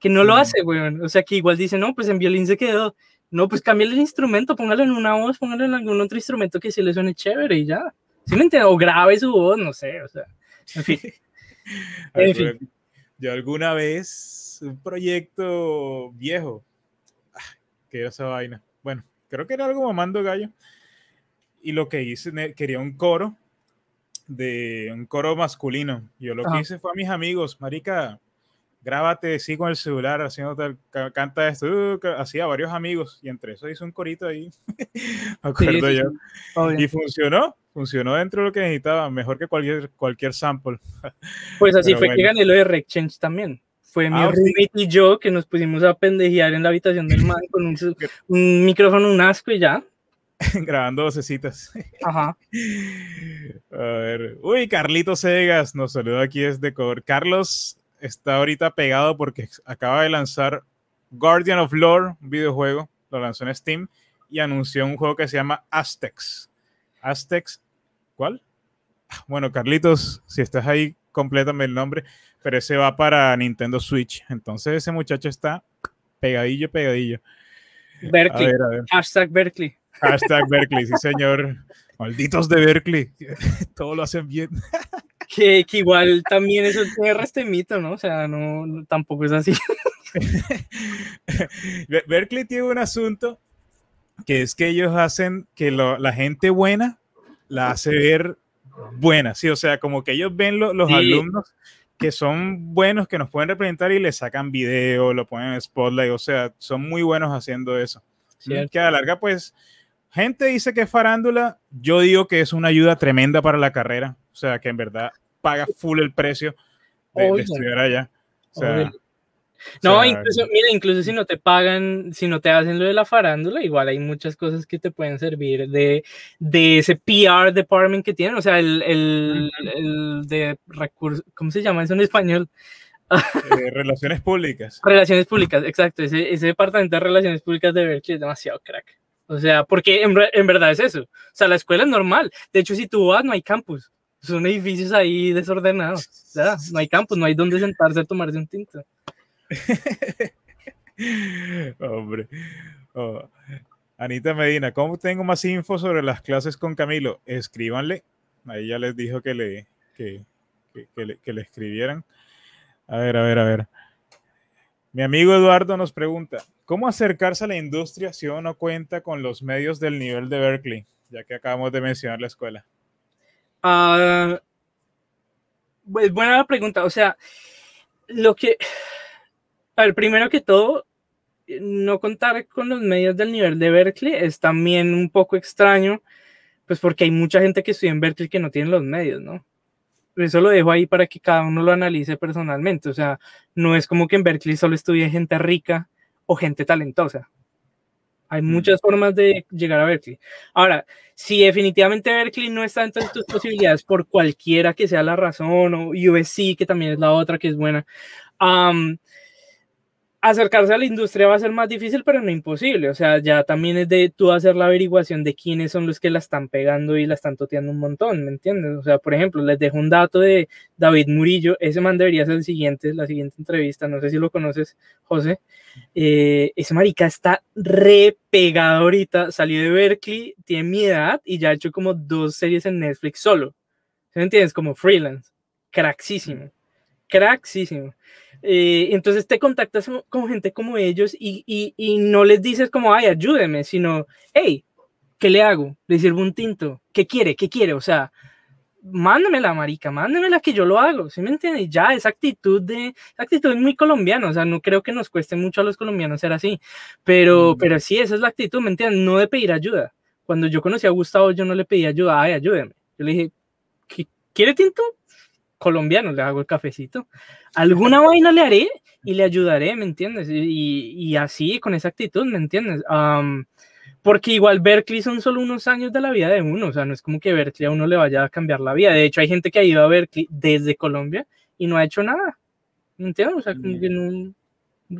que no lo mm. hace, güey, o sea, que igual dice, no, pues en violín se quedó, no, pues cambia el instrumento, póngalo en una voz, póngalo en algún otro instrumento que sí le suene chévere y ya, ¿sí me O grabe su voz, no sé, o sea, en fin. en fin. Yo alguna vez, un proyecto viejo, que esa vaina. Bueno, creo que era algo mamando gallo. Y lo que hice, quería un coro de un coro masculino. Yo lo que hice fue a mis amigos, marica, grábate sí con el celular haciendo canta esto, hacía uh, varios amigos y entre eso hizo un corito ahí, acuerdo yo, y funcionó, funcionó dentro de lo que necesitaba, mejor que cualquier, cualquier sample. Pues así fue que gané lo de rechange también. Fue mi ah, roommate y yo que nos pusimos a pendejear en la habitación del mar con un, micrófono, un asco y ya. grabando vocecitas. Ajá. A ver. Uy, Carlito Segas nos saluda aquí desde color Carlos está ahorita pegado porque acaba de lanzar Guardian of Lore, un videojuego, lo lanzó en Steam y anunció un juego que se llama Aztecs. Aztecs, ¿cuál? Ah, bueno, Carlitos, si estás ahí, complétame el nombre, pero ese va para Nintendo Switch. Entonces ese muchacho está pegadillo, pegadillo. Berkeley. Hashtag Berkeley. Hashtag Berkeley, sí señor. Malditos de Berkeley. Todo lo hacen bien. que, que, igual también eso un este mito, ¿no? O sea, no, tampoco es así. Berkeley tiene un asunto que es que ellos hacen que la gente buena la hace ver buena, sí, o sea, como que ellos ven los alumnos que son buenos, que nos pueden representar y le sacan video, lo ponen en spotlight, o sea, son muy buenos haciendo eso. Cierto. Que a la larga, pues, gente dice que es farándula, yo digo que es una ayuda tremenda para la carrera, o sea, que en verdad paga full el precio de, estudiar allá. O sea, no, incluso, mira, incluso si no te pagan, si no te hacen lo de la farándula, igual hay muchas cosas que te pueden servir de, de ese PR department que tienen, o sea, el, el, de recursos, ¿cómo se llama eso en español? Eh, relaciones públicas. Relaciones públicas, exacto. Ese, ese, departamento de relaciones públicas de Berkeley es demasiado crack. O sea, porque en, en verdad es eso. O sea, la escuela es normal. De hecho, si tú vas, no hay campus son edificios ahí desordenados. no hay campos, no hay donde sentarse a tomarse un tinto. Hombre. Oh. Anita Medina, ¿cómo tengo más info sobre las clases con Camilo? Escríbanle. Ahí ya les dijo que le, que, que, le, escribieran. A ver, a ver, a ver. Mi amigo Eduardo nos pregunta, ¿cómo acercarse a la industria si uno no cuenta con los medios del nivel de Berkeley? Ya que acabamos de mencionar la escuela pues buena la pregunta. O sea, lo que. A ver, primero que todo, no contar con los medios del nivel de Berkeley es también un poco extraño, pues porque hay mucha gente que estudia en Berkeley que no tiene los medios, ¿no? Eso lo dejo ahí para que cada uno lo analice personalmente. O sea, no es como que en Berkeley solo estudie gente rica o gente talentosa. Hay mm. muchas formas de llegar a Berkeley. Ahora, si definitivamente Berkeley no está dentro de tus posibilidades por cualquiera que sea la razón, o USC, que también es la otra que es buena, acercarse a la industria va a ser más difícil, pero no imposible. O sea, ya también es de tú hacer la averiguación de quiénes son los que la están pegando y la están toteando un montón, ¿me entiendes? O sea, por ejemplo, les dejo un dato de David Murillo. Ese man debería ser el siguiente, la siguiente entrevista. No sé si lo conoces, José. Eh, ese marica está re ahorita. Salió de Berkeley, tiene mi edad y ya ha hecho como dos series en Netflix solo. ¿Me entiendes? Como freelance. Craxísimo. Craxísimo. Eh, entonces te contactas con gente como ellos y, no les dices como, ay, ayúdeme, sino, hey, ¿qué le hago? Le sirvo un tinto. ¿Qué quiere? ¿Qué quiere? O sea, mándamela, marica, mándamela que yo lo hago, ¿sí me entiendes? Ya, esa actitud de, actitud es muy colombiana, o sea, no creo que nos cueste mucho a los colombianos ser así, pero, mm. pero sí, esa es la actitud, ¿me entiendes? No de pedir ayuda. Cuando yo conocí a Gustavo, yo no le pedí ayuda, ay, ayúdeme Yo le dije, ¿quiere tinto? colombiano, le hago el cafecito. Alguna vaina le haré y le ayudaré, ¿me entiendes? Y, así, con esa actitud, ¿me entiendes? porque igual Berkeley son solo unos años de la vida de uno, o sea, no es como que Berkeley a uno le vaya a cambiar la vida. De hecho, hay gente que ha ido a Berkeley desde Colombia y no ha hecho nada. ¿Me entiendes? O sea, como que no,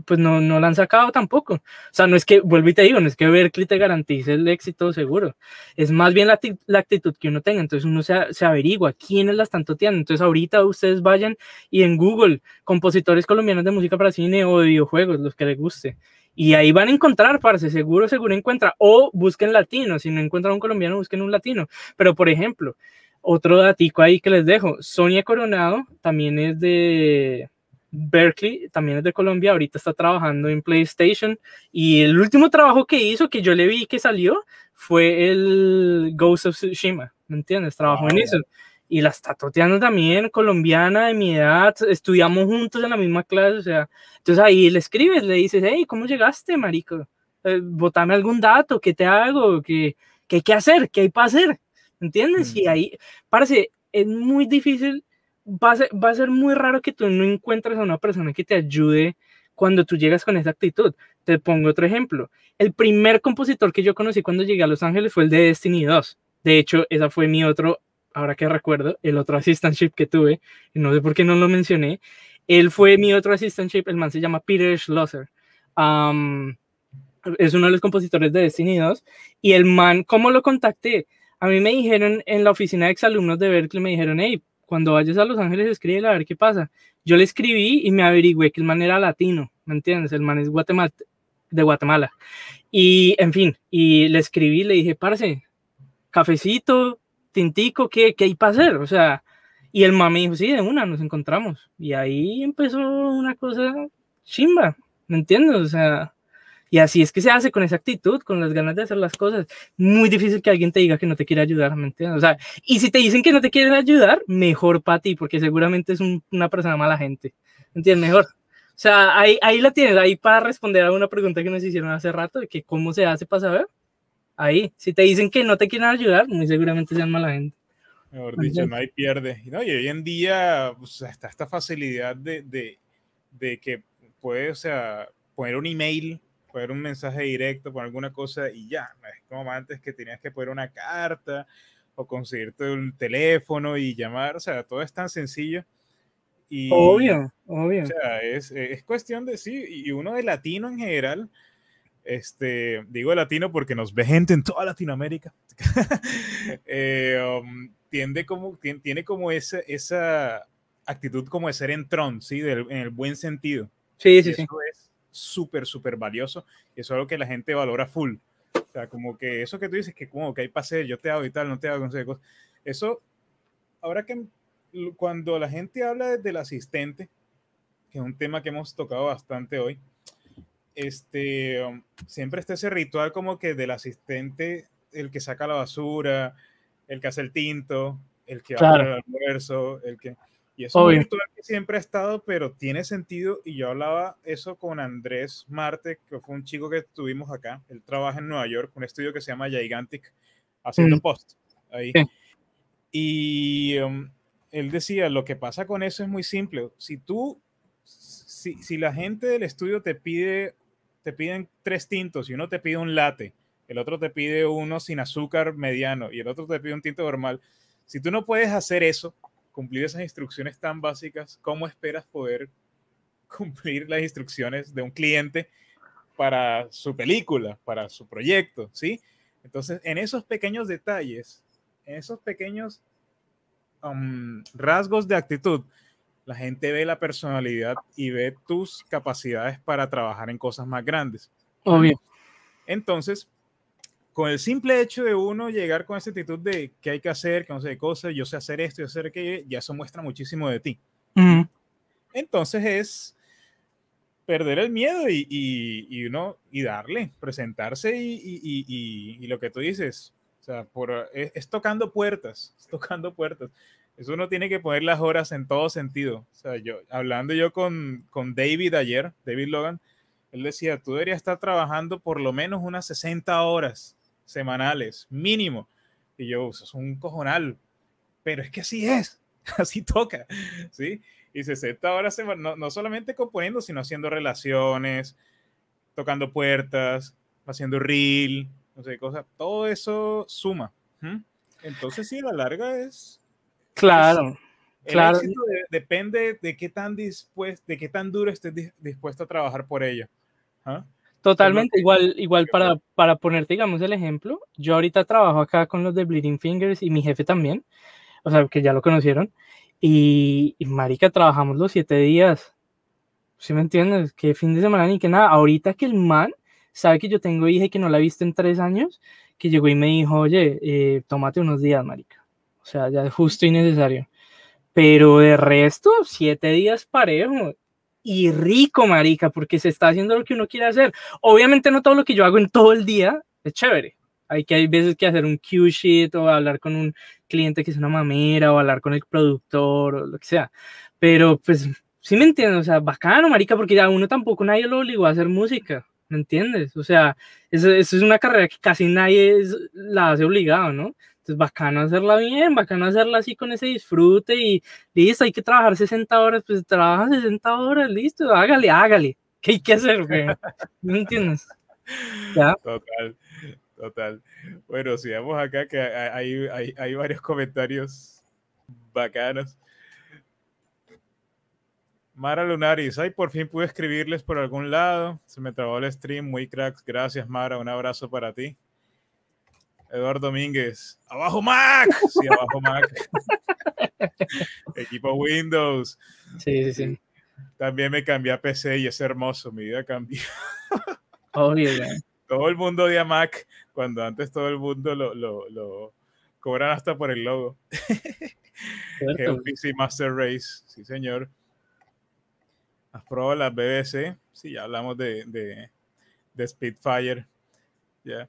pues no, la han sacado tampoco. O sea, no es que, vuelvo y te digo, no es que Berkeley te garantice el éxito seguro. Es más bien la, actitud que uno tenga. Entonces uno se, se averigua quiénes las tanto tienen. Entonces ahorita ustedes vayan y en Google, compositores colombianos de música para cine o videojuegos, los que les guste. Y ahí van a encontrar, parce, seguro, seguro encuentra. O busquen latino. Si no encuentran un colombiano, busquen un latino. Pero, por ejemplo, otro datico ahí que les dejo. Sonia Coronado también es de, Berkeley, también es de Colombia, ahorita está trabajando en PlayStation y el último trabajo que hizo, que yo le vi que salió, fue el Ghost of Tsushima, ¿me entiendes? Trabajó en ah, eso. Y la está también, colombiana de mi edad, estudiamos juntos en la misma clase, o sea, entonces ahí le escribes, le dices, hey, ¿cómo llegaste, marico? Eh, botame algún dato, ¿qué te hago? ¿Qué, qué hay que hacer? ¿Qué hay para hacer? ¿Entiendes? Mm. Y ahí, parece, es muy difícil va a, ser, va a ser muy raro que tú no encuentres a una persona que te ayude cuando tú llegas con esa actitud. Te pongo otro ejemplo. El primer compositor que yo conocí cuando llegué a Los Ángeles fue el de Destiny 2. De hecho, esa fue mi otro, ahora que recuerdo, el otro assistantship que tuve. No sé por qué no lo mencioné. Él fue mi otro assistantship. El man se llama Peter Schlosser. es uno de los compositores de Destiny 2. Y el man, ¿cómo lo contacté? A mí me dijeron en la oficina de exalumnos de Berkeley, me dijeron, hey, cuando vayas a Los Ángeles, escríbele a ver qué pasa. Yo le escribí y me averigüé que el man era latino, ¿me entiendes? El man es de Guatemala. Y, en fin, y le escribí, le dije, parce, cafecito, tintico, ¿qué, qué hay para hacer? O sea, y el man me dijo, sí, de una, nos encontramos. Y ahí empezó una cosa chimba, ¿me entiendes? O sea, y así es que se hace con esa actitud, con las ganas de hacer las cosas. Muy difícil que alguien te diga que no te quiere ayudar, ¿me entiendes? O sea, y si te dicen que no te quieren ayudar, mejor para ti, porque seguramente es una persona mala gente. ¿Me entiendes? Mejor. O sea, ahí, ahí la tienes, ahí para responder a una pregunta que nos hicieron hace rato, de que cómo se hace para saber. Ahí, si te dicen que no te quieren ayudar, muy seguramente sean mala gente. Mejor dicho, no hay pierde. y hoy en día pues, está esta facilidad de, de, de que puedes, o sea, poner un email poner un mensaje directo por alguna cosa y ya. Es como antes que tenías que poner una carta o conseguirte un teléfono y llamar. O sea, todo es tan sencillo. Y, obvio, obvio. O sea, es, es, cuestión de sí, y uno de latino en general, este, digo latino porque nos ve gente en toda Latinoamérica, eh, um, tiende como, tiene, como esa, esa actitud como de ser entron ¿sí? en el buen sentido. Sí, sí, sí. es, súper, súper valioso. Y eso es algo que la gente valora full. O sea, como que eso que tú dices, que como que hay pase, yo te hago y tal, no te hago, consejos Eso, ahora que cuando la gente habla del asistente, que es un tema que hemos tocado bastante hoy, este, siempre está ese ritual como que del asistente, el que saca la basura, el que hace el tinto, el que va abre el almuerzo, el que... Y es que siempre ha estado, pero tiene sentido. Y yo hablaba eso con Andrés Marte, que fue un chico que estuvimos acá. Él trabaja en Nueva York, un estudio que se llama Gigantic, haciendo mm. post. Ahí. Y um, él decía, lo que pasa con eso es muy simple. Si tú, si, si la gente del estudio te pide, te piden tres tintos y uno te pide un late el otro te pide uno sin azúcar mediano y el otro te pide un tinto normal. Si tú no puedes hacer eso, cumplir esas instrucciones tan básicas, ¿cómo esperas poder cumplir las instrucciones de un cliente para su película, para su proyecto? ¿sí? Entonces, en esos pequeños detalles, en esos pequeños um, rasgos de actitud, la gente ve la personalidad y ve tus capacidades para trabajar en cosas más grandes. Obvio. Entonces, con el simple hecho de uno llegar con esa actitud de que hay que hacer, que no sé de cosas, yo sé hacer esto, yo sé hacer aquello, ya eso muestra muchísimo de ti. Entonces es perder el miedo y, y, y uno y darle, presentarse y, y, lo que tú dices, o sea, por, es, tocando puertas, es tocando puertas. Eso uno tiene que poner las horas en todo sentido. O sea, yo, hablando yo con, con David ayer, David Logan, él decía, tú deberías estar trabajando por lo menos unas 60 horas semanales, mínimo. Y yo, eso es un cojonal, pero es que así es, así toca, ¿sí? Y se acepta ahora no, no solamente componiendo, sino haciendo relaciones, tocando puertas, haciendo reel, no sé, cosas, todo eso suma. Entonces, sí, la larga es. Claro. claro. depende de qué tan dispuesto, de qué tan duro estés dispuesto a trabajar por ello. ¿Ah? Totalmente, igual, igual para, para ponerte, digamos, el ejemplo, yo ahorita trabajo acá con los de Bleeding Fingers y mi jefe también, o sea, que ya lo conocieron, y, marica, trabajamos los siete días, ¿sí me entiendes? Que fin de semana ni que nada, ahorita que el man sabe que yo tengo hija que no la he visto en tres años, que llegó y me dijo, oye, eh, tómate unos días, marica, o sea, ya es justo y necesario, pero de resto, siete días parejo, y rico, marica, porque se está haciendo lo que uno quiere hacer. Obviamente no todo lo que yo hago en todo el día es chévere. Hay que hay veces que hacer un cue shit o hablar con un cliente que es una mamera o hablar con el productor o lo que sea. Pero pues sí me entiendes, o sea, bacano, marica, porque ya uno tampoco nadie lo obligó a hacer música, ¿me entiendes? O sea, eso, es una carrera que casi nadie es, la hace obligado, ¿no? Entonces, pues, bacano hacerla bien, bacano hacerla así con ese disfrute y listo, hay que trabajar 60 horas, pues trabaja 60 horas, listo, hágale, hágale. ¿Qué hay que hacer, güey? ¿No entiendes? Total, total. Bueno, sigamos acá que hay, hay varios comentarios bacanos. Mara Lunaris, ay, por fin pude escribirles por algún lado. Se me trabó el stream, muy cracks. Gracias, Mara. Un abrazo para ti. Eduardo Domínguez. ¡Abajo Mac! Sí, abajo Mac. Equipo Windows. Sí, sí, sí. También me cambié a PC y es hermoso, mi vida cambió. Todo el mundo odia Mac cuando antes todo el mundo lo, lo, cobran hasta por el logo. es un PC Master Race, sí señor. ¿Has probado las BBC? Sí, ya hablamos de, de, Spitfire. Ya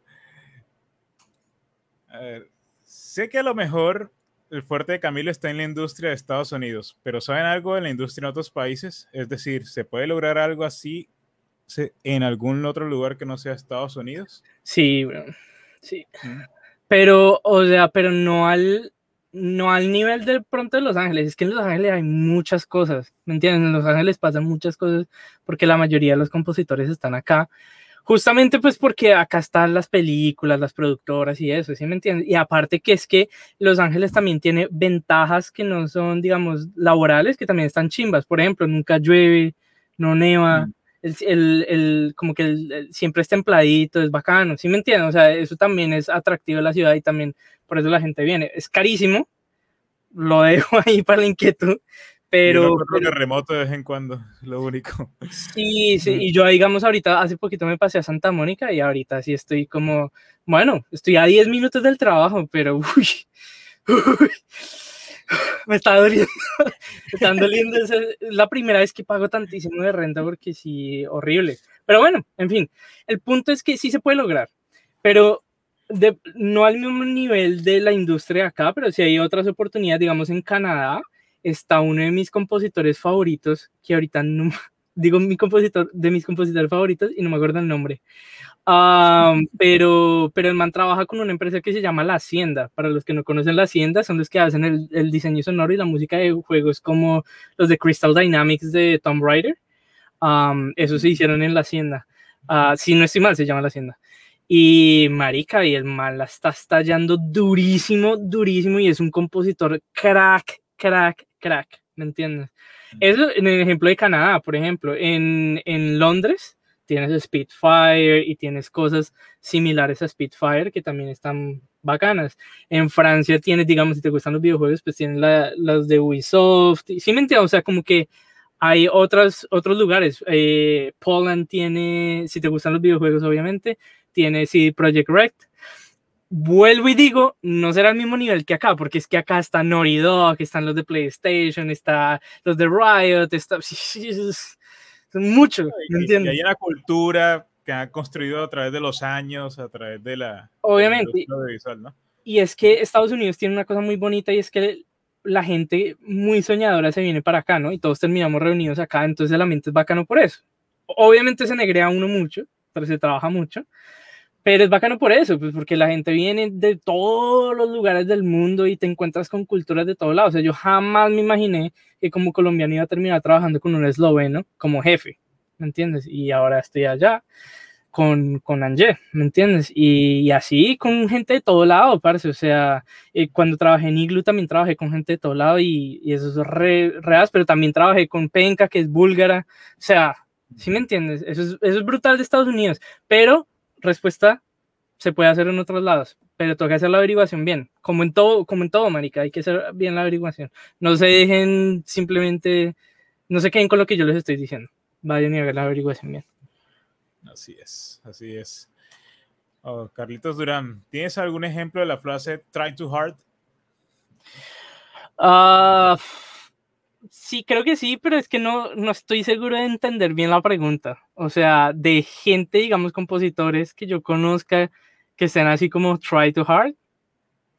sé que a lo mejor el fuerte de Camilo está en la industria de Estados Unidos, pero ¿saben algo de la industria en otros países? Es decir, ¿se puede lograr algo así en algún otro lugar que no sea Estados Unidos? Sí, sí. Mm. Pero, o sea, pero no al, no al nivel del pronto de Los Ángeles, es que en Los Ángeles hay muchas cosas, ¿me entiendes? En Los Ángeles pasan muchas cosas porque la mayoría de los compositores están acá Justamente pues porque acá están las películas, las productoras y eso, ¿sí me entiendes? Y aparte que es que Los Ángeles también tiene ventajas que no son, digamos, laborales, que también están chimbas. Por ejemplo, nunca llueve, no neva, mm. el, el, como que siempre es templadito, es bacano, ¿sí me entiendes? O sea, eso también es atractivo de la ciudad y también por eso la gente viene. Es carísimo, lo dejo ahí para la inquietud, pero. Yo remoto de vez en cuando, lo único. Sí, sí, y yo, digamos, ahorita, hace poquito me pasé a Santa Mónica y ahorita sí estoy como, bueno, estoy a 10 minutos del trabajo, pero uy, me está doliendo. me está doliendo. Es la primera vez que pago tantísimo de renta porque sí, horrible. Pero bueno, en fin, el punto es que sí se puede lograr, pero de, no al mismo nivel de la industria acá, pero si hay otras oportunidades, digamos, en Canadá está uno de mis compositores favoritos, que ahorita no, digo mi compositor, de mis compositores favoritos y no me acuerdo el nombre. pero, pero el man trabaja con una empresa que se llama La Hacienda. Para los que no conocen La Hacienda, son los que hacen el, el diseño sonoro y la música de juegos como los de Crystal Dynamics de Tomb Raider. eso se hicieron en La Hacienda. Ah, si no estoy mal, se llama La Hacienda. Y Marica, y el man la está estallando durísimo, durísimo, y es un compositor crack, crack, crack, ¿me entiendes? Eso en el ejemplo de Canadá, por ejemplo, en, Londres tienes Spitfire y tienes cosas similares a Spitfire que también están bacanas. En Francia tienes, digamos, si te gustan los videojuegos, pues tienes la, las de Ubisoft. Sí, me entiendes? o sea, como que hay otras, otros lugares. Eh, Poland tiene, si te gustan los videojuegos, obviamente, tiene CD Project Red vuelvo y digo, no será el mismo nivel que acá, porque es que acá está Naughty que están los de PlayStation, está los de Riot, está... son muchos, ¿me Y hay una cultura que ha construido a través de los años, a través de la... Obviamente. Y es que Estados Unidos tiene una cosa muy bonita y es que la gente muy soñadora se viene para acá, ¿no? Y todos terminamos reunidos acá, entonces la mente es bacano por eso. Obviamente se negrea uno mucho, pero se trabaja mucho, pero es bacano por eso, pues porque la gente viene de todos los lugares del mundo y te encuentras con culturas de todos lados. O sea, yo jamás me imaginé que como colombiano iba a terminar trabajando con un esloveno como jefe, ¿me entiendes? Y ahora estoy allá con, con Angé, ¿me entiendes? Y, así con gente de todo lado, parce. O sea, eh, cuando trabajé en Iglu también trabajé con gente de todo lado y, y eso es real, pero también trabajé con Penca, que es búlgara. O sea, ¿sí me entiendes? Eso es, eso es brutal de Estados Unidos, pero respuesta se puede hacer en otros lados, pero toca hacer la averiguación bien, como en todo, como en todo, marica, hay que hacer bien la averiguación. No se dejen simplemente, no se queden con lo que yo les estoy diciendo. Vayan y hagan la averiguación bien. Así es, así es. Oh, Carlitos Durán, ¿tienes algún ejemplo de la frase try too hard? Ah, sí, creo que sí, pero es que no, no estoy seguro de entender bien la pregunta o sea, de gente, digamos, compositores que yo conozca que sean así como try to hard.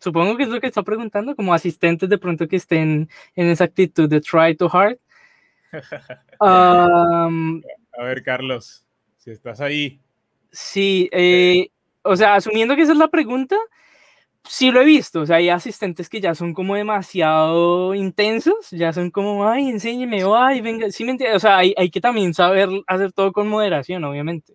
Supongo que es lo que está preguntando, como asistentes de pronto que estén en esa actitud de try to hard. A ver, Carlos, si estás ahí. Sí, eh, o sea, asumiendo que esa es la pregunta, sí lo he visto, o sea, hay asistentes que ya son como demasiado intensos, ya son como, ay, enséñeme, ay, venga, sí me entiendes, o sea, hay, que también saber hacer todo con moderación, obviamente,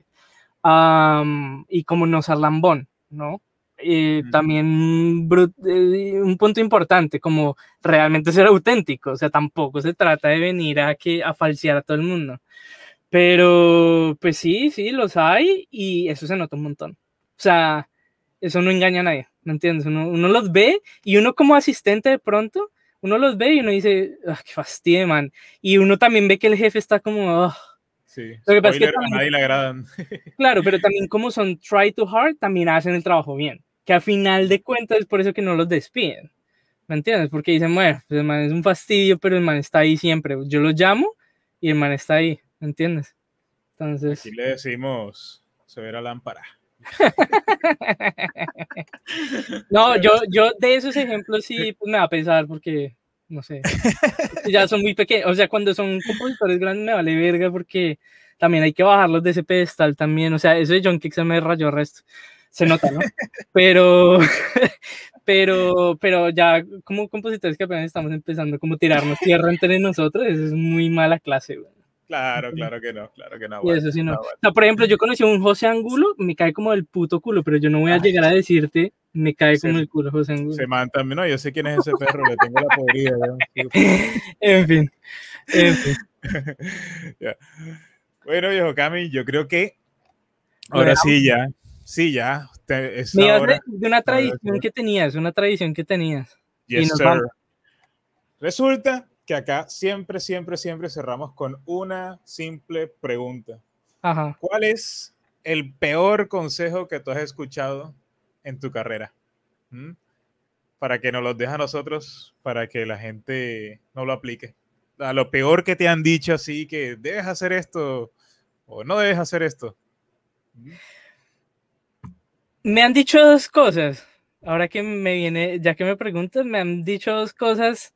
y como no ser lambón, ¿no? Eh, también eh, un punto importante, como realmente ser auténtico, o sea, tampoco se trata de venir a, que, a falsear a todo el mundo, pero pues sí, sí, los hay y eso se nota un montón, o sea, eso no engaña a nadie, ¿me entiendes? Uno, los ve y uno como asistente de pronto, uno los ve y uno dice, ah, qué fastidio, man. Y uno también ve que el jefe está como, oh. Sí, que a nadie le agradan. claro, pero también como son try to hard, también hacen el trabajo bien. Que a final de cuentas es por eso que no los despiden. ¿Me entiendes? Porque dicen, bueno, pues el man es un fastidio, pero el man está ahí siempre. Yo lo llamo y el man está ahí. ¿Me entiendes? Entonces. Aquí le decimos, se ve la lámpara no, yo, yo de esos ejemplos sí pues, me va a pensar porque, no sé, ya son muy pequeños. O sea, cuando son compositores grandes me vale verga porque también hay que bajarlos de ese pedestal también. O sea, eso de John Kick se me rayó el resto. Se nota, ¿no? Pero, pero, pero ya como compositores que apenas estamos empezando como tirarnos tierra entre nosotros, es muy mala clase, güey. Claro, claro que no, claro que no. por ejemplo, yo conocí a un José Angulo, me cae como el puto culo, pero yo no voy a ah. llegar a decirte, me cae como el culo José Angulo. Se manta, no, yo sé quién es ese perro, le tengo la podrida. en fin, en fin. Bueno, viejo Cami, yo creo que ahora sí ya, sí ya. es de una tradición que tenías, una tradición que tenías. y nos sir. Resulta que acá siempre, siempre, siempre cerramos con una simple pregunta. ¿Cuál es el peor consejo que tú has escuchado en tu carrera? ¿Mm? Para que nos lo deje a nosotros, para que la gente no lo aplique. A lo peor que te han dicho así, que debes hacer esto o no debes hacer esto. ¿Mm? Me han dicho dos cosas. Ahora que me viene, ya que me preguntas, me han dicho dos cosas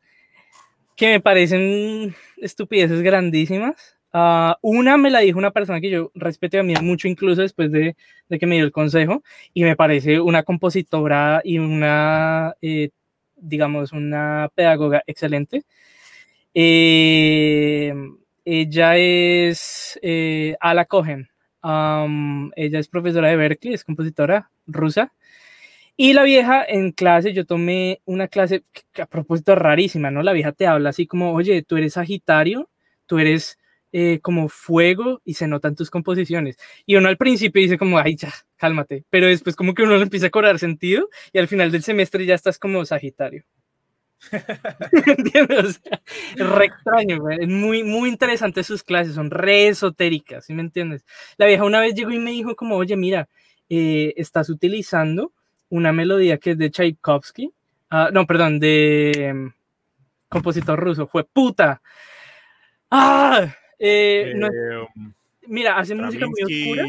que me parecen estupideces grandísimas. Ah, una me la dijo una persona que yo respeto a mí mucho, incluso después de, de, que me dio el consejo, y me parece una compositora y una, eh, digamos, una pedagoga excelente. Eh, ella es eh, Ala Cohen. ella es profesora de Berkeley, es compositora rusa. Y la vieja en clase, yo tomé una clase que a propósito rarísima, ¿no? La vieja te habla así como, oye, tú eres Sagitario, tú eres eh, como fuego y se notan tus composiciones. Y uno al principio dice como, ay, ya, cálmate. Pero después como que uno le empieza a cobrar sentido y al final del semestre ya estás como Sagitario. ¿Entiendes? es re extraño, Es muy, muy interesante sus clases, son re esotéricas, ¿sí me entiendes? La vieja una vez llegó y me dijo como, oye, mira, eh, estás utilizando una melodía que es de Tchaikovsky, ah, no, perdón, de em, compositor ruso, fue puta. ¡Ah! Eh, eh, mira, hace música muy oscura,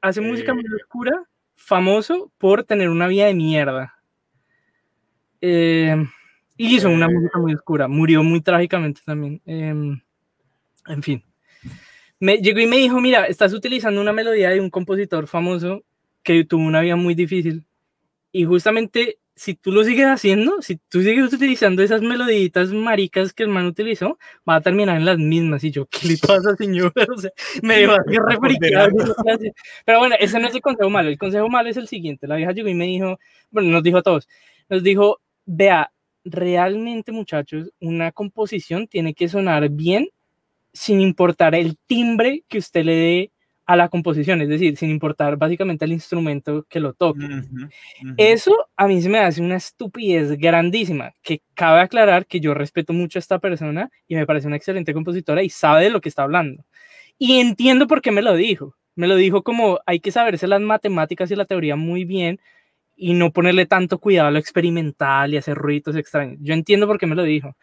hace eh, música muy oscura, famoso por tener una vida de mierda. Em, y hizo una música muy oscura, murió muy trágicamente también. Em, en fin. Me, llegó y me dijo, mira, estás utilizando una melodía de un compositor famoso que tuvo una vida muy difícil y justamente, si tú lo sigues haciendo, si tú sigues utilizando esas meloditas maricas que el man utilizó, va a terminar en las mismas. Y yo, ¿qué le pasa, señor? me dijo a refricar. Pero bueno, ese no es el consejo malo. El consejo malo es el siguiente. La vieja llegó y me dijo, bueno, nos dijo a todos, nos dijo, vea, realmente, muchachos, una composición tiene que sonar bien sin importar el timbre que usted le dé a la composición, es decir, sin importar básicamente el instrumento que lo toque. Eso a mí se me hace una estupidez grandísima, que cabe aclarar que yo respeto mucho a esta persona y me parece una excelente compositora y sabe de lo que está hablando. Y entiendo por qué me lo dijo. Me lo dijo como hay que saberse las matemáticas y la teoría muy bien y no ponerle tanto cuidado a lo experimental y hacer ruidos extraños. Yo entiendo por qué me lo dijo,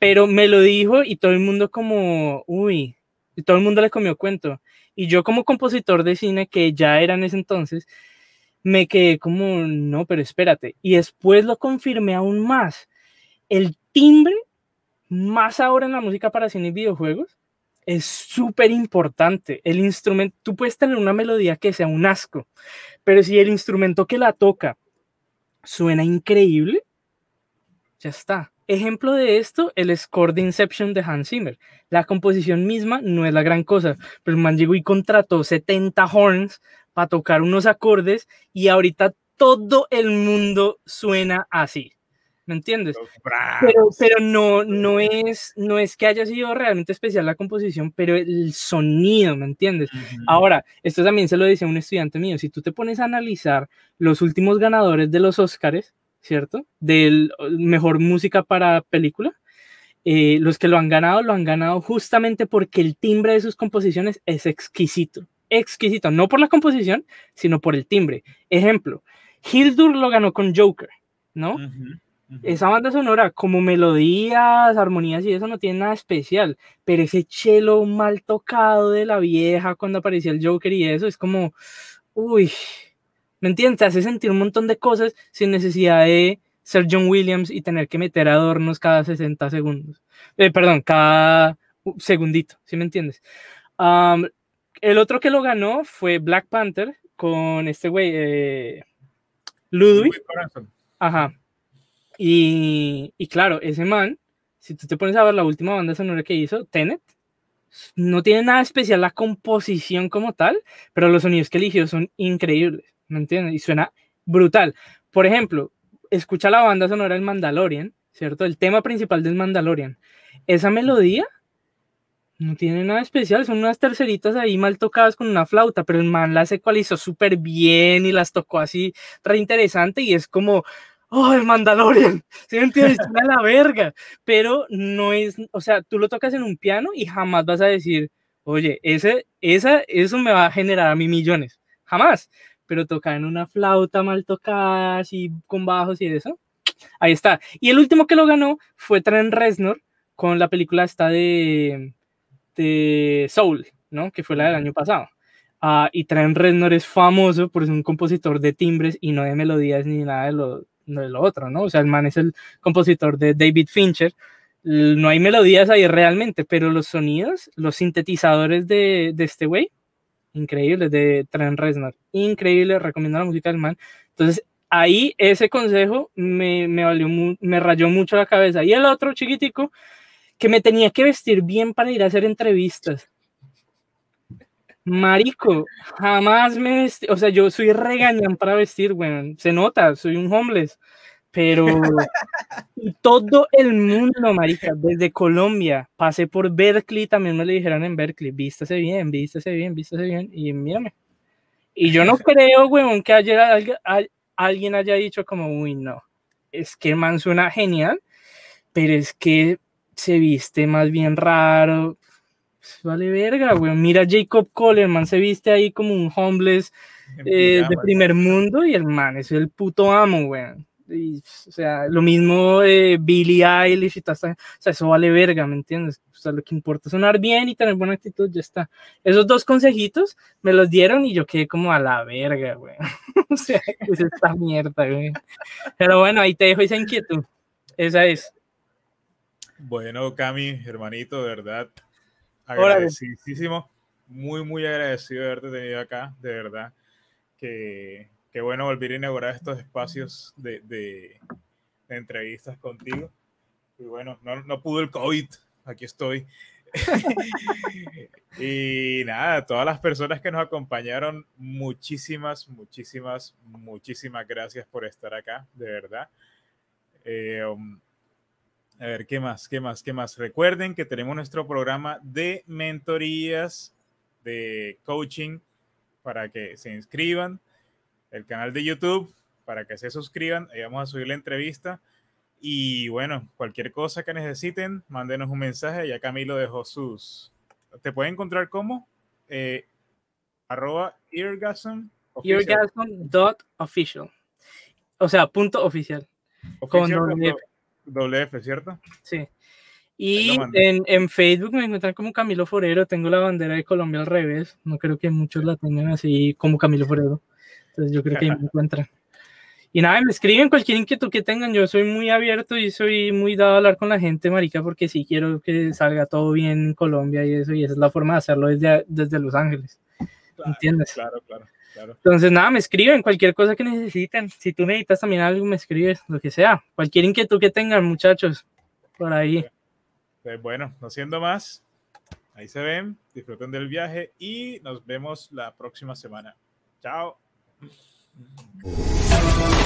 pero me lo dijo y todo el mundo como, uy, y todo el mundo le comió cuento y yo como compositor de cine, que ya era en ese entonces, me quedé como, no, pero espérate. Y después lo confirmé aún más. El timbre, más ahora en la música para cine y videojuegos, es súper importante. El instrumento, tú puedes tener una melodía que sea un asco, pero si el instrumento que la toca suena increíble, ya está. Ejemplo de esto, el score de Inception de Hans Zimmer. La composición misma no es la gran cosa, pero el man llegó y contrató 70 horns para tocar unos acordes y ahorita todo el mundo suena así. ¿Me entiendes? Pero, no, no, es, no es que haya sido realmente especial la composición, pero el sonido, ¿me entiendes? Ahora, esto también se lo decía un estudiante mío, si tú te pones a analizar los últimos ganadores de los Óscares, ¿cierto? Del mejor música para película. Eh, los que lo han ganado, lo han ganado justamente porque el timbre de sus composiciones es exquisito. Exquisito, no por la composición, sino por el timbre. Ejemplo, Hildur lo ganó con Joker, ¿no? Esa banda sonora, como melodías, armonías y eso, no tiene nada especial, pero ese chelo mal tocado de la vieja cuando aparecía el Joker y eso, es como, uy, ¿Me entiendes? Te hace sentir un montón de cosas sin necesidad de ser John Williams y tener que meter adornos cada 60 segundos. Eh, perdón, cada segundito, si me entiendes? el otro que lo ganó fue Black Panther con este güey, eh, Ludwig. Ajá. Y, y, claro, ese man, si tú te pones a ver la última banda sonora que hizo, Tenet, no tiene nada especial la composición como tal, pero los sonidos que eligió son increíbles. ¿me entiendes? Y suena brutal. Por ejemplo, escucha la banda sonora del Mandalorian, ¿cierto? El tema principal del Mandalorian. Esa melodía no tiene nada especial, son unas terceritas ahí mal tocadas con una flauta, pero el man las ecualizó súper bien y las tocó así re interesante y es como, ¡oh, el Mandalorian! ¡Se me entiendes? la verga, pero no es, o sea, tú lo tocas en un piano y jamás vas a decir, oye, ese, esa, eso me va a generar a mí millones, jamás, pero en una flauta mal tocada, así con bajos y eso. Ahí está. Y el último que lo ganó fue Trent Reznor con la película esta de, de Soul, ¿no? Que fue la del año pasado. Ah, y Trent Reznor es famoso por ser un compositor de timbres y no de melodías ni nada de lo, otro, ¿no? O sea, el man es el compositor de David Fincher. No hay melodías ahí realmente, pero los sonidos, los sintetizadores de, de este güey increíble, de Trent Reznor, increíble, recomiendo la música del man. Entonces, ahí ese consejo me, me, valió me rayó mucho la cabeza. Y el otro chiquitico, que me tenía que vestir bien para ir a hacer entrevistas. Marico, jamás me o sea, yo soy regañón para vestir, bueno, se nota, soy un homeless pero todo el mundo, marica, desde Colombia, pasé por Berkeley, también me le dijeron en Berkeley, vístase bien, vístase bien, vístase bien, y mírame. Y yo no creo, weón, que ayer alguien haya dicho como, uy, no, es que el man suena genial, pero es que se viste más bien raro. Pues, vale verga, weón. Mira Jacob Cole, se viste ahí como un homeless eh, de primer mundo y el man es el puto amo, weón o sea, lo mismo de eh, Billie Eilish y tal, o sea, eso vale verga, ¿me entiendes? O sea, lo que importa es sonar bien y tener buena actitud, ya está. Esos dos consejitos me los dieron y yo quedé como a la verga, güey. o sea, es esta mierda, güey. Pero bueno, ahí te dejo esa inquietud. Esa es. Bueno, Cami, hermanito, de verdad, agradecidísimo. Muy, muy agradecido de haberte tenido acá, de verdad. Que Qué bueno volver a inaugurar estos espacios de, entrevistas contigo. Y bueno, no, no pudo el COVID, aquí estoy. y nada, todas las personas que nos acompañaron, muchísimas, muchísimas, muchísimas gracias por estar acá, de verdad. Eh, um, a ver, ¿qué más? ¿Qué más? ¿Qué más? Recuerden que tenemos nuestro programa de mentorías, de coaching, para que se inscriban el canal de YouTube para que se suscriban. Ahí vamos a subir la entrevista. Y bueno, cualquier cosa que necesiten, mándenos un mensaje. Ya Camilo dejó sus. ¿Te puede encontrar como? Eh, arroba O sea, punto oficial. oficial con WF. f ¿cierto? Sí. Y en, en, Facebook me encuentran como Camilo Forero. Tengo la bandera de Colombia al revés. No creo que muchos la tengan así como Camilo Forero. Entonces yo creo que ahí me encuentran. Y nada, me escriben cualquier inquietud que tengan. Yo soy muy abierto y soy muy dado a hablar con la gente, marica, porque sí quiero que salga todo bien en Colombia y eso. Y esa es la forma de hacerlo desde, desde Los Ángeles. ¿Entiendes? Claro, claro, claro. Entonces, nada, me escriben cualquier cosa que necesiten. Si tú necesitas también algo, me escribes, lo que sea. Cualquier inquietud que tengan, muchachos, por ahí. Pues bueno, no siendo más, ahí se ven, disfruten del viaje y nos vemos la próxima semana. Chao. うん